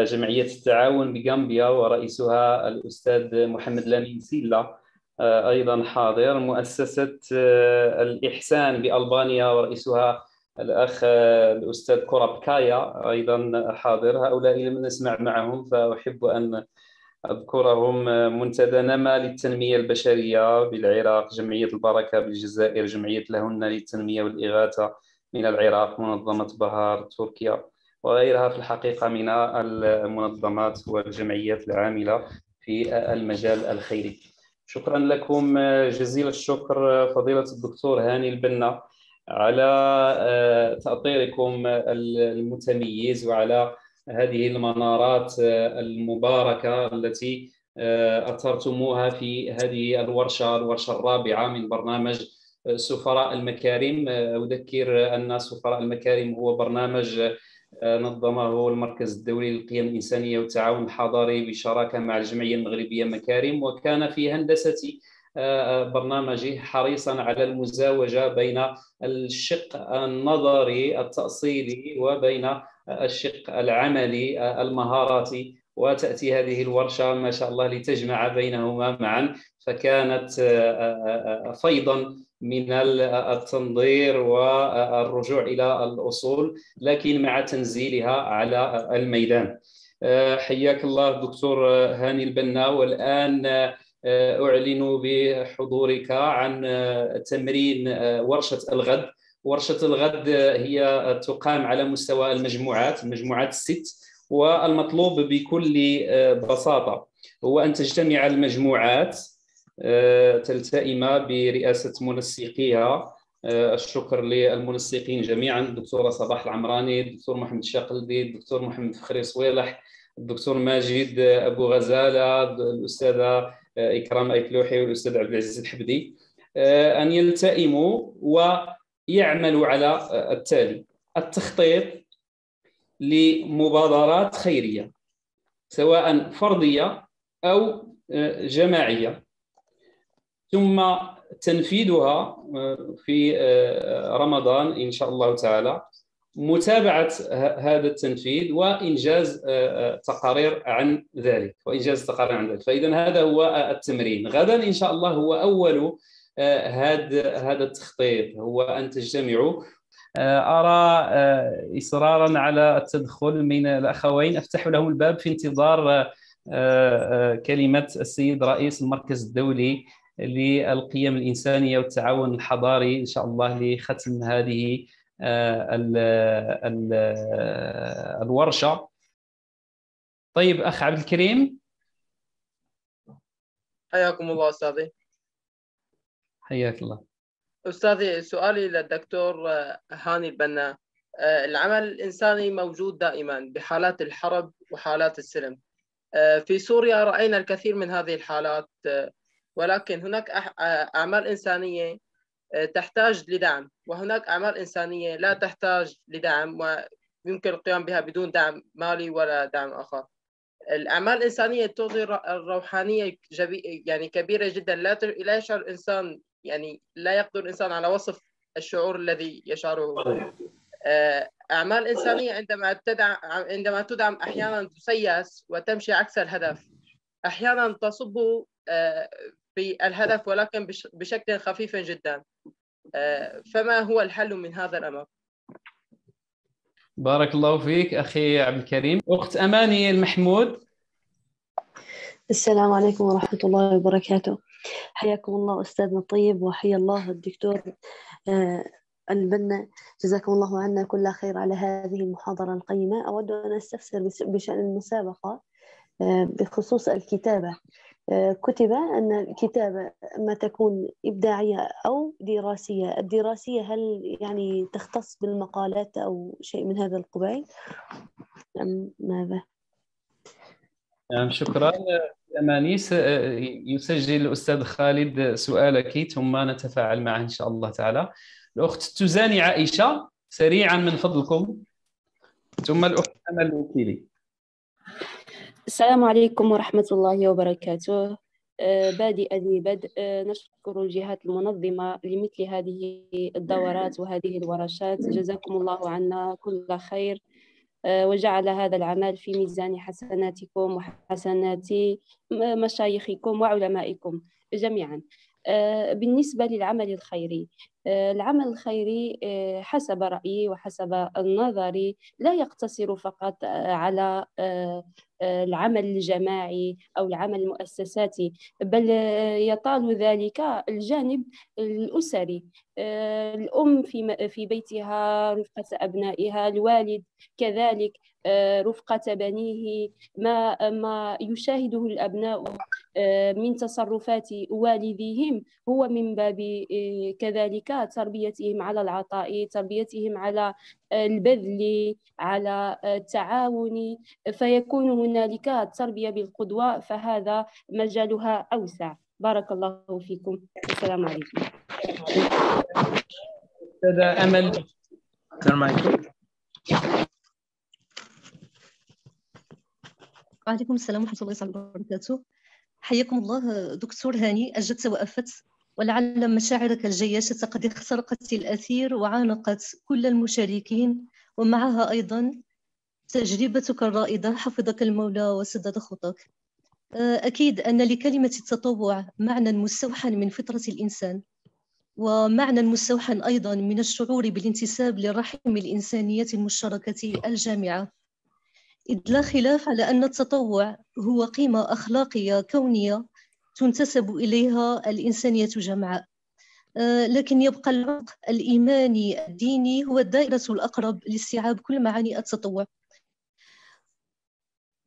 جمعية التعاون بغامبيا ورئيسها الأستاذ محمد لامين سيلا أيضا حاضر مؤسسة الإحسان بألبانيا ورئيسها الأخ الأستاذ كورابكايا أيضا حاضر هؤلاء لم نسمع معهم فأحب أن أذكرهم منتدى نما للتنمية البشرية بالعراق جمعية البركة بالجزائر جمعية لهن للتنمية والإغاثة من العراق منظمة بهار تركيا وغيرها في الحقيقة من المنظمات والجمعيات العاملة في المجال الخيري شكرا لكم جزيل الشكر فضيلة الدكتور هاني البنا على آه، تأطيركم المتميز وعلى هذه المنارات آه، المباركه التي آه، اثرتموها في هذه الورشه الورشه الرابعه من برنامج آه، سفراء المكارم اذكر ان سفراء المكارم هو برنامج نظمه المركز الدولي للقيم الانسانيه والتعاون الحضاري بشراكه مع الجمعيه المغربيه مكارم وكان في هندسه برنامجه حريصا على المزاوجه بين الشق النظري التاصيلي وبين الشق العملي المهاراتي وتاتي هذه الورشه ما شاء الله لتجمع بينهما معا فكانت آه، آه، آه، فيضا من التنظير والرجوع الى الاصول لكن مع تنزيلها على الميدان حياك الله دكتور هاني البنا والان اعلن بحضورك عن تمرين ورشه الغد ورشه الغد هي تقام على مستوى المجموعات المجموعات الست والمطلوب بكل آه، بساطه هو ان تجتمع المجموعات آه، تلتئم برئاسه منسقيها آه، الشكر للمنسقين جميعا الدكتوره صباح العمراني الدكتور محمد شاقلدي الدكتور محمد فخري صويلح الدكتور ماجد ابو غزاله الاستاذه اكرام ايتلوحي والاستاذ عبد العزيز الحبدي ان يلتئموا و يعمل على آه، التالي التخطيط لمبادرات خيريه سواء فرديه او آه، جماعيه ثم تنفيذها آه، في رمضان ان شاء الله تعالى متابعه هذا التنفيذ وانجاز تقارير عن ذلك وانجاز تقارير عن ذلك فاذا هذا هو التمرين غدا ان شاء الله هو اول هذا آه، هذا التخطيط هو ان تجتمعوا آه، ارى آه، اصرارا على التدخل من الاخوين افتح لهم الباب في انتظار كلمه السيد رئيس المركز الدولي للقيم الانسانيه والتعاون الحضاري ان شاء الله لختم هذه الورشه طيب اخ عبد الكريم حياكم الله استاذي حياك الله استاذي سؤالي للدكتور آه، هاني البنا آه، العمل الانساني موجود دائما بحالات الحرب وحالات السلم آه، في سوريا راينا الكثير من هذه الحالات ولكن هناك اعمال انسانيه تحتاج لدعم وهناك اعمال انسانيه لا تحتاج لدعم ويمكن القيام بها بدون دعم مالي ولا دعم اخر الاعمال الانسانيه تعطي الروحانيه يعني كبيره جدا لا يشعر الانسان يعني لا يقدر الإنسان على وصف الشعور الذي يشعره طيب. آه، أعمال إنسانية عندما تدعم عندما تدعم أحيانا تسيس وتمشي عكس الهدف أحيانا تصب في آه، الهدف ولكن بشكل خفيف جدا آه، فما هو الحل من هذا الأمر؟ بارك الله فيك أخي عبد الكريم أخت أماني المحمود السلام عليكم ورحمة الله وبركاته حياكم الله أستاذنا الطيب وحيا الله الدكتور آه، البنا جزاكم الله عنا كل خير على هذه المحاضرة القيمة أود أن أستفسر بشأن المسابقة آه، بخصوص الكتابة آه، كتب أن الكتابة ما تكون إبداعية أو دراسية الدراسية هل يعني تختص بالمقالات أو شيء من هذا القبيل أم ماذا؟ نعم شكرا أمانيس آه، يسجل الأستاذ خالد سؤالك ثم نتفاعل معه إن شاء الله تعالى الأخت تزاني عائشة سريعا من فضلكم ثم الأخت أمل الوكيلي السلام عليكم ورحمة الله وبركاته آه، بادئ ذي بدء آه، نشكر الجهات المنظمة لمثل هذه الدورات وهذه الورشات جزاكم الله عنا كل خير آه، وجعل هذا العمل في ميزان حسناتكم وحسنات مشايخكم وعلمائكم جميعا آه، بالنسبة للعمل الخيري آه، العمل الخيري آه، حسب رأيي وحسب نظري لا يقتصر فقط على العمل الجماعي أو العمل المؤسساتي بل يطال ذلك الجانب الأسري الأم في بيتها رفقة أبنائها الوالد كذلك آه، رفقة بنيه ما ما يشاهده الأبناء آه، من تصرفات والديهم هو من باب آه، كذلك تربيتهم على العطاء تربيتهم على البذل على التعاون فيكون هنالك التربية بالقدوة فهذا مجالها أوسع بارك الله فيكم السلام عليكم أمل وعليكم السلام ورحمه الله تعالى وبركاته حياكم الله دكتور هاني اجدت وافت ولعل مشاعرك الجياشة قد اخترقت الأثير وعانقت كل المشاركين ومعها أيضا تجربتك الرائدة حفظك المولى وسدد خطك آه، أكيد أن لكلمة التطوع معنى مستوحى من فطرة الإنسان ومعنى مستوحى أيضا من الشعور بالانتساب لرحم الإنسانية المشتركة الجامعة إذ لا خلاف على أن التطوع هو قيمة أخلاقية كونية تنتسب إليها الإنسانية جمعاء آه، لكن يبقى العمق الإيماني الديني هو الدائرة الأقرب لاستيعاب كل معاني التطوع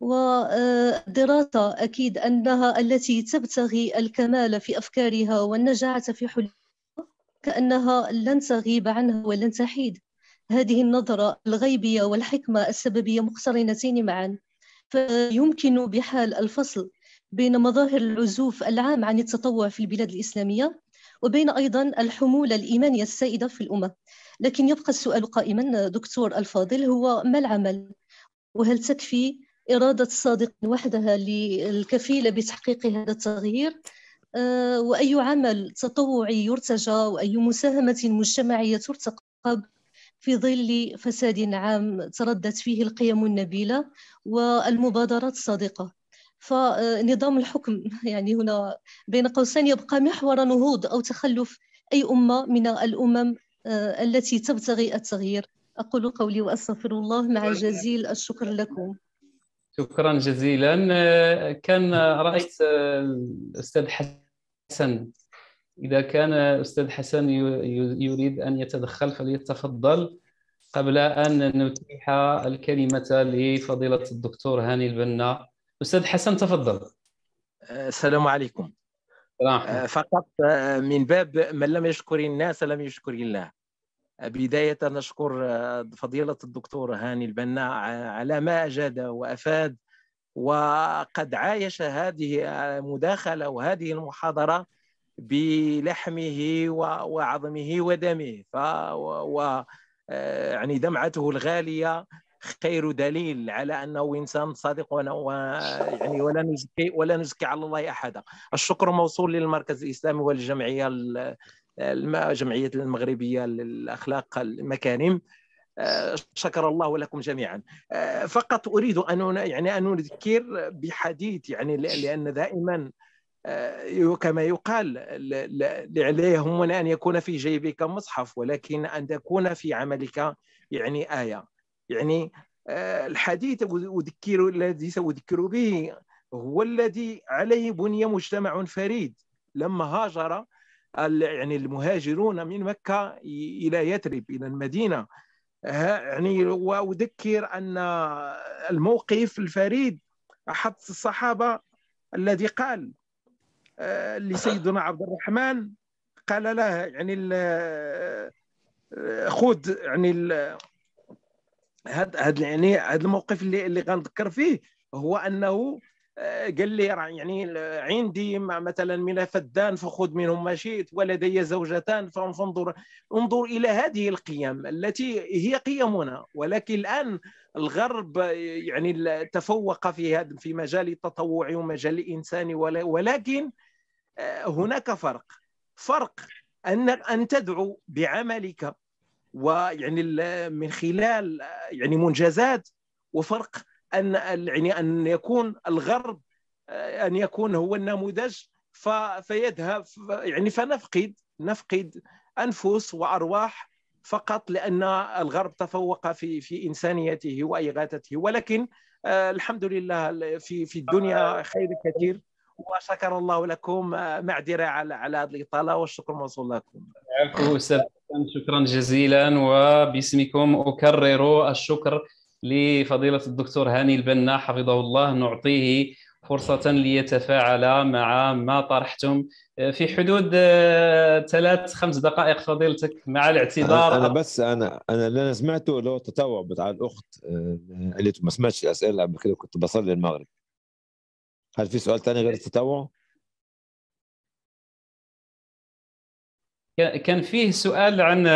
والدراسة أكيد أنها التي تبتغي الكمال في أفكارها والنجاعة في حلها كأنها لن تغيب عنها ولن تحيد هذه النظرة الغيبية والحكمة السببية مقترنتين معا فيمكن بحال الفصل بين مظاهر العزوف العام عن التطوع في البلاد الإسلامية وبين أيضا الحمولة الإيمانية السائدة في الأمة لكن يبقى السؤال قائما دكتور الفاضل هو ما العمل وهل تكفي إرادة صادق وحدها للكفيلة بتحقيق هذا التغيير آه، وأي عمل تطوعي يرتجى وأي مساهمة مجتمعية ترتقب في ظل فساد عام تردت فيه القيم النبيلة والمبادرات الصادقة فنظام الحكم يعني هنا بين قوسين يبقى محور نهوض أو تخلف أي أمة من الأمم آه، التي تبتغي التغيير أقول قولي وأستغفر الله مع جزيل الشكر لكم شكرا جزيلا آه، كان رأيت آه، الأستاذ حسن إذا كان أستاذ حسن يريد أن يتدخل فليتفضل قبل أن نتيح الكلمة لفضيلة الدكتور هاني البنا أستاذ حسن تفضل السلام عليكم رحمة. آه، فقط آه، من باب من لم يشكر الناس لم يشكر الله بداية نشكر آه، فضيلة الدكتور هاني البنا على ما أجاد وأفاد وقد عايش هذه المداخلة وهذه المحاضرة بلحمه وعظمه ودمه ف آه، يعني دمعته الغاليه خير دليل على انه انسان صادق ولا يعني ولا نزكي ولا نزكي على الله احدا الشكر موصول للمركز الاسلامي والجمعيه الجمعيه المغربيه للاخلاق المكارم آه، شكر الله لكم جميعا آه، فقط اريد ان يعني ان اذكر بحديث يعني لان دائما آه، كما يقال لا يهمنا أن يكون في جيبك مصحف ولكن أن تكون في عملك يعني آية يعني آه، الحديث أذكر الذي سأذكر به هو الذي عليه بني مجتمع فريد لما هاجر يعني المهاجرون من مكة إلى يثرب إلى المدينة يعني وأذكر أن الموقف الفريد أحد الصحابة الذي قال آه، لسيدنا عبد الرحمن قال له يعني آه، خذ يعني هذا يعني هذا الموقف اللي اللي غنذكر فيه هو انه آه، قال لي يعني عندي مثلا من فدان فخذ منهم ما شئت ولدي زوجتان فانظر انظر الى هذه القيم التي هي قيمنا ولكن الان الغرب يعني تفوق في هذا في مجال التطوع ومجال الانساني ولكن هناك فرق فرق ان ان تدعو بعملك ويعني من خلال يعني منجزات وفرق ان يعني ان يكون الغرب آه، ان يكون هو النموذج فيذهب يعني فنفقد نفقد انفس وارواح فقط لان الغرب تفوق في في انسانيته واغاثته ولكن آه، الحمد لله في في الدنيا آه، خير كثير وشكر الله لكم آه، معذره على على هذه الاطاله والشكر موصول لكم. شكرا جزيلا وباسمكم اكرر الشكر لفضيله الدكتور هاني البنا حفظه الله نعطيه فرصه ليتفاعل مع ما طرحتم آه، في حدود آه، ثلاث خمس دقائق فضيلتك مع الاعتذار أنا, انا بس انا انا اللي انا سمعته اللي هو التطوع بتاع الاخت قالت ما سمعتش الاسئله قبل كده كنت بصلي المغرب هل في سؤال ثاني غير إيه. التطوع؟ كان فيه سؤال عن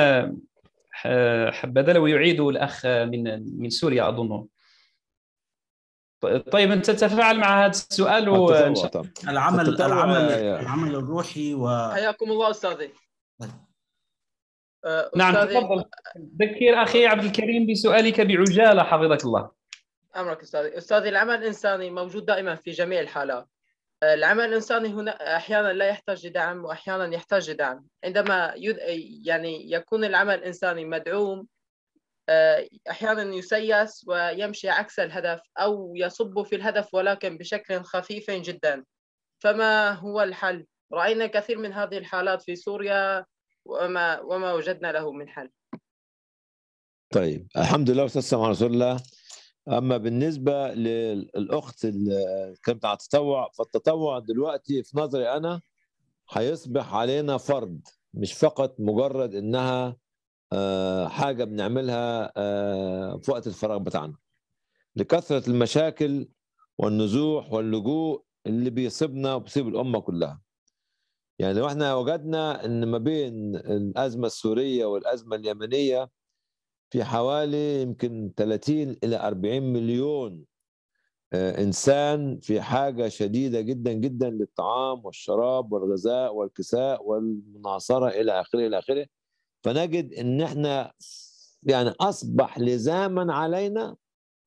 آه، حبذا لو يعيد الاخ من من سوريا اظن طيب انت تتفاعل مع هذا السؤال و... العمل العمل يا. العمل الروحي و حياكم الله استاذي نعم تفضل ذكر اخي عبد الكريم بسؤالك بعجاله حفظك الله امرك استاذي استاذي العمل الانساني موجود دائما في جميع الحالات آه، العمل الانساني هنا احيانا لا يحتاج لدعم واحيانا يحتاج لدعم عندما يد... يعني يكون العمل الانساني مدعوم آه، احيانا يسيس ويمشي عكس الهدف او يصب في الهدف ولكن بشكل خفيف جدا فما هو الحل راينا كثير من هذه الحالات في سوريا وما وما وجدنا له من حل طيب الحمد لله والصلاه والسلام على رسول الله اما بالنسبه للاخت اللي كانت على التطوع فالتطوع دلوقتي في نظري انا هيصبح علينا فرض مش فقط مجرد انها آه، حاجه بنعملها آه، في وقت الفراغ بتاعنا لكثره المشاكل والنزوح واللجوء اللي بيصيبنا وبيصيب الامه كلها يعني لو احنا وجدنا ان ما بين الازمه السوريه والازمه اليمنيه في حوالي يمكن 30 إلى 40 مليون آه، إنسان في حاجة شديدة جدا جدا للطعام والشراب والغذاء والكساء والمناصرة إلى آخره إلى آخره فنجد إن إحنا يعني أصبح لزاما علينا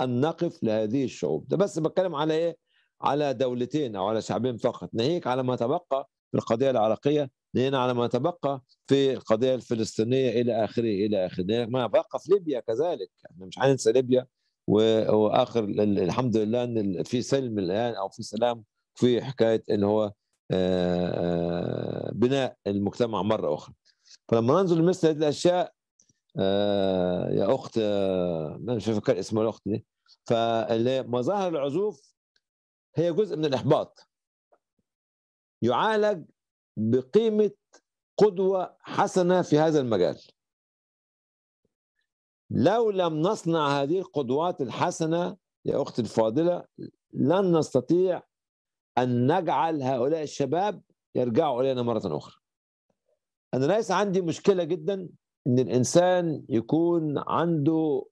أن نقف لهذه الشعوب ده بس بتكلم على إيه؟ على دولتين أو على شعبين فقط ناهيك على ما تبقى في القضية العراقية لان على ما تبقى في القضيه الفلسطينيه الى اخره الى اخره ما بقى في ليبيا كذلك احنا مش هننسى ليبيا واخر الحمد لله ان في سلم الان او في سلام في حكايه ان هو آه، آه، بناء المجتمع مره اخرى فلما ننظر لمثل هذه الاشياء آه، يا اخت مش فاكر اسم الاخت دي فمظاهر العزوف هي جزء من الاحباط يعالج بقيمه قدوه حسنه في هذا المجال لو لم نصنع هذه القدوات الحسنه يا اختي الفاضله لن نستطيع ان نجعل هؤلاء الشباب يرجعوا الينا مره اخرى انا ليس عندي مشكله جدا ان الانسان يكون عنده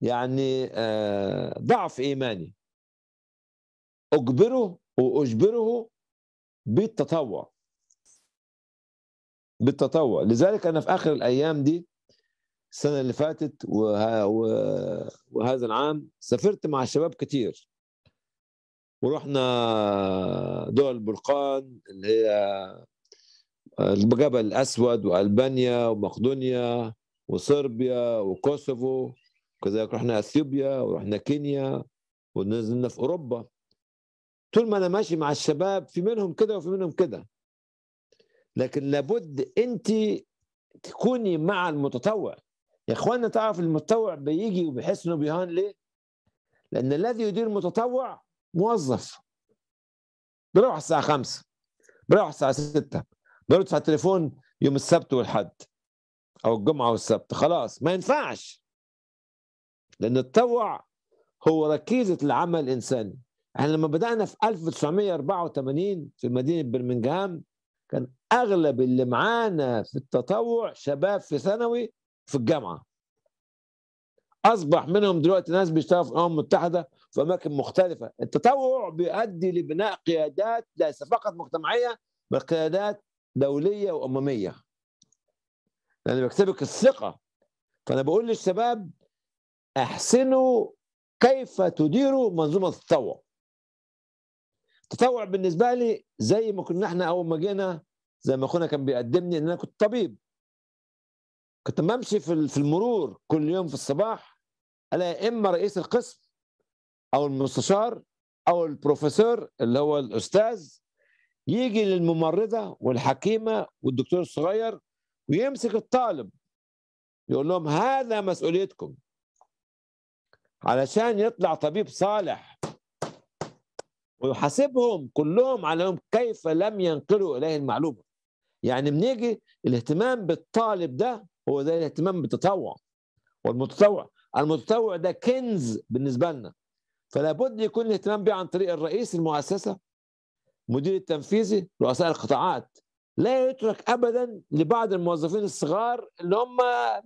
يعني آه، ضعف ايماني اجبره واجبره بالتطوع بالتطوع لذلك أنا في آخر الأيام دي السنة اللي فاتت وه... وهذا العام سافرت مع الشباب كتير ورحنا دول البلقان اللي هي الجبل الأسود وألبانيا ومقدونيا وصربيا وكوسوفو وكذلك رحنا اثيوبيا ورحنا كينيا ونزلنا في اوروبا طول ما انا ماشي مع الشباب في منهم كده وفي منهم كده لكن لابد انت تكوني مع المتطوع يا اخوانا تعرف المتطوع بيجي وبيحس انه بيهان ليه؟ لان الذي يدير المتطوع موظف بيروح الساعه 5 بيروح الساعه 6 بيرد على التليفون يوم السبت والحد او الجمعه والسبت خلاص ما ينفعش لان التطوع هو ركيزه العمل الانساني احنا لما بدانا في 1984 في مدينه برمنغهام كان اغلب اللي معانا في التطوع شباب في ثانوي في الجامعه اصبح منهم دلوقتي ناس بيشتغلوا في الامم المتحده في اماكن مختلفه التطوع بيؤدي لبناء قيادات ليس فقط مجتمعيه بل قيادات دوليه وامميه لان بيكسبك الثقه فانا بقول للشباب احسنوا كيف تديروا منظومه التطوع التطوع بالنسبه لي زي ما كنا احنا اول ما جينا زي ما اخونا كان بيقدمني ان انا كنت طبيب كنت بمشي في المرور كل يوم في الصباح الاقي اما رئيس القسم او المستشار او البروفيسور اللي هو الاستاذ يجي للممرضه والحكيمه والدكتور الصغير ويمسك الطالب يقول لهم هذا مسؤوليتكم علشان يطلع طبيب صالح ويحاسبهم كلهم على انهم كيف لم ينقلوا اليه المعلومه يعني بنيجي الاهتمام بالطالب ده هو زي الاهتمام بالتطوع والمتطوع المتطوع ده كنز بالنسبه لنا فلا بد يكون الاهتمام به عن طريق الرئيس المؤسسه المدير التنفيذي رؤساء القطاعات لا يترك ابدا لبعض الموظفين الصغار اللي هم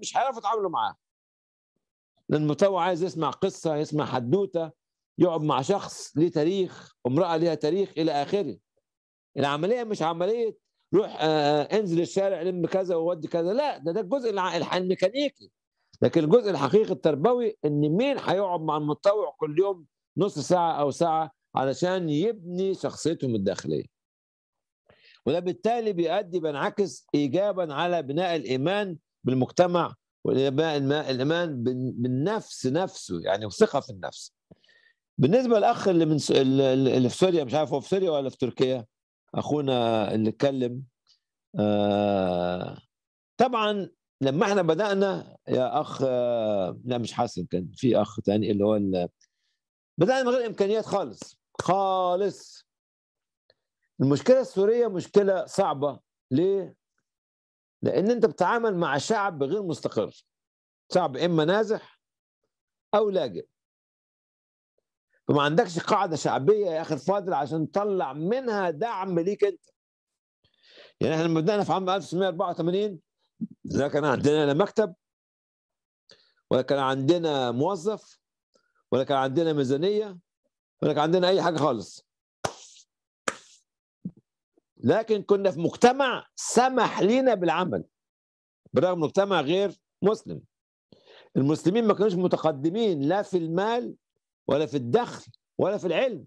مش هيعرفوا يتعاملوا معاه لان المتطوع عايز يسمع قصه يسمع حدوته يقعد مع شخص ليه تاريخ امرأة ليها تاريخ إلى آخره العملية مش عملية روح آه, آه، انزل الشارع لم كذا وودي كذا لا ده ده الجزء الميكانيكي لكن الجزء الحقيقي التربوي ان مين هيقعد مع المتطوع كل يوم نص ساعة أو ساعة علشان يبني شخصيتهم الداخلية وده بالتالي بيؤدي بينعكس إيجابا على بناء الإيمان بالمجتمع الايمان بالنفس نفسه يعني الثقة في النفس بالنسبه للاخ اللي من س... اللي في سوريا مش عارف هو في سوريا ولا في تركيا اخونا اللي اتكلم آه... طبعا لما احنا بدانا يا اخ آه، لا مش حاسس كان في اخ ثاني اللي هو اللي... بدانا من غير امكانيات خالص خالص المشكله السوريه مشكله صعبه ليه؟ لان انت بتتعامل مع شعب غير مستقر شعب اما نازح او لاجئ فما عندكش قاعده شعبيه يا اخي الفاضل عشان تطلع منها دعم ليك انت يعني احنا لما بدانا في عام 1984 لا كان عندنا لا مكتب ولا كان عندنا موظف ولا كان عندنا ميزانيه ولا كان عندنا اي حاجه خالص لكن كنا في مجتمع سمح لينا بالعمل برغم مجتمع غير مسلم المسلمين ما كانوش متقدمين لا في المال ولا في الدخل ولا في العلم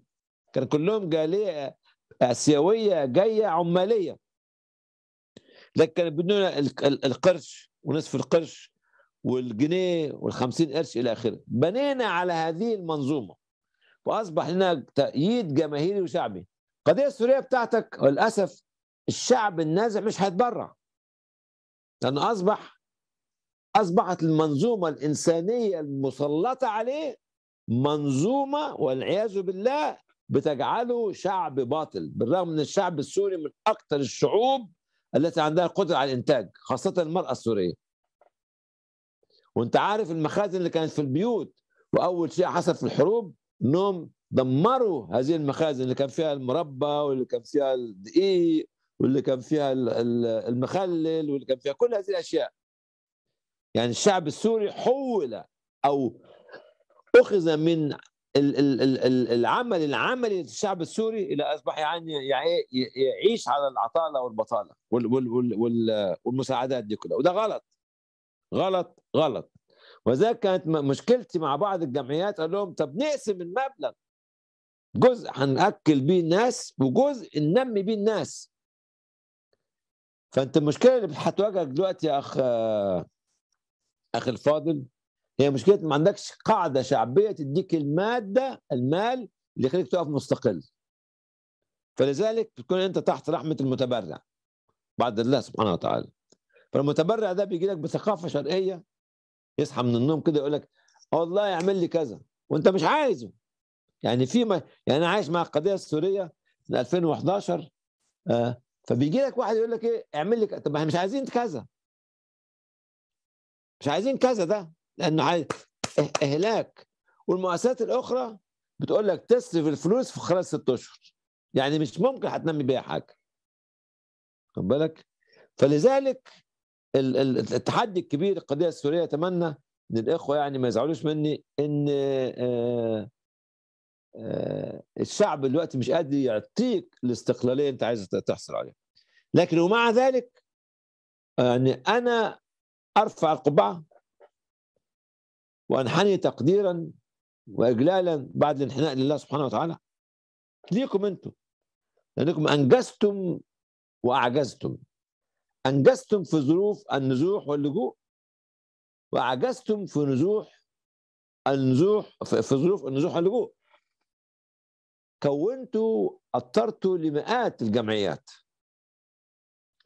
كان كلهم جاليه اسيويه جايه عماليه لكن كانوا بيدونا القرش ونصف القرش والجنيه والخمسين قرش الى اخره بنينا على هذه المنظومه واصبح لنا تأييد جماهيري وشعبي القضيه السوريه بتاعتك للاسف الشعب النازع مش هيتبرع لانه اصبح اصبحت المنظومه الانسانيه المسلطه عليه منظومه والعياذ بالله بتجعله شعب باطل بالرغم من الشعب السوري من اكثر الشعوب التي عندها قدره على الانتاج خاصه المراه السوريه وانت عارف المخازن اللي كانت في البيوت واول شيء حصل في الحروب انهم دمروا هذه المخازن اللي كان فيها المربى واللي كان فيها الدقيق واللي كان فيها المخلل واللي كان فيها كل هذه الاشياء يعني الشعب السوري حول او اخذ من العمل العملي للشعب السوري الى اصبح يعني, يعني يعيش على العطاله والبطاله والمساعدات دي كلها وده غلط غلط غلط وذلك كانت مشكلتي مع بعض الجمعيات قال لهم طب نقسم المبلغ جزء هنأكل بيه الناس وجزء ننمي بيه الناس فانت المشكله اللي هتواجهك دلوقتي يا اخ آه، اخ الفاضل هي مشكله ما عندكش قاعده شعبيه تديك الماده المال اللي يخليك تقف مستقل فلذلك بتكون انت تحت رحمه المتبرع بعد الله سبحانه وتعالى فالمتبرع ده بيجي لك بثقافه شرقيه يصحى من النوم كده يقول لك والله يعمل لي كذا وانت مش عايزه يعني في ما يعني انا عايش مع القضيه السوريه من 2011 آه فبيجي لك واحد يقول لك ايه اعمل لي طب احنا مش عايزين كذا مش عايزين كذا ده لانه عايز إه-، اهلاك والمؤسسات الاخرى بتقول لك تصرف الفلوس في خلال ست اشهر يعني مش ممكن هتنمي بيها حاجه خد بالك فلذلك التحدي الكبير القضيه السوريه اتمنى ان الاخوه يعني ما يزعلوش مني ان آه، آه، الشعب دلوقتي مش قادر يعطيك الاستقلاليه انت عايز تحصل عليها لكن ومع ذلك يعني انا ارفع القبعه وأنحني تقديرا وإجلالا بعد الانحناء لله سبحانه وتعالى ليكم أنتم لأنكم أنجزتم وأعجزتم أنجزتم في ظروف النزوح واللجوء وأعجزتم في نزوح النزوح في ظروف النزوح واللجوء كونتوا اثرتوا لمئات الجمعيات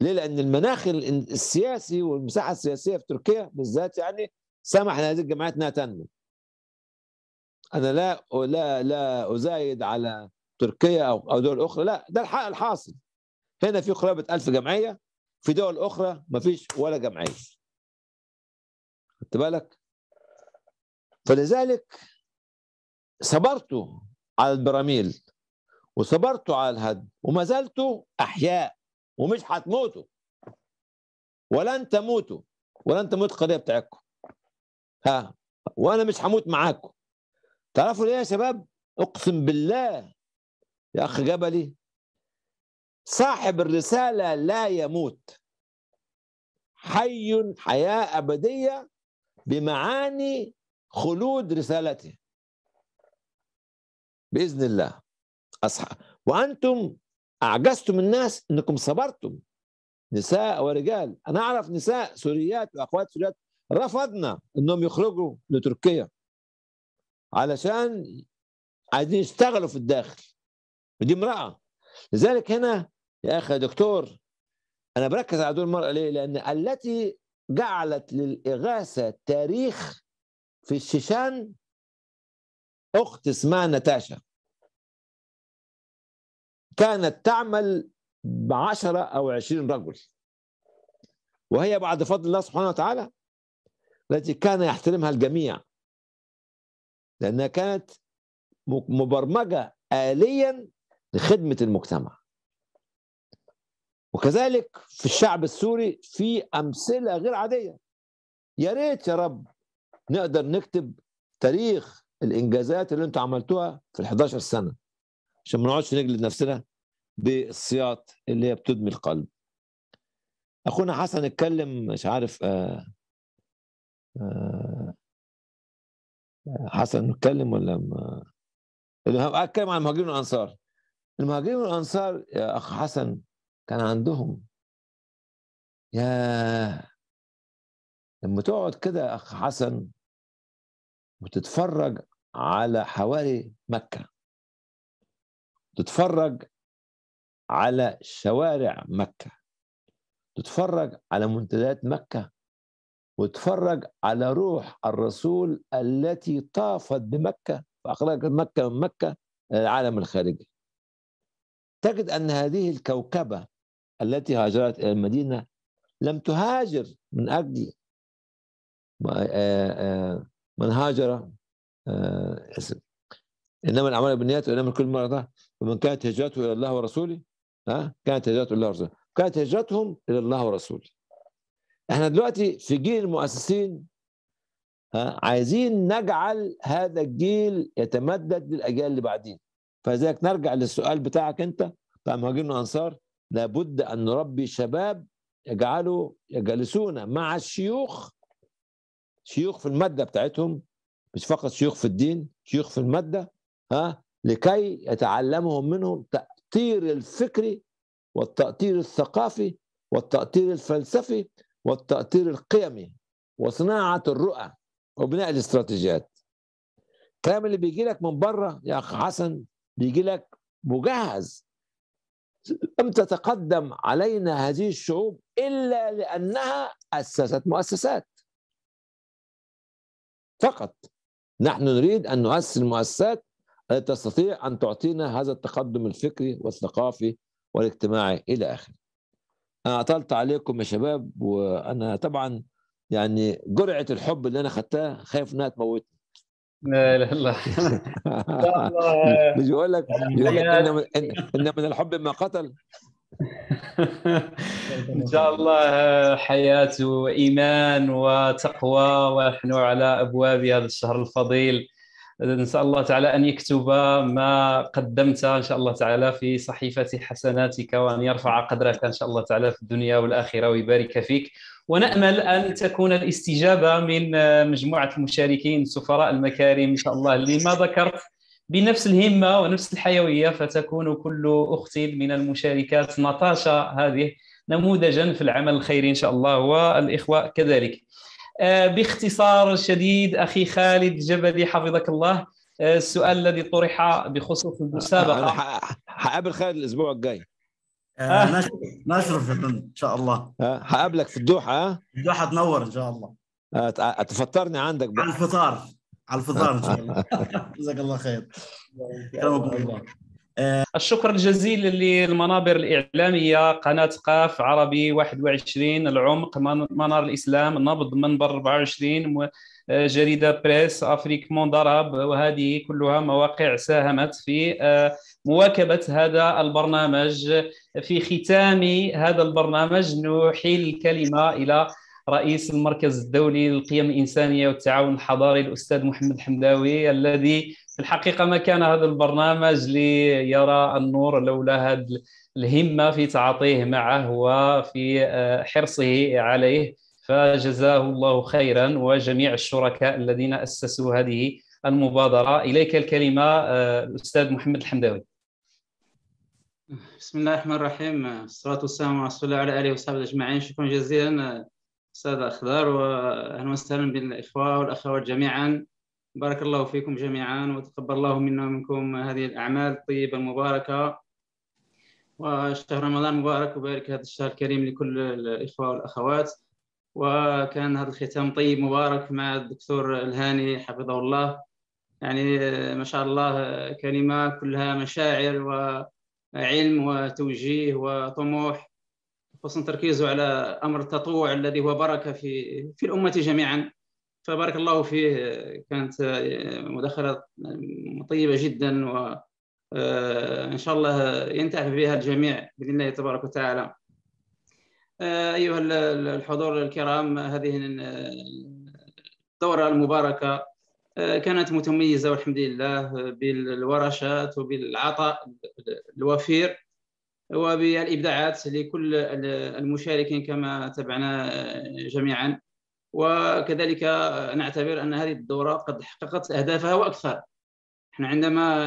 ليه؟ لأن المناخ السياسي والمساحة السياسية في تركيا بالذات يعني سمح لهذه الجمعيات انها تنمو انا لا لا لا ازايد على تركيا او او دول اخرى لا ده الحق الحاصل هنا في قرابه 1000 جمعيه في دول اخرى ما فيش ولا جمعيه خدت بالك فلذلك صبرتوا على البراميل وصبرتوا على الهدم وما زلتوا احياء ومش هتموتوا ولن تموتوا ولن تموت القضيه بتاعتكم ها وانا مش هموت معاكم تعرفوا ليه يا شباب اقسم بالله يا اخ جبلي صاحب الرساله لا يموت حي حياه ابديه بمعاني خلود رسالته باذن الله اصحى وانتم اعجزتم الناس انكم صبرتم نساء ورجال انا اعرف نساء سوريات واخوات سوريات رفضنا انهم يخرجوا لتركيا علشان عايزين يشتغلوا في الداخل ودي امراه لذلك هنا يا اخي يا دكتور انا بركز على دور المراه ليه؟ لان التي جعلت للاغاثه تاريخ في الشيشان اخت اسمها نتاشا كانت تعمل بعشرة أو عشرين رجل وهي بعد فضل الله سبحانه وتعالى التي كان يحترمها الجميع لأنها كانت مبرمجة آليا لخدمة المجتمع وكذلك في الشعب السوري في أمثلة غير عادية يا ريت يا رب نقدر نكتب تاريخ الإنجازات اللي أنتوا عملتوها في ال 11 سنة عشان ما نقعدش نجلد نفسنا بالسياط اللي هي بتدمي القلب أخونا حسن اتكلم مش عارف آه آه، حسن نتكلم ولا ما اتكلم عن المهاجرين والانصار المهاجرين والانصار يا اخ حسن كان عندهم يا لما تقعد كده يا اخ حسن وتتفرج على حواري مكه تتفرج على شوارع مكه تتفرج على منتديات مكه وتفرج على روح الرسول التي طافت بمكة فأخرجت مكة من مكة العالم آه، الخارجي تجد أن هذه الكوكبة التي هاجرت إلى المدينة لم تهاجر من أجل آه، آه، من هاجر إنما الأعمال بالنيات وإنما كل مرة ومن كانت هجرته إلى الله ورسوله كانت هجرته إلى الله ورسوله كانت هجرتهم إلى الله ورسوله احنا دلوقتي في جيل المؤسسين عايزين نجعل هذا الجيل يتمدد للاجيال اللي بعدين فلذلك نرجع للسؤال بتاعك انت بتاع مهاجرين وانصار لابد ان نربي شباب يجعلوا يجلسون مع الشيوخ شيوخ في الماده بتاعتهم مش فقط شيوخ في الدين شيوخ في الماده ها لكي يتعلمهم منهم تاطير الفكري والتأطير الثقافي والتأطير الفلسفي والتأطير القيمي وصناعة الرؤى وبناء الاستراتيجيات الكلام اللي بيجي لك من بره يا أخ حسن بيجي لك مجهز لم تتقدم علينا هذه الشعوب إلا لأنها أسست مؤسسات فقط نحن نريد أن نؤسس المؤسسات التي تستطيع أن تعطينا هذا التقدم الفكري والثقافي والاجتماعي إلى آخره انا اطلت عليكم يا شباب وانا طبعا يعني جرعه الحب اللي انا خدتها خايف انها تموتني لا لا لا مش بيقول لك بيقول لك إن, ان من الحب ما قتل ان شاء الله حياه وايمان وتقوى ونحن على ابواب هذا الشهر الفضيل نسال الله تعالى ان يكتب ما قدمت ان شاء الله تعالى في صحيفه حسناتك وان يرفع قدرك ان شاء الله تعالى في الدنيا والاخره ويبارك فيك ونامل ان تكون الاستجابه من مجموعه المشاركين السفراء المكارم ان شاء الله لما ذكرت بنفس الهمه ونفس الحيويه فتكون كل اخت من المشاركات نطاشا هذه نموذجا في العمل الخيري ان شاء الله والاخوه كذلك آه، باختصار شديد اخي خالد جبلي حفظك الله آه، السؤال الذي طرح بخصوص المسابقه حقابل خالد الاسبوع الجاي آه, آه. نشرف ان شاء الله حقابلك في الدوحه الدوحه تنور ان شاء الله تفطرني عندك بقى. على الفطار على الفطار ان شاء الله جزاك الله خير كرمكم الله آه، الشكر الجزيل للمنابر الإعلامية قناة قاف عربي 21 العمق منار الإسلام نبض منبر 24 آه، جريدة بريس أفريك موندراب وهذه كلها مواقع ساهمت في آه، مواكبة هذا البرنامج في ختام هذا البرنامج نحيل الكلمة إلى رئيس المركز الدولي للقيم الإنسانية والتعاون الحضاري الأستاذ محمد الحمداوي الذي في الحقيقه ما كان هذا البرنامج ليرى النور لولا هذه الهمه في تعاطيه معه وفي آه، حرصه عليه فجزاه الله خيرا وجميع الشركاء الذين اسسوا هذه المبادره اليك الكلمه الاستاذ آه، محمد الحمداوي بسم الله الرحمن الرحيم الصلاة والسلام على رسول الله وعلى آله وصحبه أجمعين شكرا جزيلا آه، أستاذ أخضر وأهلا وسهلا بالإخوة والأخوات جميعا بارك الله فيكم جميعا وتقبل الله منا ومنكم هذه الأعمال الطيبة المباركة وشهر رمضان مبارك وبارك هذا الشهر الكريم لكل الإخوة والأخوات وكان هذا الختام طيب مبارك مع الدكتور الهاني حفظه الله يعني ما شاء الله كلمة كلها مشاعر وعلم وتوجيه وطموح خصوصا تركيزه على أمر التطوع الذي هو بركة في, في الأمة جميعا فبارك الله فيه كانت آه، مداخلة آه، طيبة جدا وإن آه، شاء الله ينتفع بها الجميع بإذن الله تبارك وتعالى أيها الحضور الكرام هذه الدورة المباركة كانت متميزة والحمد لله بالورشات وبالعطاء الوفير وبالإبداعات لكل المشاركين كما تبعنا جميعا وكذلك نعتبر ان هذه الدوره قد حققت اهدافها واكثر احنا عندما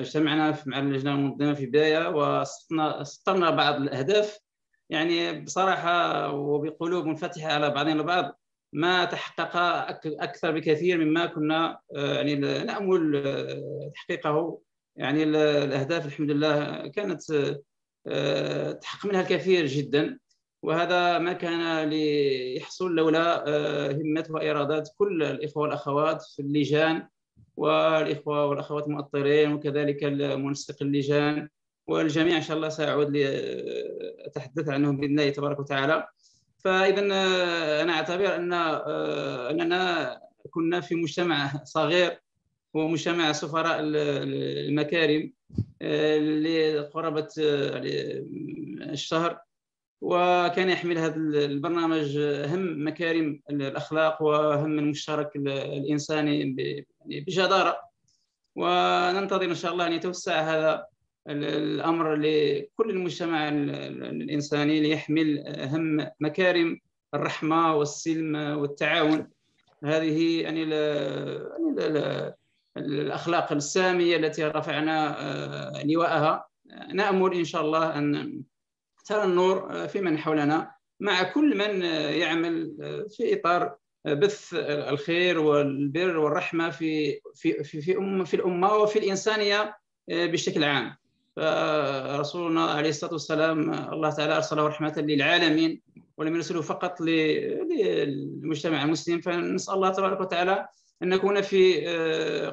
اجتمعنا مع اللجنه المنظمه في البدايه وسطرنا بعض الاهداف يعني بصراحه وبقلوب منفتحه على بعضنا البعض ما تحقق اكثر بكثير مما كنا آه، يعني نامل آه، تحقيقه يعني الاهداف الحمد لله كانت آه، تحقق منها الكثير جدا وهذا ما كان ليحصل لولا آه، همة وإرادات كل الإخوة والأخوات في اللجان والإخوة والأخوات المؤطرين وكذلك منسق اللجان والجميع إن شاء الله سأعود لأتحدث عنهم بإذن الله تبارك وتعالى فإذا آه، أنا أعتبر أن آه، أننا كنا في مجتمع صغير هو مجتمع سفراء المكارم لقرابة الشهر وكان يحمل هذا البرنامج هم مكارم الاخلاق وهم المشترك الانساني يعني بجداره وننتظر ان شاء الله ان يتوسع هذا الامر لكل المجتمع الانساني ليحمل هم مكارم الرحمه والسلم والتعاون هذه يعني, يعني الاخلاق الساميه التي رفعنا آه، لواءها نامل ان شاء الله ان ترى النور آه، في من حولنا مع كل من آه، يعمل آه، في اطار بث الخير والبر والرحمه في في في في, أم في الامه وفي الانسانيه بشكل عام فرسولنا عليه الصلاه والسلام الله تعالى ارسله رحمه للعالمين ولم يرسله فقط للمجتمع المسلم فنسال الله تبارك وتعالى ان نكون في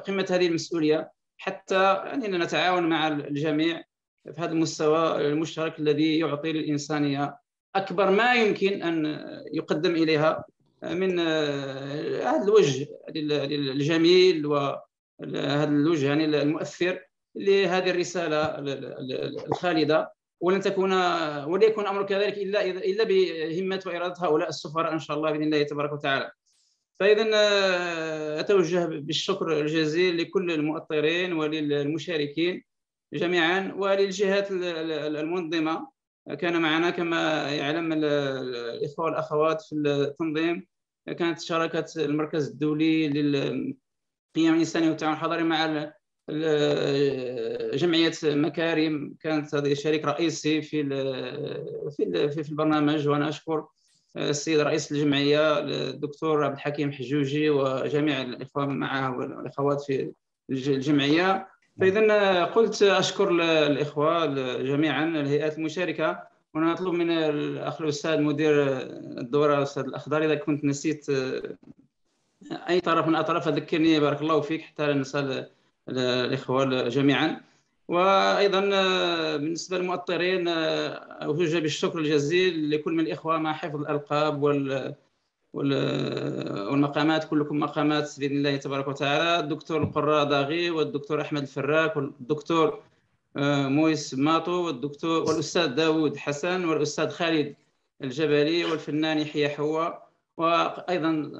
قمه هذه المسؤوليه حتى اننا نتعاون مع الجميع في هذا المستوى المشترك الذي يعطي للإنسانية أكبر ما يمكن أن يقدم إليها من آه، هذا الوجه الجميل وهذا الوجه يعني المؤثر لهذه الرسالة الخالدة ولن تكون ولا يكون الامر كذلك الا الا بهمه واراده هؤلاء السفراء ان شاء الله باذن الله تبارك وتعالى. فاذا آه، اتوجه بالشكر الجزيل لكل المؤطرين وللمشاركين جميعا وللجهات المنظمه كان معنا كما يعلم الاخوه والاخوات في التنظيم كانت شاركت المركز الدولي للقيم الانسانيه والتعاون الحضري مع جمعيه مكارم كانت هذه شريك رئيسي في في في البرنامج وانا اشكر السيد رئيس الجمعيه الدكتور عبد الحكيم حجوجي وجميع الاخوه معه والاخوات في الجمعيه فاذا قلت اشكر الاخوه جميعا الهيئات المشاركه وانا اطلب من الاخ الاستاذ مدير الدوره الاستاذ الاخضر اذا كنت نسيت آه، اي طرف من الاطراف ذكرني بارك الله فيك حتى لا ننسى الاخوه جميعا وايضا آه، بالنسبه للمؤطرين اوجه آه، بالشكر الجزيل لكل من الاخوه مع حفظ الالقاب وال والمقامات كلكم مقامات باذن الله تبارك وتعالى الدكتور القراء داغي والدكتور احمد الفراك والدكتور آه، مويس ماطو والدكتور والاستاذ داوود حسن والاستاذ خالد الجبلي والفنان يحيى حوا وايضا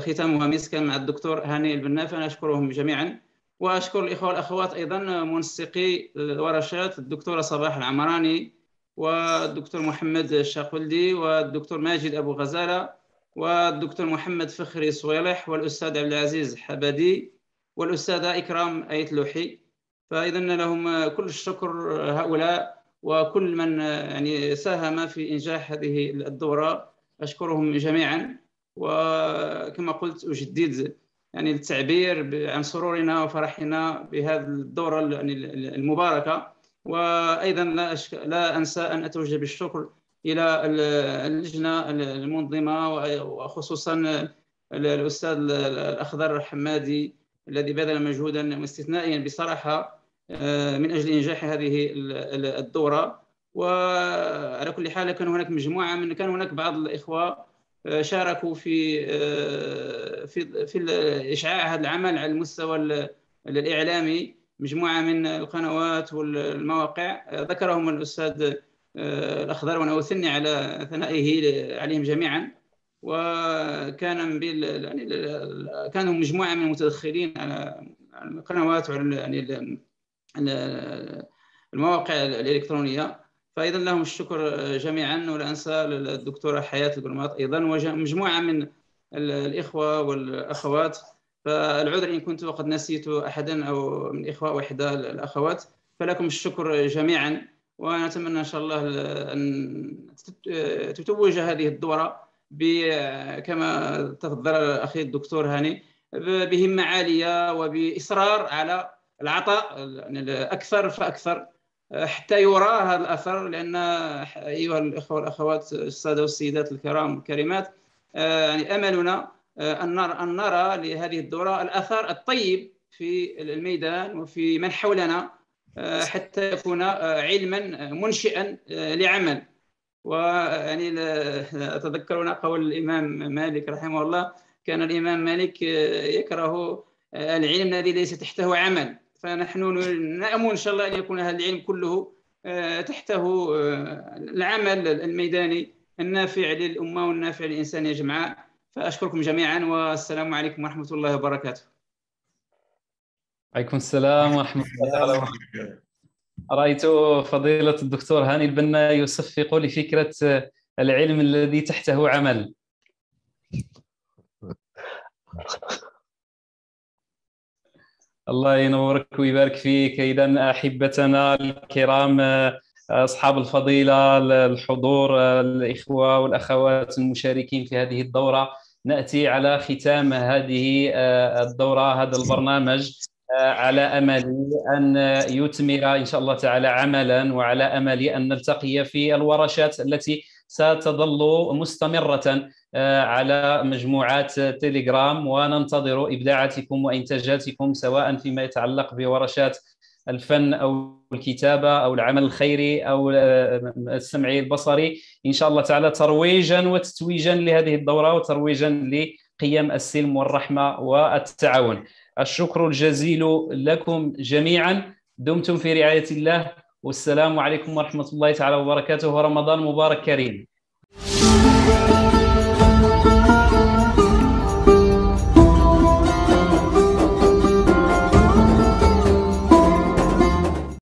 ختامها مسكا مع الدكتور هاني البناف انا اشكرهم جميعا واشكر الاخوه والاخوات ايضا منسقي الورشات الدكتوره صباح العمراني والدكتور محمد الشاقلدي والدكتور ماجد ابو غزاله والدكتور محمد فخري صويلح والأستاذ عبد العزيز حبدي والأستاذة إكرام ايت لوحي فإذا لهم كل الشكر هؤلاء وكل من يعني ساهم في إنجاح هذه الدورة أشكرهم جميعا وكما قلت أجدد يعني التعبير عن سرورنا وفرحنا بهذه الدورة يعني المباركة وأيضا لا, أشك... لا أنسى أن أتوجه بالشكر الى اللجنه المنظمه وخصوصا الاستاذ الاخضر الحمادي الذي بذل مجهودا استثنائيا بصراحه آه، من اجل انجاح هذه الدوره وعلى كل حال كان هناك مجموعه من كان هناك بعض الاخوه آه، شاركوا في آه، في في اشعاع هذا العمل على المستوى الاعلامي مجموعه من القنوات والمواقع ذكرهم الاستاذ الأخضر وأنا أثني على ثنائه عليهم جميعا وكان بال... يعني كانوا مجموعة من المتدخلين على القنوات وعلى يعني المواقع الإلكترونية فايضا لهم الشكر جميعا ولا أنسى الدكتورة حياة القرماط أيضا ومجموعة من الإخوة والأخوات فالعذر إن كنت وقد نسيت أحدا أو من إخوة واحدة إحدى الأخوات فلكم الشكر جميعا ونتمنى ان شاء الله ان آه، تتوج هذه الدوره آه، كما تفضل اخي الدكتور هاني بهمه عاليه وباصرار على العطاء يعني اكثر فاكثر آه، حتى يرى هذا الاثر لان ايها الاخوه والاخوات الساده والسيدات الكرام الكريمات يعني املنا ان نرى لهذه الدوره الاثر الطيب في الميدان وفي من حولنا آه، حتى يكون آه، علما آه، منشئا لعمل ويعني اتذكرنا قول الامام مالك رحمه الله كان الامام مالك يكره العلم الذي ليس تحته عمل فنحن نامل ان شاء الله ان يكون هذا العلم كله تحته العمل الميداني النافع للامه والنافع للانسان يا جماعه فاشكركم جميعا والسلام عليكم ورحمه الله وبركاته عليكم السلام ورحمة الله رأيت فضيلة الدكتور هاني البنا يصفق لفكرة العلم الذي تحته عمل الله ينورك ويبارك فيك إذا أحبتنا الكرام أصحاب الفضيلة الحضور الإخوة والأخوات المشاركين في هذه الدورة نأتي على ختام هذه الدورة هذا البرنامج على امل ان يتمر ان شاء الله تعالى عملا وعلى امل ان نلتقي في الورشات التي ستظل مستمره آه، على مجموعات تيليجرام وننتظر ابداعاتكم وانتاجاتكم سواء فيما يتعلق بورشات الفن او الكتابه او العمل الخيري او آه، السمعي البصري ان شاء الله تعالى ترويجا وتتويجا لهذه الدوره وترويجا لقيم السلم والرحمه والتعاون الشكر الجزيل لكم جميعا دمتم في رعاية الله والسلام عليكم ورحمة الله تعالى وبركاته ورمضان مبارك كريم